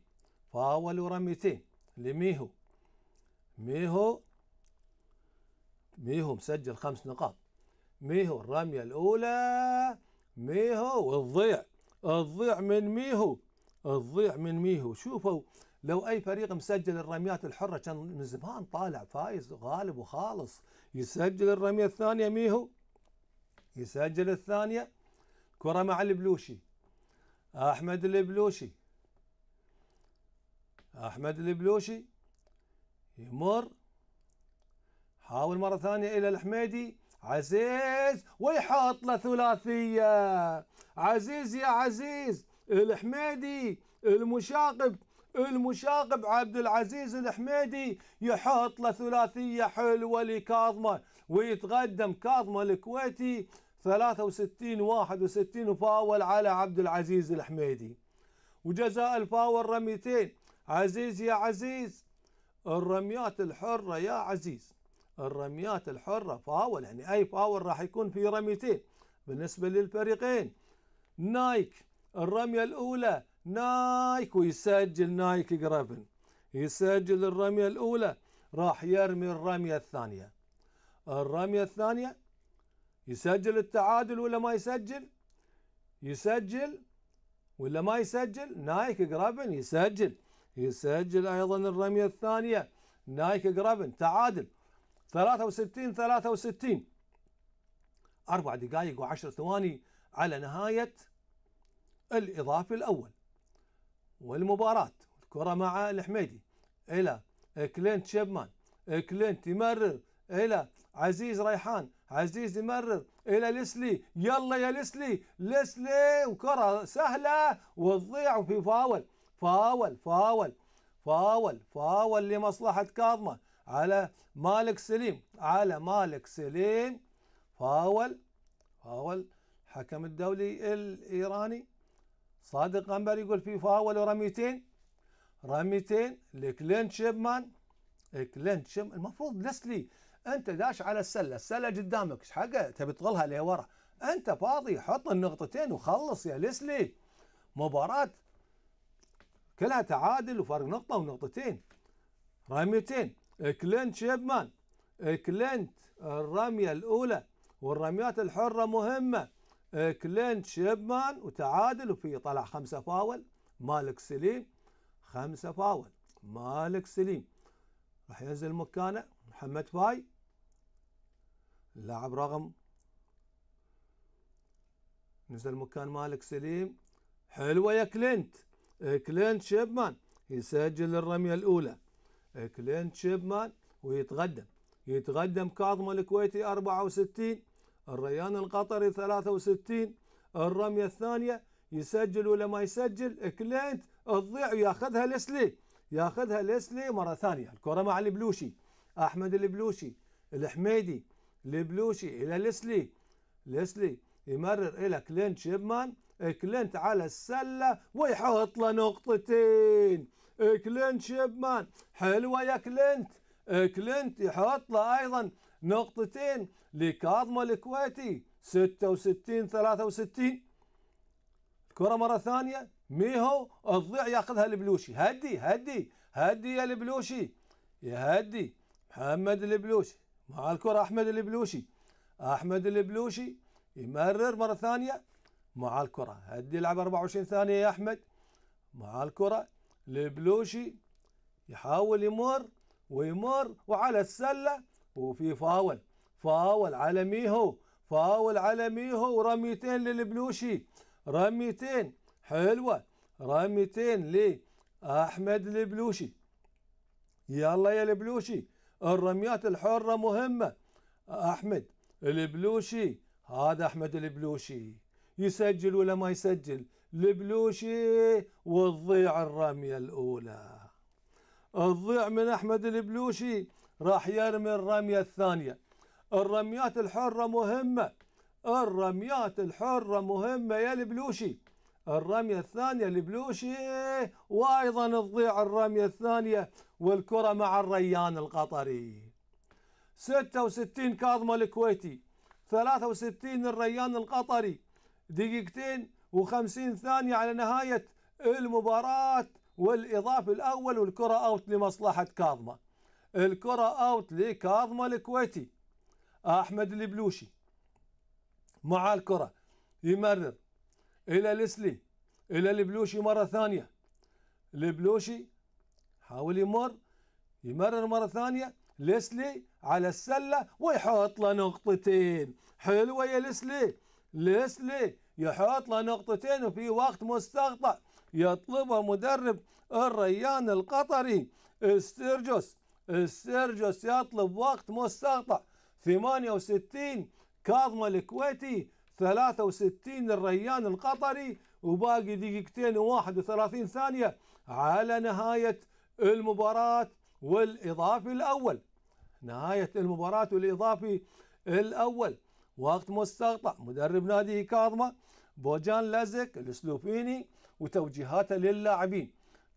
فاول ورميتين لميهو ميهو ميهو مسجل خمس نقاط ميهو الرمية الأولى ميهو الضيع الضيع من ميهو الضيع من ميهو شوفوا لو اي فريق مسجل الرميات الحره كان من زمان طالع فايز غالب وخالص يسجل الرميه الثانيه ميهو يسجل الثانيه كره مع البلوشي احمد البلوشي احمد البلوشي يمر حاول مره ثانيه الى الحميدي عزيز ويحط له ثلاثيه عزيز يا عزيز الحميدي المشاقب المشاغب عبد العزيز الحميدي يحط له ثلاثيه حلوه لكاظمه ويتقدم كاظمه الكويتي 63 61 فاول على عبد العزيز الحميدي وجزاء الفاول رميتين عزيز يا عزيز الرميات الحره يا عزيز الرميات الحره فاول يعني اي فاول راح يكون في رميتين بالنسبه للفريقين نايك الرميه الاولى نايك ويسجل نايك جرافن يسجل الرمية الأولى راح يرمي الرمية الثانية الرمية الثانية يسجل التعادل ولا ما يسجل يسجل ولا ما يسجل نايك جرافن يسجل يسجل أيضا الرمية الثانية نايك جرافن تعادل 63 63 أربع دقائق وعشر ثواني على نهاية الإضافي الأول والمباراة الكرة مع الحميدي إلى كلينت شيبمان كلينت يمرر إلى عزيز ريحان عزيز يمرر إلى ليسلي يلا يا ليسلي ليسلي وكرة سهلة وتضيع وفي فاول فاول فاول فاول فاول لمصلحة كاظمة على مالك سليم على مالك سليم فاول فاول حكم الدولي الإيراني صادق قنبر يقول في فاول ورميتين رميتين شيبمان مان شيب المفروض لسلي انت داش على السله السله قدامك ايش حقه تبي تطلها لورا انت فاضي حط النقطتين وخلص يا لسلي مباراه كلها تعادل وفرق نقطه ونقطتين رميتين كلينت شيبمان كلينت الرميه الاولى والرميات الحره مهمه كلين شيبمان وتعادل وفي طلع خمسة فاول مالك سليم خمسة فاول مالك سليم راح ينزل مكانه محمد فاي لاعب رقم نزل مكان مالك سليم حلوة يا كلينت كلينت شيبمان يسجل الرمية الأولى كلينت شيبمان ويتقدم يتقدم كاظم الكويتي 64 الريان القطري 63 الرمية الثانية يسجل ولا ما يسجل كلينت تضيع وياخذها لسلي ياخذها لسلي مرة ثانية الكرة مع البلوشي أحمد البلوشي الحميدي البلوشي إلى لسلي لسلي يمرر إلى كلينت شيبمان كلينت على السلة ويحط له نقطتين كلينت شيبمان حلوة يا كلينت كلينت يحط له أيضا نقطتين لكاظمة الكويتي 66 63 الكرة مرة ثانية ميهو تضيع ياخذها البلوشي هدي هدي هدي يا البلوشي يا هدي محمد البلوشي مع الكرة أحمد البلوشي أحمد البلوشي يمرر مرة ثانية مع الكرة هدي يلعب 24 ثانية يا أحمد مع الكرة البلوشي يحاول يمر ويمر وعلى السلة وفي فاول فاول على هو فاول على هو رميتين للبلوشي رميتين حلوة رميتين لأحمد البلوشي يلا يا البلوشي الرميات الحرة مهمة أحمد البلوشي هذا أحمد البلوشي يسجل ولا ما يسجل البلوشي وتضيع الرمية الأولى الضيع من أحمد البلوشي راح يرمي الرمية الثانية الرميات الحرة مهمة الرميات الحرة مهمة يا البلوشي الرمية الثانية البلوشي وأيضا تضيع الرمية الثانية والكرة مع الريان القطري 66 كاظمة الكويتي 63 الريان القطري دقيقتين و50 ثانية على نهاية المباراة والإضافة الأول والكرة أوت لمصلحة كاظمة الكرة أوت لكاظمة الكويتي أحمد البلوشي مع الكرة يمرر إلى لسلي إلى البلوشي مرة ثانية البلوشي حاول يمر يمرر مرة ثانية لسلي على السلة ويحط له نقطتين حلوة يا لسلي لسلي يحط له نقطتين وفي وقت مستقطع يطلبها مدرب الريان القطري استرجوس استرجوس يطلب وقت مستقطع 68 كاظم الكويتي 63 الريان القطري وباقي دقيقتين و31 ثانية على نهاية المباراة والإضافي الأول نهاية المباراة والإضافي الأول وقت مستقطع مدرب نادي كاظمة بوجان لازك السلوفيني وتوجيهاته للاعبين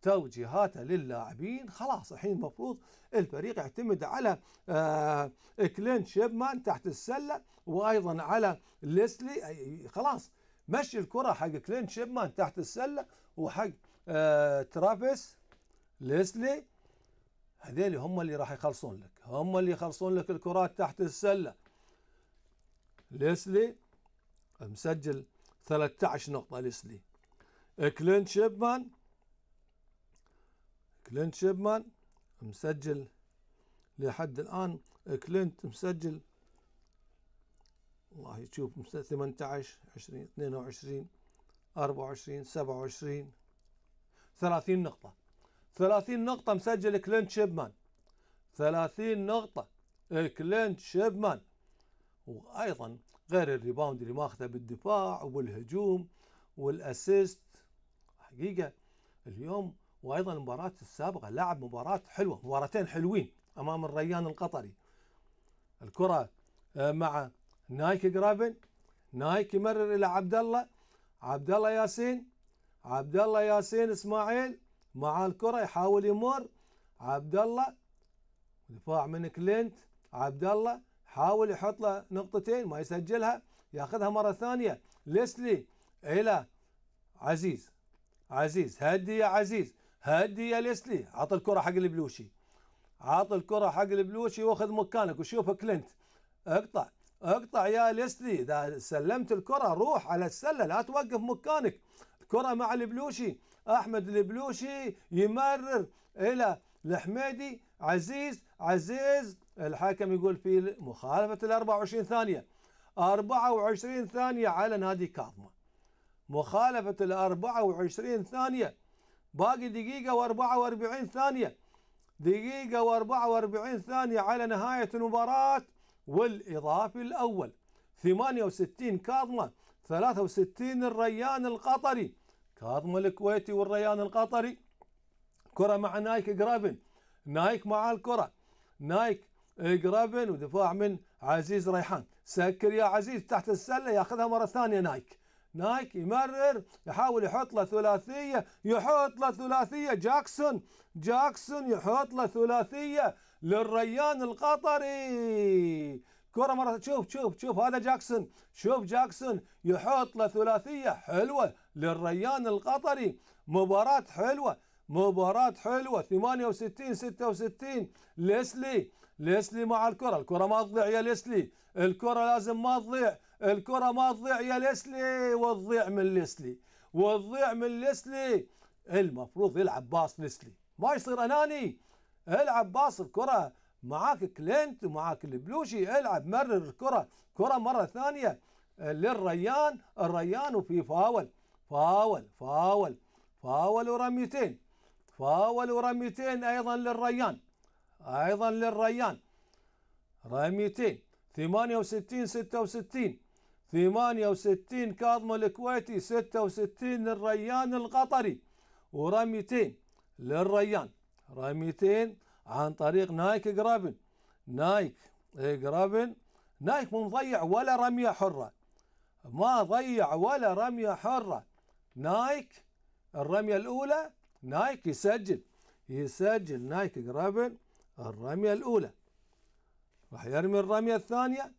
توجيهاته للاعبين خلاص الحين المفروض الفريق يعتمد على آه كلين شيبمان تحت السله وايضا على ليسلي خلاص مشي الكره حق كلين شيبمان تحت السله وحق آه ترافيس ليسلي هذيل هم اللي راح يخلصون لك هم اللي يخلصون لك الكرات تحت السله ليسلي مسجل 13 نقطه ليسلي كلين شيبمان كلينت شيبمان مسجل لحد الآن كلينت مسجل والله تشوف 18 20 22 24 27 30 نقطة 30 نقطة مسجل كلينت شيبمان 30 نقطة كلينت شيبمان وايضا غير الريباوند اللي ماخذه بالدفاع والهجوم والاسيست حقيقة اليوم وايضا المباراه السابقه لعب مباراه حلوه مباراتين حلوين امام الريان القطري الكره آه، مع نايك جرافن نايك يمرر الى عبد الله عبد الله ياسين عبد الله ياسين اسماعيل مع الكره يحاول يمر عبد الله دفاع من كلينت عبد الله حاول يحط له نقطتين ما يسجلها ياخذها مره ثانيه ليسلي الى عزيز عزيز هدي يا عزيز هدي يا ليسلي عط الكره حق البلوشي عط الكره حق البلوشي واخذ مكانك وشوف كلينت اقطع اقطع يا ليسلي اذا سلمت الكره روح على السله لا توقف مكانك الكره مع البلوشي احمد البلوشي يمرر الى الحميدي عزيز عزيز الحكم يقول في مخالفه ال 24 ثانيه 24 ثانيه على نادي كاظمه مخالفه ال 24 ثانيه باقي دقيقة و44 ثانية دقيقة و44 ثانية على نهاية المباراة والإضافي الأول 68 كاظمة 63 الريان القطري كاظمة الكويتي والريان القطري كرة مع نايك جرابن نايك مع الكرة نايك جرابن ودفاع من عزيز ريحان سكر يا عزيز تحت السلة ياخذها مرة ثانية نايك نايك يمرر يحاول يحط له ثلاثيه يحط له ثلاثيه جاكسون جاكسون يحط له ثلاثيه للريان القطري كرة مرة شوف شوف شوف هذا جاكسون شوف جاكسون يحط له ثلاثية حلوة للريان القطري مباراة حلوة مباراة حلوة 68 66 ليسلي ليسلي مع الكرة الكرة ما تضيع يا ليسلي الكرة لازم ما تضيع الكره ما تضيع يا ليسلي وتضيع من ليسلي وتضيع من ليسلي المفروض يلعب باص ليسلي ما يصير اناني العب باص الكره معاك كلينت ومعاك البلوشي العب مرر الكره كره مره ثانيه آه، للريان الريان وفي فاول فاول فاول فاول ورميتين فاول ورميتين ايضا للريان ايضا للريان رميتين 68 66 68 كاظم الكويتي 66 للريان القطري ورميتين للريان رميتين عن طريق نايك جرابن نايك إيه جرابن نايك مو مضيع ولا رمية حرة ما ضيع ولا رمية حرة نايك الرمية الأولى نايك يسجل يسجل نايك جرابن الرمية الأولى راح يرمي الرمية الثانية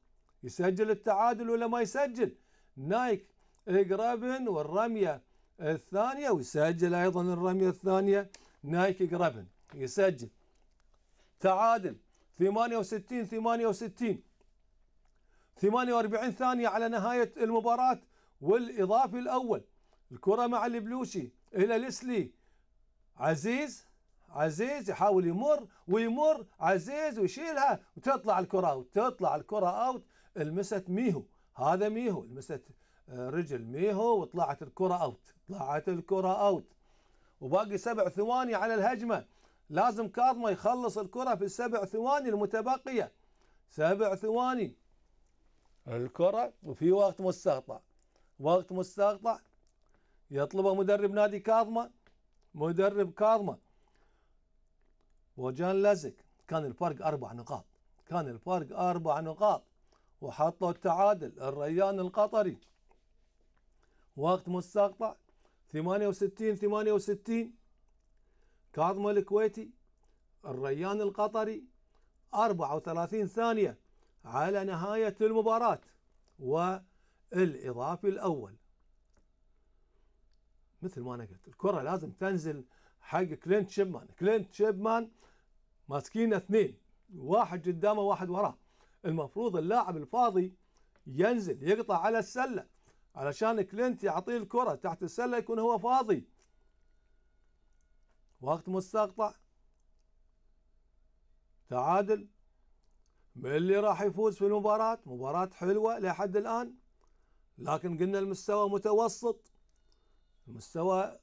يسجل التعادل ولا ما يسجل نايك جرافن والرمية الثانية ويسجل أيضا الرمية الثانية نايك جرافن يسجل تعادل 68 68 48 ثانية على نهاية المباراة والإضافي الأول الكرة مع البلوشي إلى لسلي عزيز عزيز يحاول يمر ويمر عزيز ويشيلها وتطلع الكرة وتطلع الكرة أوت لمست ميهو هذا ميهو لمست آه، رجل ميهو وطلعت الكرة اوت طلعت الكرة اوت وباقي سبع ثواني على الهجمة لازم كاظمة يخلص الكرة في السبع ثواني المتبقية سبع ثواني الكرة وفي وقت مستقطع وقت مستقطع يطلبه مدرب نادي كاظمة مدرب كاظمة وجان لازك كان الفرق أربع نقاط كان الفرق أربع نقاط وحطوا التعادل الريان القطري وقت مستقطع 68 68 كاظم الكويتي الريان القطري 34 ثانية على نهاية المباراة والإضافي الأول مثل ما أنا قلت الكرة لازم تنزل حق كلينت شيبمان كلينت شيبمان ماسكين اثنين واحد قدامه واحد وراه المفروض اللاعب الفاضي ينزل يقطع على السله علشان كلينت يعطيه الكره تحت السله يكون هو فاضي وقت مستقطع تعادل من اللي راح يفوز في المباراة مباراة حلوة لحد الآن لكن قلنا المستوى متوسط المستوى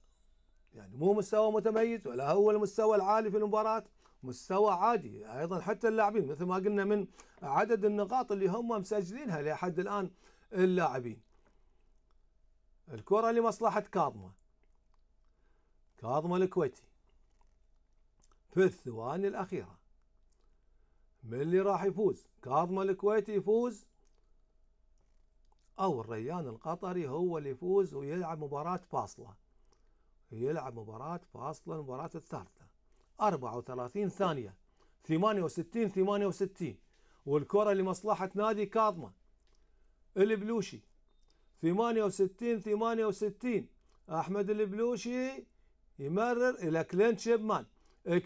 يعني مو مستوى متميز ولا هو المستوى العالي في المباراة مستوى عادي ايضا حتى اللاعبين مثل ما قلنا من عدد النقاط اللي هم مسجلينها لحد الان اللاعبين الكره لمصلحه كاظمه كاظمه الكويتي في الثواني الاخيره من اللي راح يفوز كاظمه الكويتي يفوز او الريان القطري هو اللي يفوز ويلعب مباراه فاصله يلعب مباراه فاصله المباراه الثالثه 34 ثانية 68 68 والكرة لمصلحة نادي كاظمة البلوشي 68 68 احمد البلوشي يمرر الى كلينت شيبمان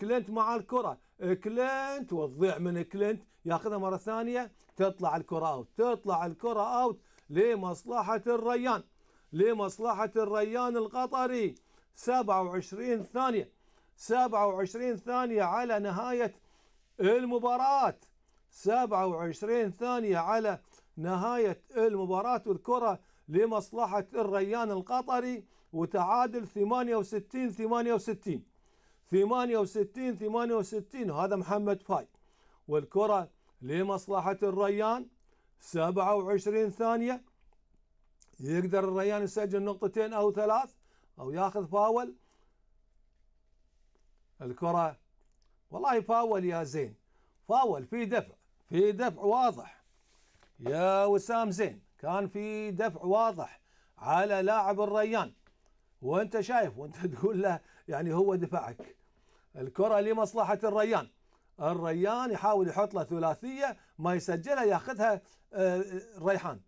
كلينت مع الكره كلينت والضيع من كلينت ياخذها مره ثانيه تطلع الكره اوت تطلع الكره اوت لمصلحه الريان لمصلحه الريان القطري 27 ثانيه 27 ثانية على نهاية المباراة 27 ثانية على نهاية المباراة والكرة لمصلحة الريان القطري وتعادل 68 68 68 68 هذا محمد فاي والكرة لمصلحة الريان 27 ثانية يقدر الريان يسجل نقطتين أو ثلاث أو ياخذ فاول الكرة والله فاول يا زين فاول في دفع في دفع واضح يا وسام زين كان في دفع واضح على لاعب الريان وانت شايف وانت تقول له يعني هو دفعك الكرة لمصلحة الريان الريان يحاول يحط له ثلاثية ما يسجلها ياخذها الريحان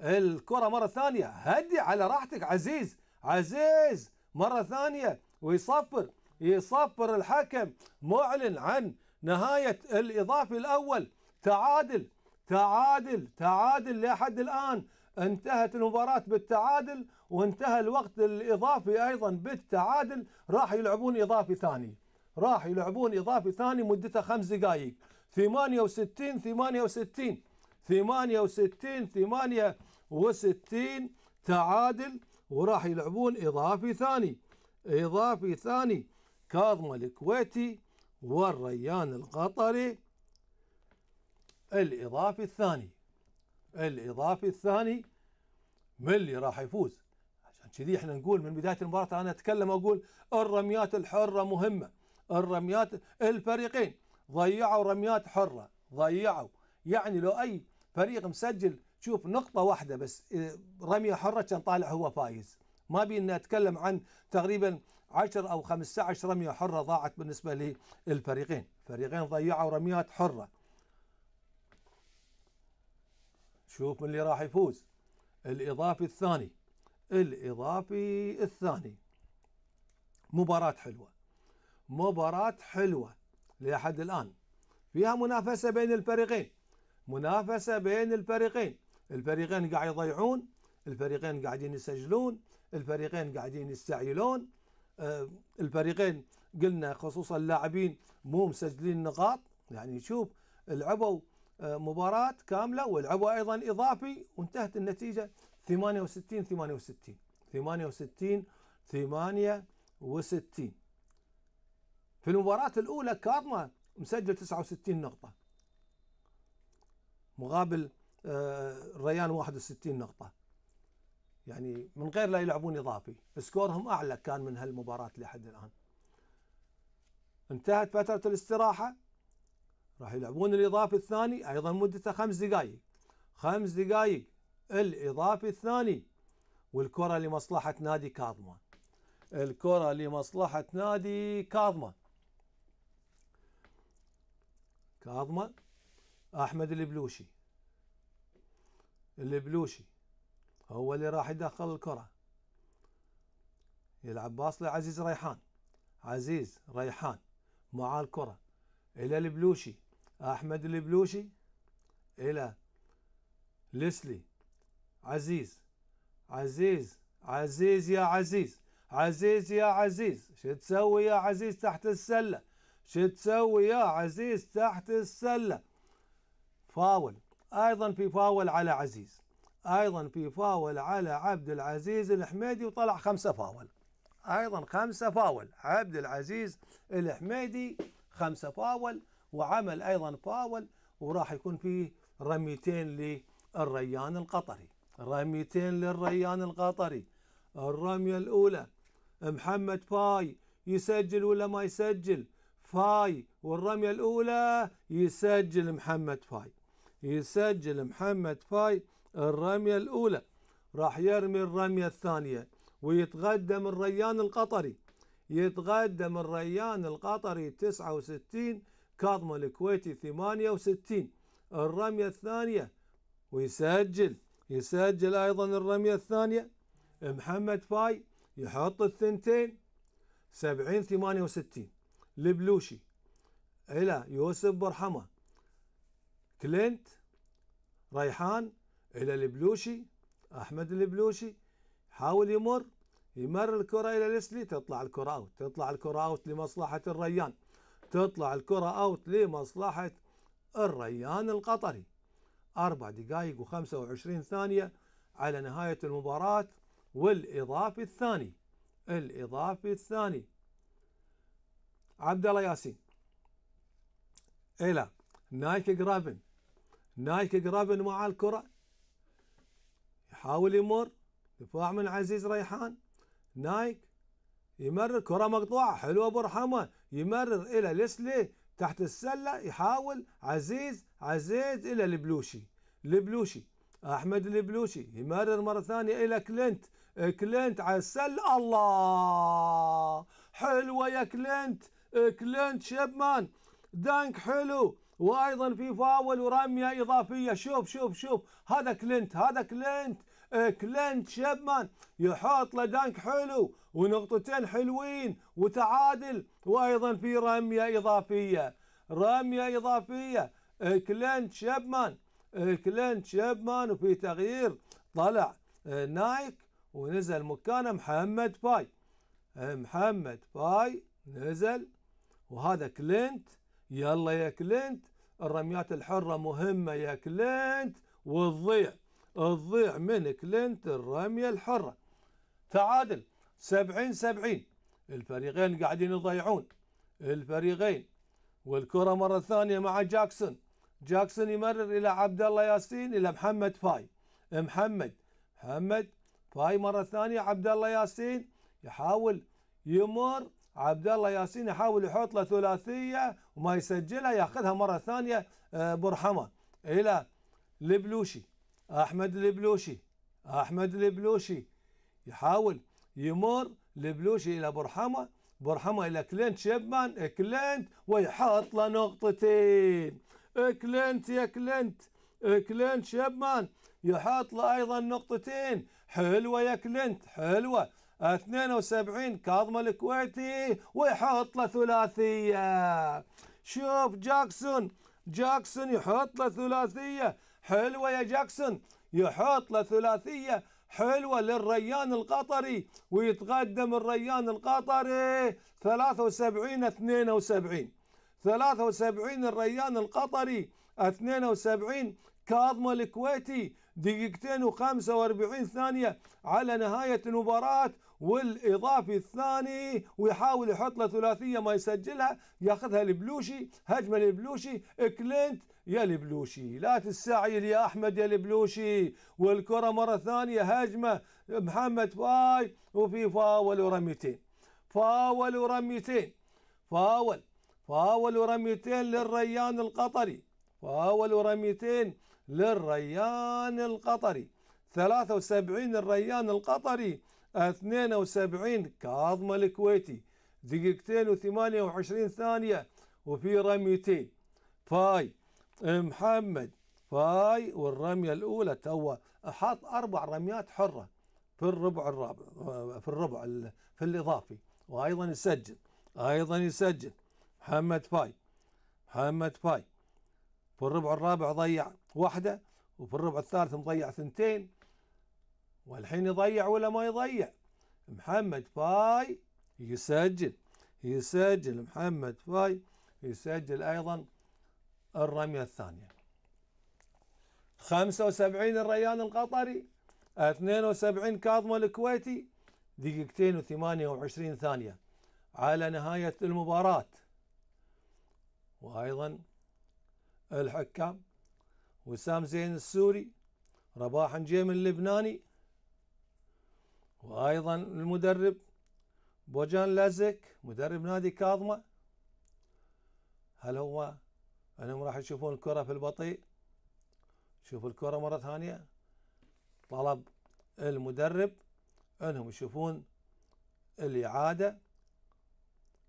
آه، آه، الكرة مرة ثانية هدي على راحتك عزيز عزيز مرة ثانية ويصفر يصفر الحكم معلن عن نهاية الإضافي الأول تعادل تعادل تعادل لحد الآن انتهت المباراة بالتعادل وانتهى الوقت الإضافي أيضا بالتعادل راح يلعبون إضافي ثاني راح يلعبون إضافي ثاني مدته خمس دقائق 68 68 68 68 تعادل وراح يلعبون إضافي ثاني إضافي ثاني كاظم الكويتي والريان القطري الإضافي الثاني الإضافي الثاني من اللي راح يفوز عشان كذي احنا نقول من بداية المباراة أنا أتكلم أقول الرميات الحرة مهمة الرميات الفريقين ضيعوا رميات حرة ضيعوا يعني لو أي فريق مسجل شوف نقطة واحدة بس إيه، رمية حرة كان طالع هو فايز ما بي أن أتكلم عن تقريبا 10 أو 15 رمية حرة ضاعت بالنسبة للفريقين فريقين ضيعوا رميات حرة شوف من اللي راح يفوز الإضافي الثاني الإضافي الثاني مباراة حلوة مباراة حلوة لحد الآن فيها منافسة بين الفريقين منافسة بين الفريقين الفريقين قاعد يضيعون الفريقين قاعدين يسجلون الفريقين قاعدين يستعيلون آه، الفريقين قلنا خصوصا اللاعبين مو مسجلين نقاط يعني شوف لعبوا آه، مباراة كاملة ولعبوا أيضا إضافي وانتهت النتيجة 68 68 68 68 في المباراة الأولى كاظمة مسجل 69 نقطة مقابل آه، ريان 61 نقطة يعني من غير لا يلعبون اضافي سكورهم اعلى كان من هالمباراه لحد الان انتهت فتره الاستراحه راح يلعبون الاضافي الثاني ايضا مدته خمس دقائق خمس دقائق الاضافي الثاني والكره لمصلحه نادي كاظمه الكره لمصلحه نادي كاظمه كاظمه احمد البلوشي البلوشي هو اللي راح يدخل الكرة يلعب باص لعزيز ريحان عزيز ريحان مع الكرة إلى البلوشي أحمد البلوشي إلى ليسلي عزيز عزيز عزيز يا عزيز عزيز يا عزيز شو تسوي يا عزيز تحت السلة شو تسوي يا عزيز تحت السلة فاول أيضا في فاول على عزيز ايضا في فاول على عبد العزيز الحميدي وطلع خمسه فاول ايضا خمسه فاول عبد العزيز الحميدي خمسه فاول وعمل ايضا فاول وراح يكون فيه رميتين للريان القطري رميتين للريان القطري الرميه الاولى محمد فاي يسجل ولا ما يسجل فاي والرميه الاولى يسجل محمد فاي يسجل محمد فاي الرمية الأولى راح يرمي الرمية الثانية ويتغدى الريان القطري يتغدى الريان القطري 69 كاظم الكويتي 68 الرمية الثانية ويسجل يسجل أيضا الرمية الثانية محمد فاي يحط الثنتين 70 68 البلوشي إلى يوسف برحمة كلينت ريحان إلى البلوشي أحمد البلوشي حاول يمر يمر الكرة إلى ليسلي تطلع الكرة أوت تطلع الكرة أوت لمصلحة الريان تطلع الكرة أوت لمصلحة الريان القطري أربع دقائق و و25 ثانية على نهاية المباراة والإضافي الثاني الإضافي الثاني عبد الله ياسين إلى نايك جرابن نايك جرابن مع الكرة يحاول يمر دفاع من عزيز ريحان نايك يمرر كرة مقطوعة حلوة أبو رحمة يمرر إلى لسلي تحت السلة يحاول عزيز عزيز إلى البلوشي البلوشي أحمد البلوشي يمرر مرة ثانية إلى كلينت إيه، كلينت على السلة الله حلوة يا كلينت إيه، كلينت شيبمان دانك حلو وايضا في فاول ورميه اضافيه شوف شوف شوف هذا كلينت هذا كلينت كلين شبمان يحط له دانك حلو ونقطتين حلوين وتعادل وايضا في رميه اضافيه رميه اضافيه كلين شبمان كلين شبمان وفي تغيير طلع آه، نايك ونزل مكانه محمد باي آه، محمد باي نزل وهذا كلينت يلا يا كلينت الرميات الحرة مهمة يا كلينت وتضيع تضيع من كلينت الرمية الحرة تعادل سبعين سبعين الفريقين قاعدين يضيعون الفريقين والكرة مرة ثانية مع جاكسون جاكسون يمرر إلى عبد الله ياسين إلى محمد فاي محمد محمد فاي مرة ثانية عبد الله ياسين يحاول يمر عبد الله ياسين يحاول يحط له ثلاثية وما يسجلها ياخذها مرة ثانية آه، برحمة إلى البلوشي أحمد البلوشي أحمد البلوشي يحاول يمر البلوشي إلى برحمة برحمة إلى كلينت شيبمان كلينت ويحط له نقطتين كلينت يا كلينت كلينت شيبمان يحط له أيضا نقطتين حلوة يا كلينت حلوة 72 كاظم الكويتي ويحط له ثلاثية شوف جاكسون جاكسون يحط له ثلاثية حلوة يا جاكسون يحط له ثلاثية حلوة للريان القطري ويتقدم الريان القطري 73 72 73 الريان القطري 72 كاظم الكويتي دقيقتين و45 ثانية على نهاية المباراة والإضافي الثاني ويحاول يحط له ثلاثية ما يسجلها ياخذها البلوشي هجمة البلوشي كلينت يا البلوشي لا تستعجل يا احمد يا البلوشي والكره مره ثانيه هجمه محمد باي وفي فاول ورميتين فاول ورميتين فاول فاول ورميتين للريان القطري فاول ورميتين للريان القطري 73 الريان القطري 72 كاظم الكويتي دقيقتين و28 ثانيه وفي رميتين فاي محمد فاي والرمية الأولى تو حاط أربع رميات حرة في الربع الرابع في الربع في الإضافي وأيضا يسجل أيضا يسجل محمد فاي محمد فاي في الربع الرابع ضيع واحدة وفي الربع الثالث مضيع ثنتين والحين يضيع ولا ما يضيع محمد فاي يسجل يسجل محمد فاي يسجل أيضا الرمية الثانية 75 الريان القطري 72 كاظم الكويتي دقيقتين و28 ثانية على نهاية المباراة وأيضا الحكام وسام زين السوري رباح نجيم اللبناني وأيضا المدرب بوجان لازك مدرب نادي كاظمة هل هو انهم راح يشوفون الكره في البطيء شوفوا الكره مره ثانيه طلب المدرب انهم يشوفون الاعاده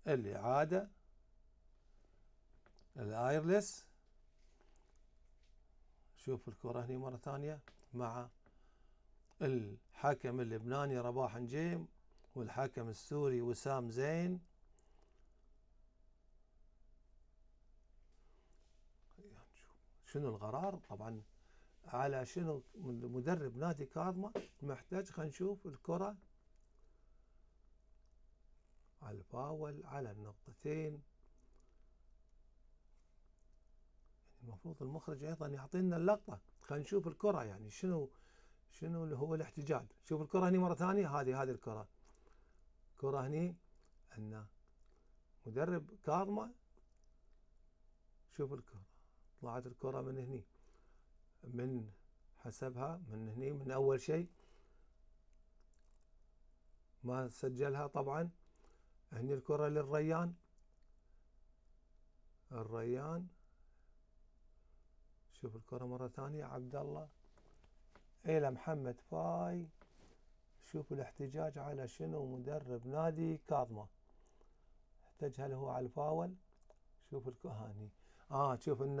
الاعاده الايرلس شوف الكره هنا مره ثانيه مع الحكم اللبناني رباح نجيم والحكم السوري وسام زين شنو القرار طبعا على شنو مدرب نادي كاظمه محتاج خلينا نشوف الكره على الفاول على النقطتين يعني المفروض المخرج ايضا يعطينا اللقطه خلينا نشوف الكره يعني شنو شنو اللي هو الاحتجاج شوف الكره هني مره ثانيه هذه هذه الكره كره هني ان مدرب كاظمه شوف الكره طلعت الكرة من هني من حسبها من هني من أول شيء ما سجلها طبعا هني الكرة للريان الريان شوف الكرة مرة ثانية عبد الله إلى محمد فاي شوف الاحتجاج على شنو مدرب نادي كاظمة احتجها هو على الفاول شوف الكهاني اه تشوف ان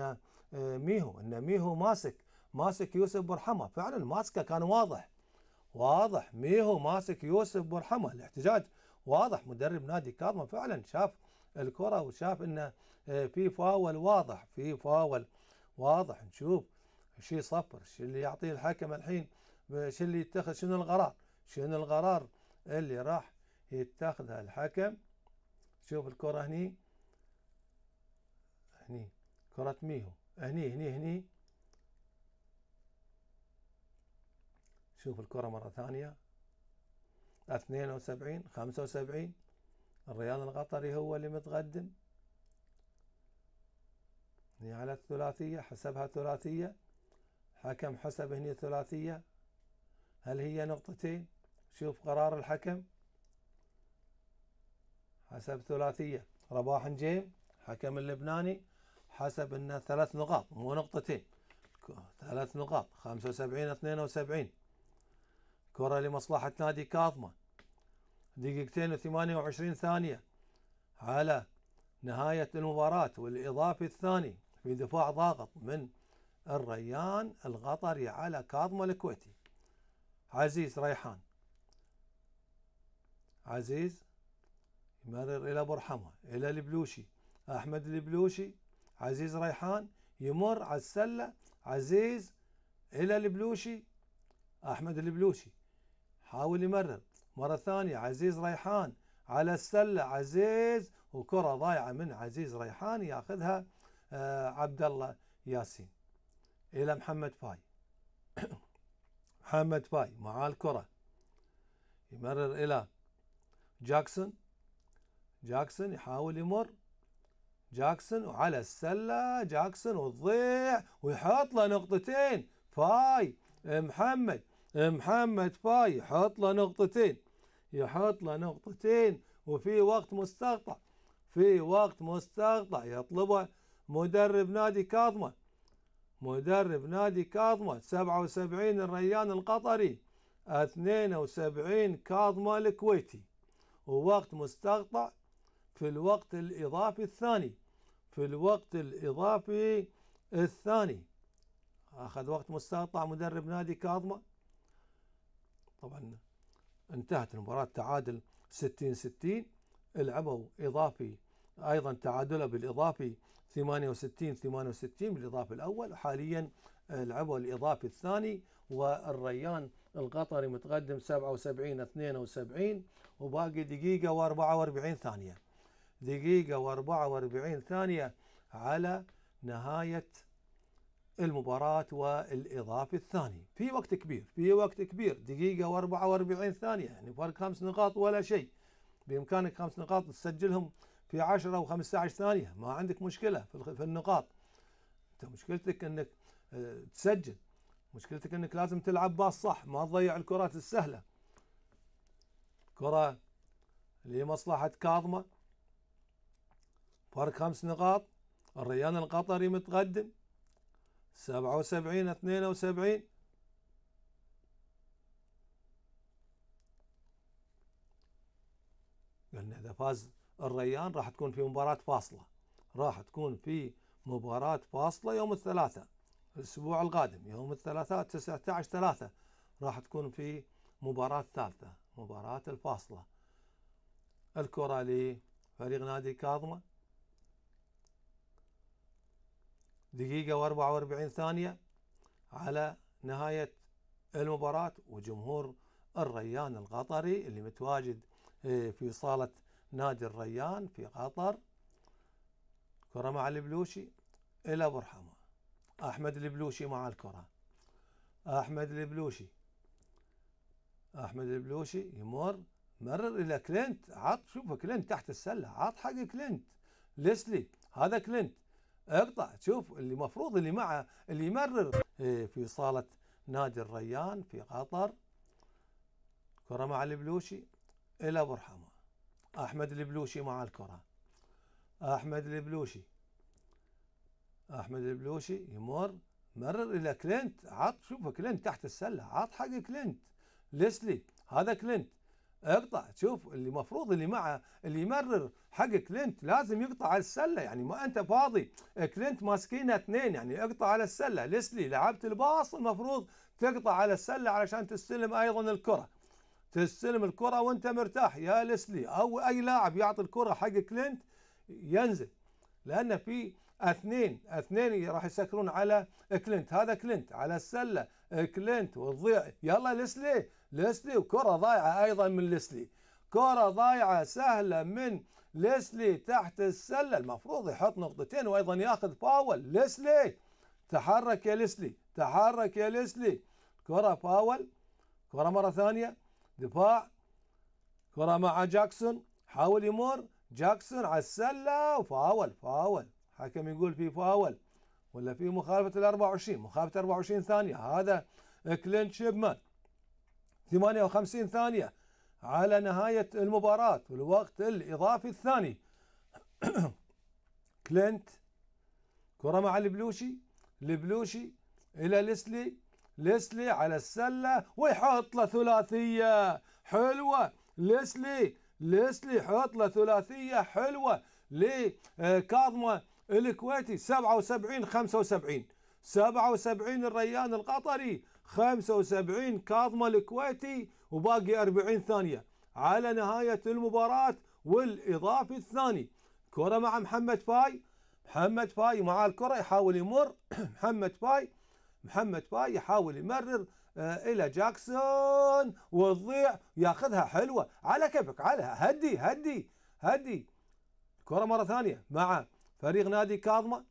آه، ميهو ان ميهو ماسك ماسك يوسف برحمه فعلا ماسكه كان واضح واضح ميهو ماسك يوسف برحمه الاحتجاج واضح مدرب نادي كاظمه فعلا شاف الكره وشاف انه آه، في فاول واضح في فاول واضح نشوف شي صفر شو اللي يعطيه الحكم الحين شو اللي يتخذ شنو القرار شنو القرار اللي راح يتخذه الحكم شوف الكره هني هني كرة ميهو هني هني هني شوف الكرة مرة ثانية اثنين وسبعين خمسة وسبعين الريال القطري هو اللي متقدم هني على الثلاثية حسبها ثلاثية حكم حسب هني ثلاثية هل هي نقطتين شوف قرار الحكم حسب ثلاثية رباح نجيم حكم اللبناني حسب ان ثلاث نقاط مو نقطتين ثلاث نقاط 75 72 كرة لمصلحة نادي كاظمة دقيقتين و28 ثانية على نهاية المباراة والإضافي الثاني في دفاع ضاغط من الريان القطري على كاظمة الكويتي عزيز ريحان عزيز يمرر إلى برحمة إلى البلوشي أحمد البلوشي عزيز ريحان يمر على السلة عزيز إلى البلوشي أحمد البلوشي حاول يمرر مرة ثانية عزيز ريحان على السلة عزيز وكرة ضايعة من عزيز ريحان ياخذها آه، عبد الله ياسين إلى محمد فاي محمد فاي مع الكرة يمرر إلى جاكسون جاكسون يحاول يمر جاكسون وعلى السله جاكسون وتضيع ويحط له نقطتين فاي محمد محمد فاي يحط له نقطتين يحط له نقطتين وفي وقت مستقطع في وقت مستقطع يطلبه مدرب نادي كاظمة مدرب نادي كاظمة 77 الريان القطري 72 كاظمة الكويتي ووقت مستقطع في الوقت الإضافي الثاني في الوقت الإضافي الثاني أخذ وقت مستقطع مدرب نادي كاظمة طبعا انتهت المباراة تعادل 60 60 لعبوا إضافي أيضا تعادله بالإضافي 68 68 بالإضافي الأول وحاليا لعبوا الإضافي الثاني والريان القطري متقدم 77 72 وباقي دقيقة و44 ثانية دقيقة و44 ثانية على نهاية المباراة والإضافي الثاني في وقت كبير في وقت كبير دقيقة و44 ثانية يعني فرق خمس نقاط ولا شيء بإمكانك خمس نقاط تسجلهم في 10 أو 15 ثانية ما عندك مشكلة في النقاط أنت مشكلتك أنك آه، تسجل مشكلتك أنك لازم تلعب باص صح ما تضيع الكرات السهلة كرة لمصلحة كاظمة فرق خمس نقاط الريان القطري متقدم سبعة وسبعين اثنين وسبعين قلنا إذا فاز الريان راح تكون في مباراة فاصلة راح تكون في مباراة فاصلة يوم الثلاثاء الأسبوع القادم يوم الثلاثاء 19 3 راح تكون في مباراة ثالثة مباراة الفاصلة الكرة لفريق نادي كاظمة دقيقة و44 ثانية على نهاية المباراة وجمهور الريان القطري اللي متواجد آه، في صالة نادي الريان في قطر كرة مع البلوشي إلى برحمة أحمد البلوشي مع الكرة أحمد البلوشي أحمد البلوشي يمر مرر إلى كلينت عط شوف كلينت تحت السلة عط حق كلينت ليسلي هذا كلينت اقطع شوف اللي مفروض اللي معه اللي يمرر إيه، في صالة نادي الريان في قطر كرة مع البلوشي إلى أبو رحمة أحمد البلوشي مع الكرة أحمد البلوشي أحمد البلوشي يمر مرر إلى كلينت عط شوف كلينت تحت السلة عط حق كلينت ليسلي هذا كلينت اقطع شوف اللي المفروض اللي مع اللي يمرر حق كلينت لازم يقطع على السله يعني ما انت فاضي كلينت ماسكينه اثنين يعني اقطع على السله ليسلي لعبت الباص المفروض تقطع على السله علشان تستلم ايضا الكره تستلم الكره وانت مرتاح يا ليسلي او اي لاعب يعطي الكره حق كلينت ينزل لان في اثنين اثنين راح يسكرون على كلينت هذا كلينت على السله كلينت وتضيع يلا ليسلي ليسلي وكرة ضايعة أيضا من ليسلي كرة ضايعة سهلة من ليسلي تحت السلة المفروض يحط نقطتين وأيضا ياخذ فاول ليسلي تحرك يا ليسلي تحرك يا ليسلي كرة فاول كرة مرة ثانية دفاع كرة مع جاكسون حاول يمر جاكسون على السلة وفاول فاول حكم يقول في فاول ولا في مخالفة ال 24 مخالفة 24 ثانية هذا كلينت شيبمان 58 ثانية على نهاية المباراة والوقت الإضافي الثاني كلينت كرة مع البلوشي البلوشي إلى ليسلي ليسلي على السلة ويحط له ثلاثية حلوة ليسلي ليسلي حط له ثلاثية حلوة لكاظمة الكويتي 77 75 77 الريان القطري 75 كاظمة الكويتي وباقي 40 ثانية على نهاية المباراة والإضافي الثاني كرة مع محمد فاي محمد فاي مع الكرة يحاول يمر محمد فاي محمد فاي يحاول يمرر آه، الى جاكسون وتضيع ياخذها حلوه على كيفك على هدي هدي هدي كره مره ثانيه مع فريق نادي كاظمه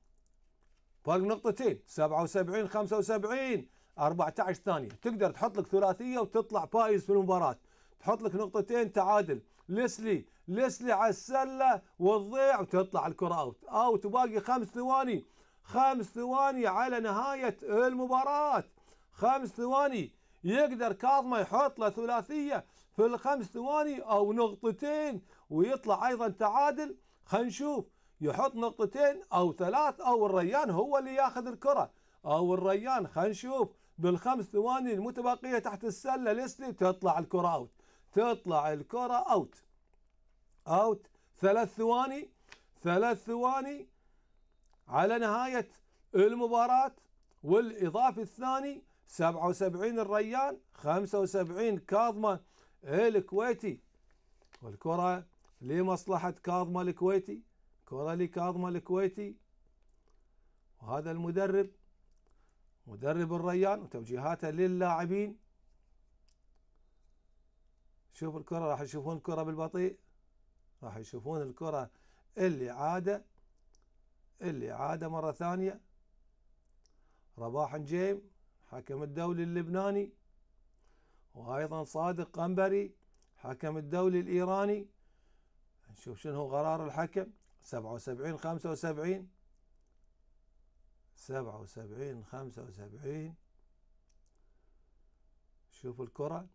فرق نقطتين 77 75 14 ثانيه تقدر تحط لك ثلاثيه وتطلع فايز في المباراه تحط لك نقطتين تعادل ليسلي ليسلي على السله وتضيع وتطلع الكره اوت اوت تباقي خمس ثواني خمس ثواني على نهايه المباراه خمس ثواني يقدر كاظمه يحط له ثلاثيه في الخمس ثواني او نقطتين ويطلع ايضا تعادل خلينا نشوف يحط نقطتين او ثلاث او الريان هو اللي ياخذ الكره او الريان خلينا نشوف بالخمس ثواني المتبقيه تحت السله ليسلي تطلع الكره اوت تطلع الكره اوت اوت ثلاث ثواني ثلاث ثواني على نهايه المباراه والاضافي الثاني 77 الريان 75 كاظمه الكويتي والكره لمصلحه كاظمه الكويتي كره لكاظمه الكويتي وهذا المدرب مدرب الريان وتوجيهاته للاعبين شوف الكرة راح يشوفون الكرة بالبطيء راح يشوفون الكرة اللي عادة اللي عادة مرة ثانية رباح نجيم حكم الدولي اللبناني وأيضا صادق قنبري حكم الدولي الإيراني نشوف شنو قرار الحكم 77 75 سبعة وسبعين خمسة وسبعين شوف الكرة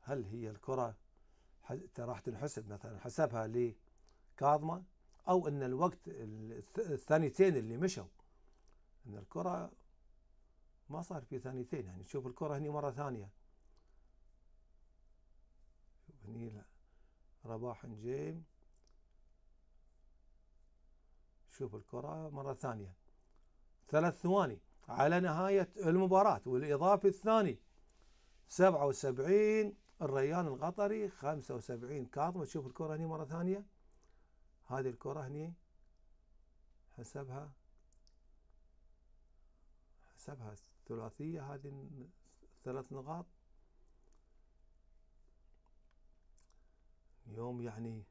هل هي الكرة راح تنحسب مثلا حسبها لكاظمة أو أن الوقت الثانيتين اللي مشوا أن الكرة ما صار في ثانيتين يعني شوف الكرة هني مرة ثانية هني رباح نجيم شوف الكرة مرة ثانية ثلاث ثواني على نهاية المباراة والإضافي الثاني 77 الريان القطري 75 كاظم تشوف الكرة هني مرة ثانية هذه الكرة هني حسبها حسبها الثلاثية هذه ثلاث نقاط يوم يعني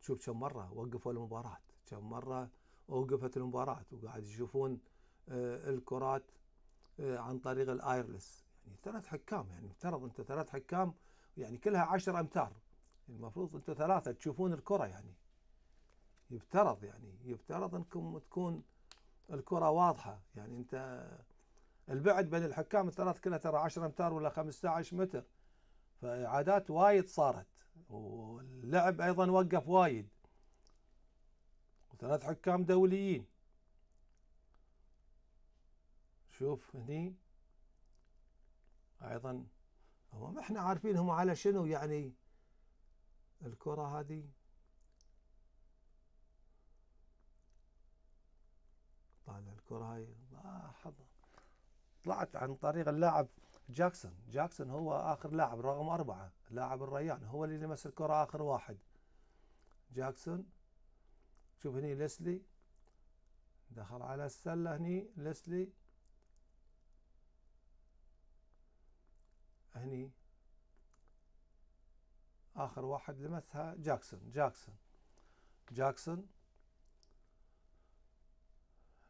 تشوف كم مرة وقفوا المباراة كم مرة أوقفت المباراة وقاعد يشوفون آه، الكرات آه، عن طريق الايرلس يعني ثلاث حكام يعني افترض انت ثلاث حكام يعني كلها عشر امتار المفروض انت ثلاثه تشوفون الكره يعني يفترض يعني يفترض انكم تكون الكره واضحه يعني انت البعد بين الحكام الثلاث كلها ترى 10 امتار ولا 15 متر فاعادات وايد صارت واللعب ايضا وقف وايد ثلاث حكام دوليين شوف هني ايضا هم احنا عارفين هم على شنو يعني الكره هذه طالع الكره هاي لاحظ طلعت عن طريق اللاعب جاكسون جاكسون هو اخر لاعب رقم اربعه لاعب الريان هو اللي لمس الكره اخر واحد جاكسون شوف هني لسلي دخل على السلة هني لسلي هني آخر واحد لمسها جاكسون جاكسون جاكسون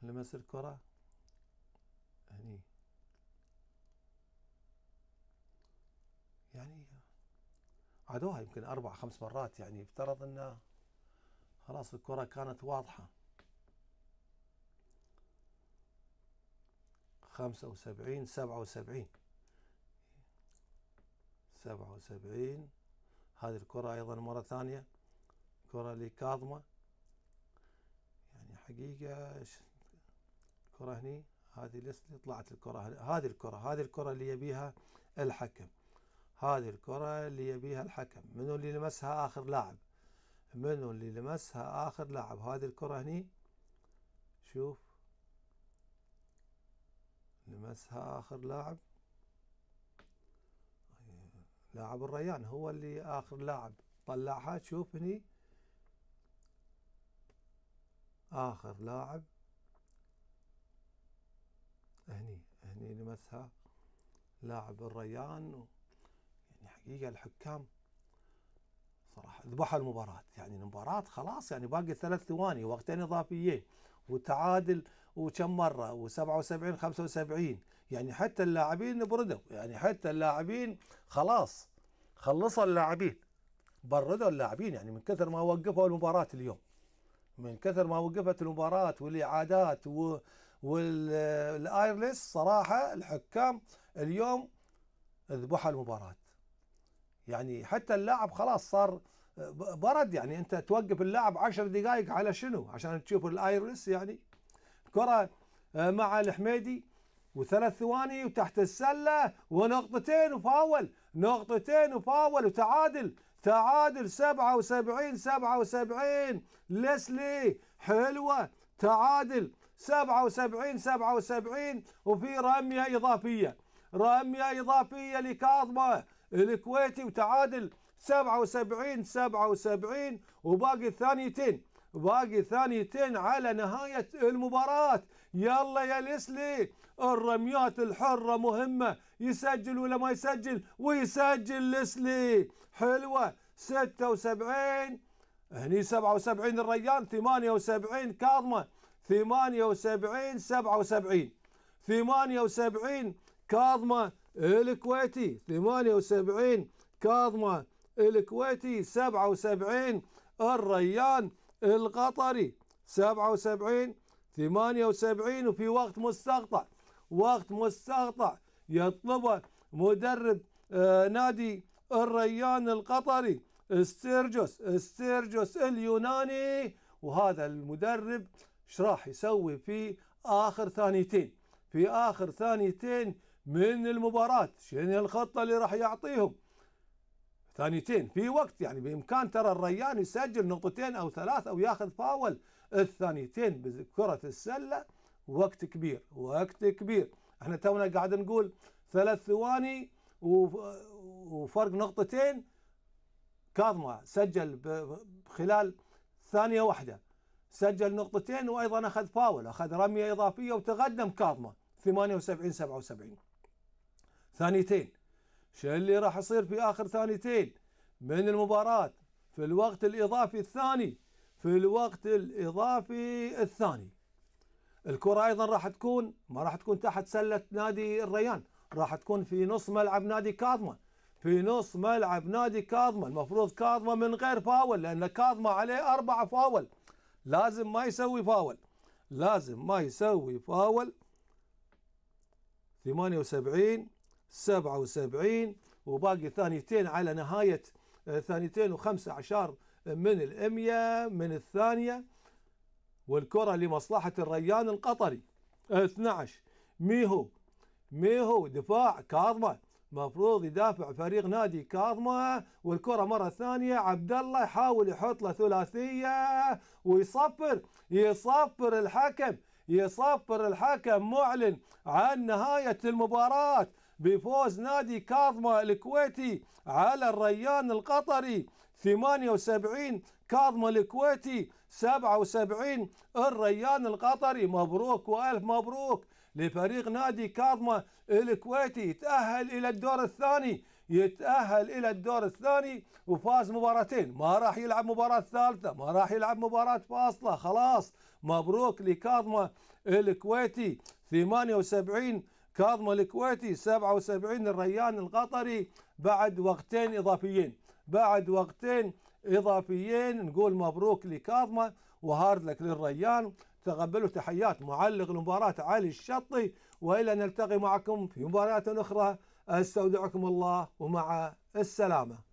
لمس الكرة هني يعني عادوها يمكن أربع خمس مرات يعني يفترض أنه خلاص الكرة كانت واضحة خمسة وسبعين سبعة وسبعين سبعة وسبعين هذه الكرة أيضا مرة ثانية كرة لكاظمة يعني حقيقة الكرة هني هذه اللي طلعت الكرة هذه الكرة هذه الكرة اللي يبيها الحكم هذه الكرة اللي يبيها الحكم منو اللي لمسها آخر لاعب منو اللي لمسها آخر لاعب هذه الكرة هني شوف لمسها آخر لاعب لاعب الريان هو اللي آخر لاعب طلعها شوف هني آخر لاعب هني هني لمسها لاعب الريان و يعني حقيقة الحكام صراحه ذبحوا المباراه يعني المباراه خلاص يعني باقي ثلاث ثواني وقتين اضافيين وتعادل وكم مره و77 75 يعني حتى اللاعبين بردوا يعني حتى اللاعبين خلاص خلصوا اللاعبين بردوا اللاعبين يعني من كثر ما وقفوا المباراه اليوم من كثر ما وقفت المباراة والإعادات و... والآيرلس صراحة الحكام اليوم ذبحوا المباراة يعني حتى اللاعب خلاص صار برد يعني انت توقف اللاعب 10 دقائق على شنو عشان تشوف الايرس يعني كره آه، مع الحميدي وثلاث ثواني وتحت السله ونقطتين وفاول نقطتين وفاول وتعادل تعادل 77 77 ليسلي حلوه تعادل 77 77 وفي رميه اضافيه رميه اضافيه لكاظمه الكويتي وتعادل 77 77 وباقي الثانيتين باقي ثانيتين على نهاية المباراة يلا يا ليسلي الرميات الحرة مهمة يسجل ولا ما يسجل ويسجل ليسلي حلوة 76 هني 77 الريان 78 كاظمة 78 77 78 كاظمة الكويتي 78 كاظمة الكويتي 77 الريان القطري 77 78 وفي وقت مستقطع وقت مستقطع يطلبه مدرب آه، نادي الريان القطري استيرجوس استيرجوس اليوناني وهذا المدرب ايش راح يسوي في اخر ثانيتين في اخر ثانيتين من المباراة شنو الخطة اللي راح يعطيهم ثانيتين في وقت يعني بإمكان ترى الريان يسجل نقطتين أو ثلاث أو ياخذ فاول الثانيتين بكرة السلة وقت كبير وقت كبير احنا تونا قاعد نقول ثلاث ثواني وفرق نقطتين كاظمة سجل خلال ثانية واحدة سجل نقطتين وأيضا أخذ فاول أخذ رمية إضافية وتقدم كاظمة 78 77 ثانيتين شو اللي راح يصير في آخر ثانيتين من المباراة في الوقت الإضافي الثاني في الوقت الإضافي الثاني الكرة أيضا راح تكون ما راح تكون تحت سلة نادي الريان راح تكون في نص ملعب نادي كاظمة في نص ملعب نادي كاظمة المفروض كاظمة من غير فاول لأن كاظمة عليه أربعة فاول لازم ما يسوي فاول لازم ما يسوي فاول 78 77 وباقي ثانيتين على نهاية آه، ثانيتين وخمسة عشر من الأمية من الثانية والكرة لمصلحة الريان القطري 12 ميهو ميهو دفاع كاظمة مفروض يدافع فريق نادي كاظمة والكرة مرة ثانية عبد الله يحاول يحط له ثلاثية ويصفر يصفر الحكم يصفر الحكم معلن عن نهاية المباراة بفوز نادي كاظمة الكويتي على الريان القطري 78 كاظمة الكويتي 77 الريان القطري مبروك وألف مبروك لفريق نادي كاظمة الكويتي يتأهل إلى الدور الثاني يتأهل إلى الدور الثاني وفاز مباراتين ما راح يلعب مباراة ثالثة ما راح يلعب مباراة فاصلة خلاص مبروك لكاظمة الكويتي 78 كاظم الكويتي 77 الريان القطري بعد وقتين اضافيين بعد وقتين اضافيين نقول مبروك لكاظمه وهارد لك للريان تقبلوا تحيات معلق المباراه علي الشطي والى نلتقي معكم في مباريات اخرى استودعكم الله ومع السلامه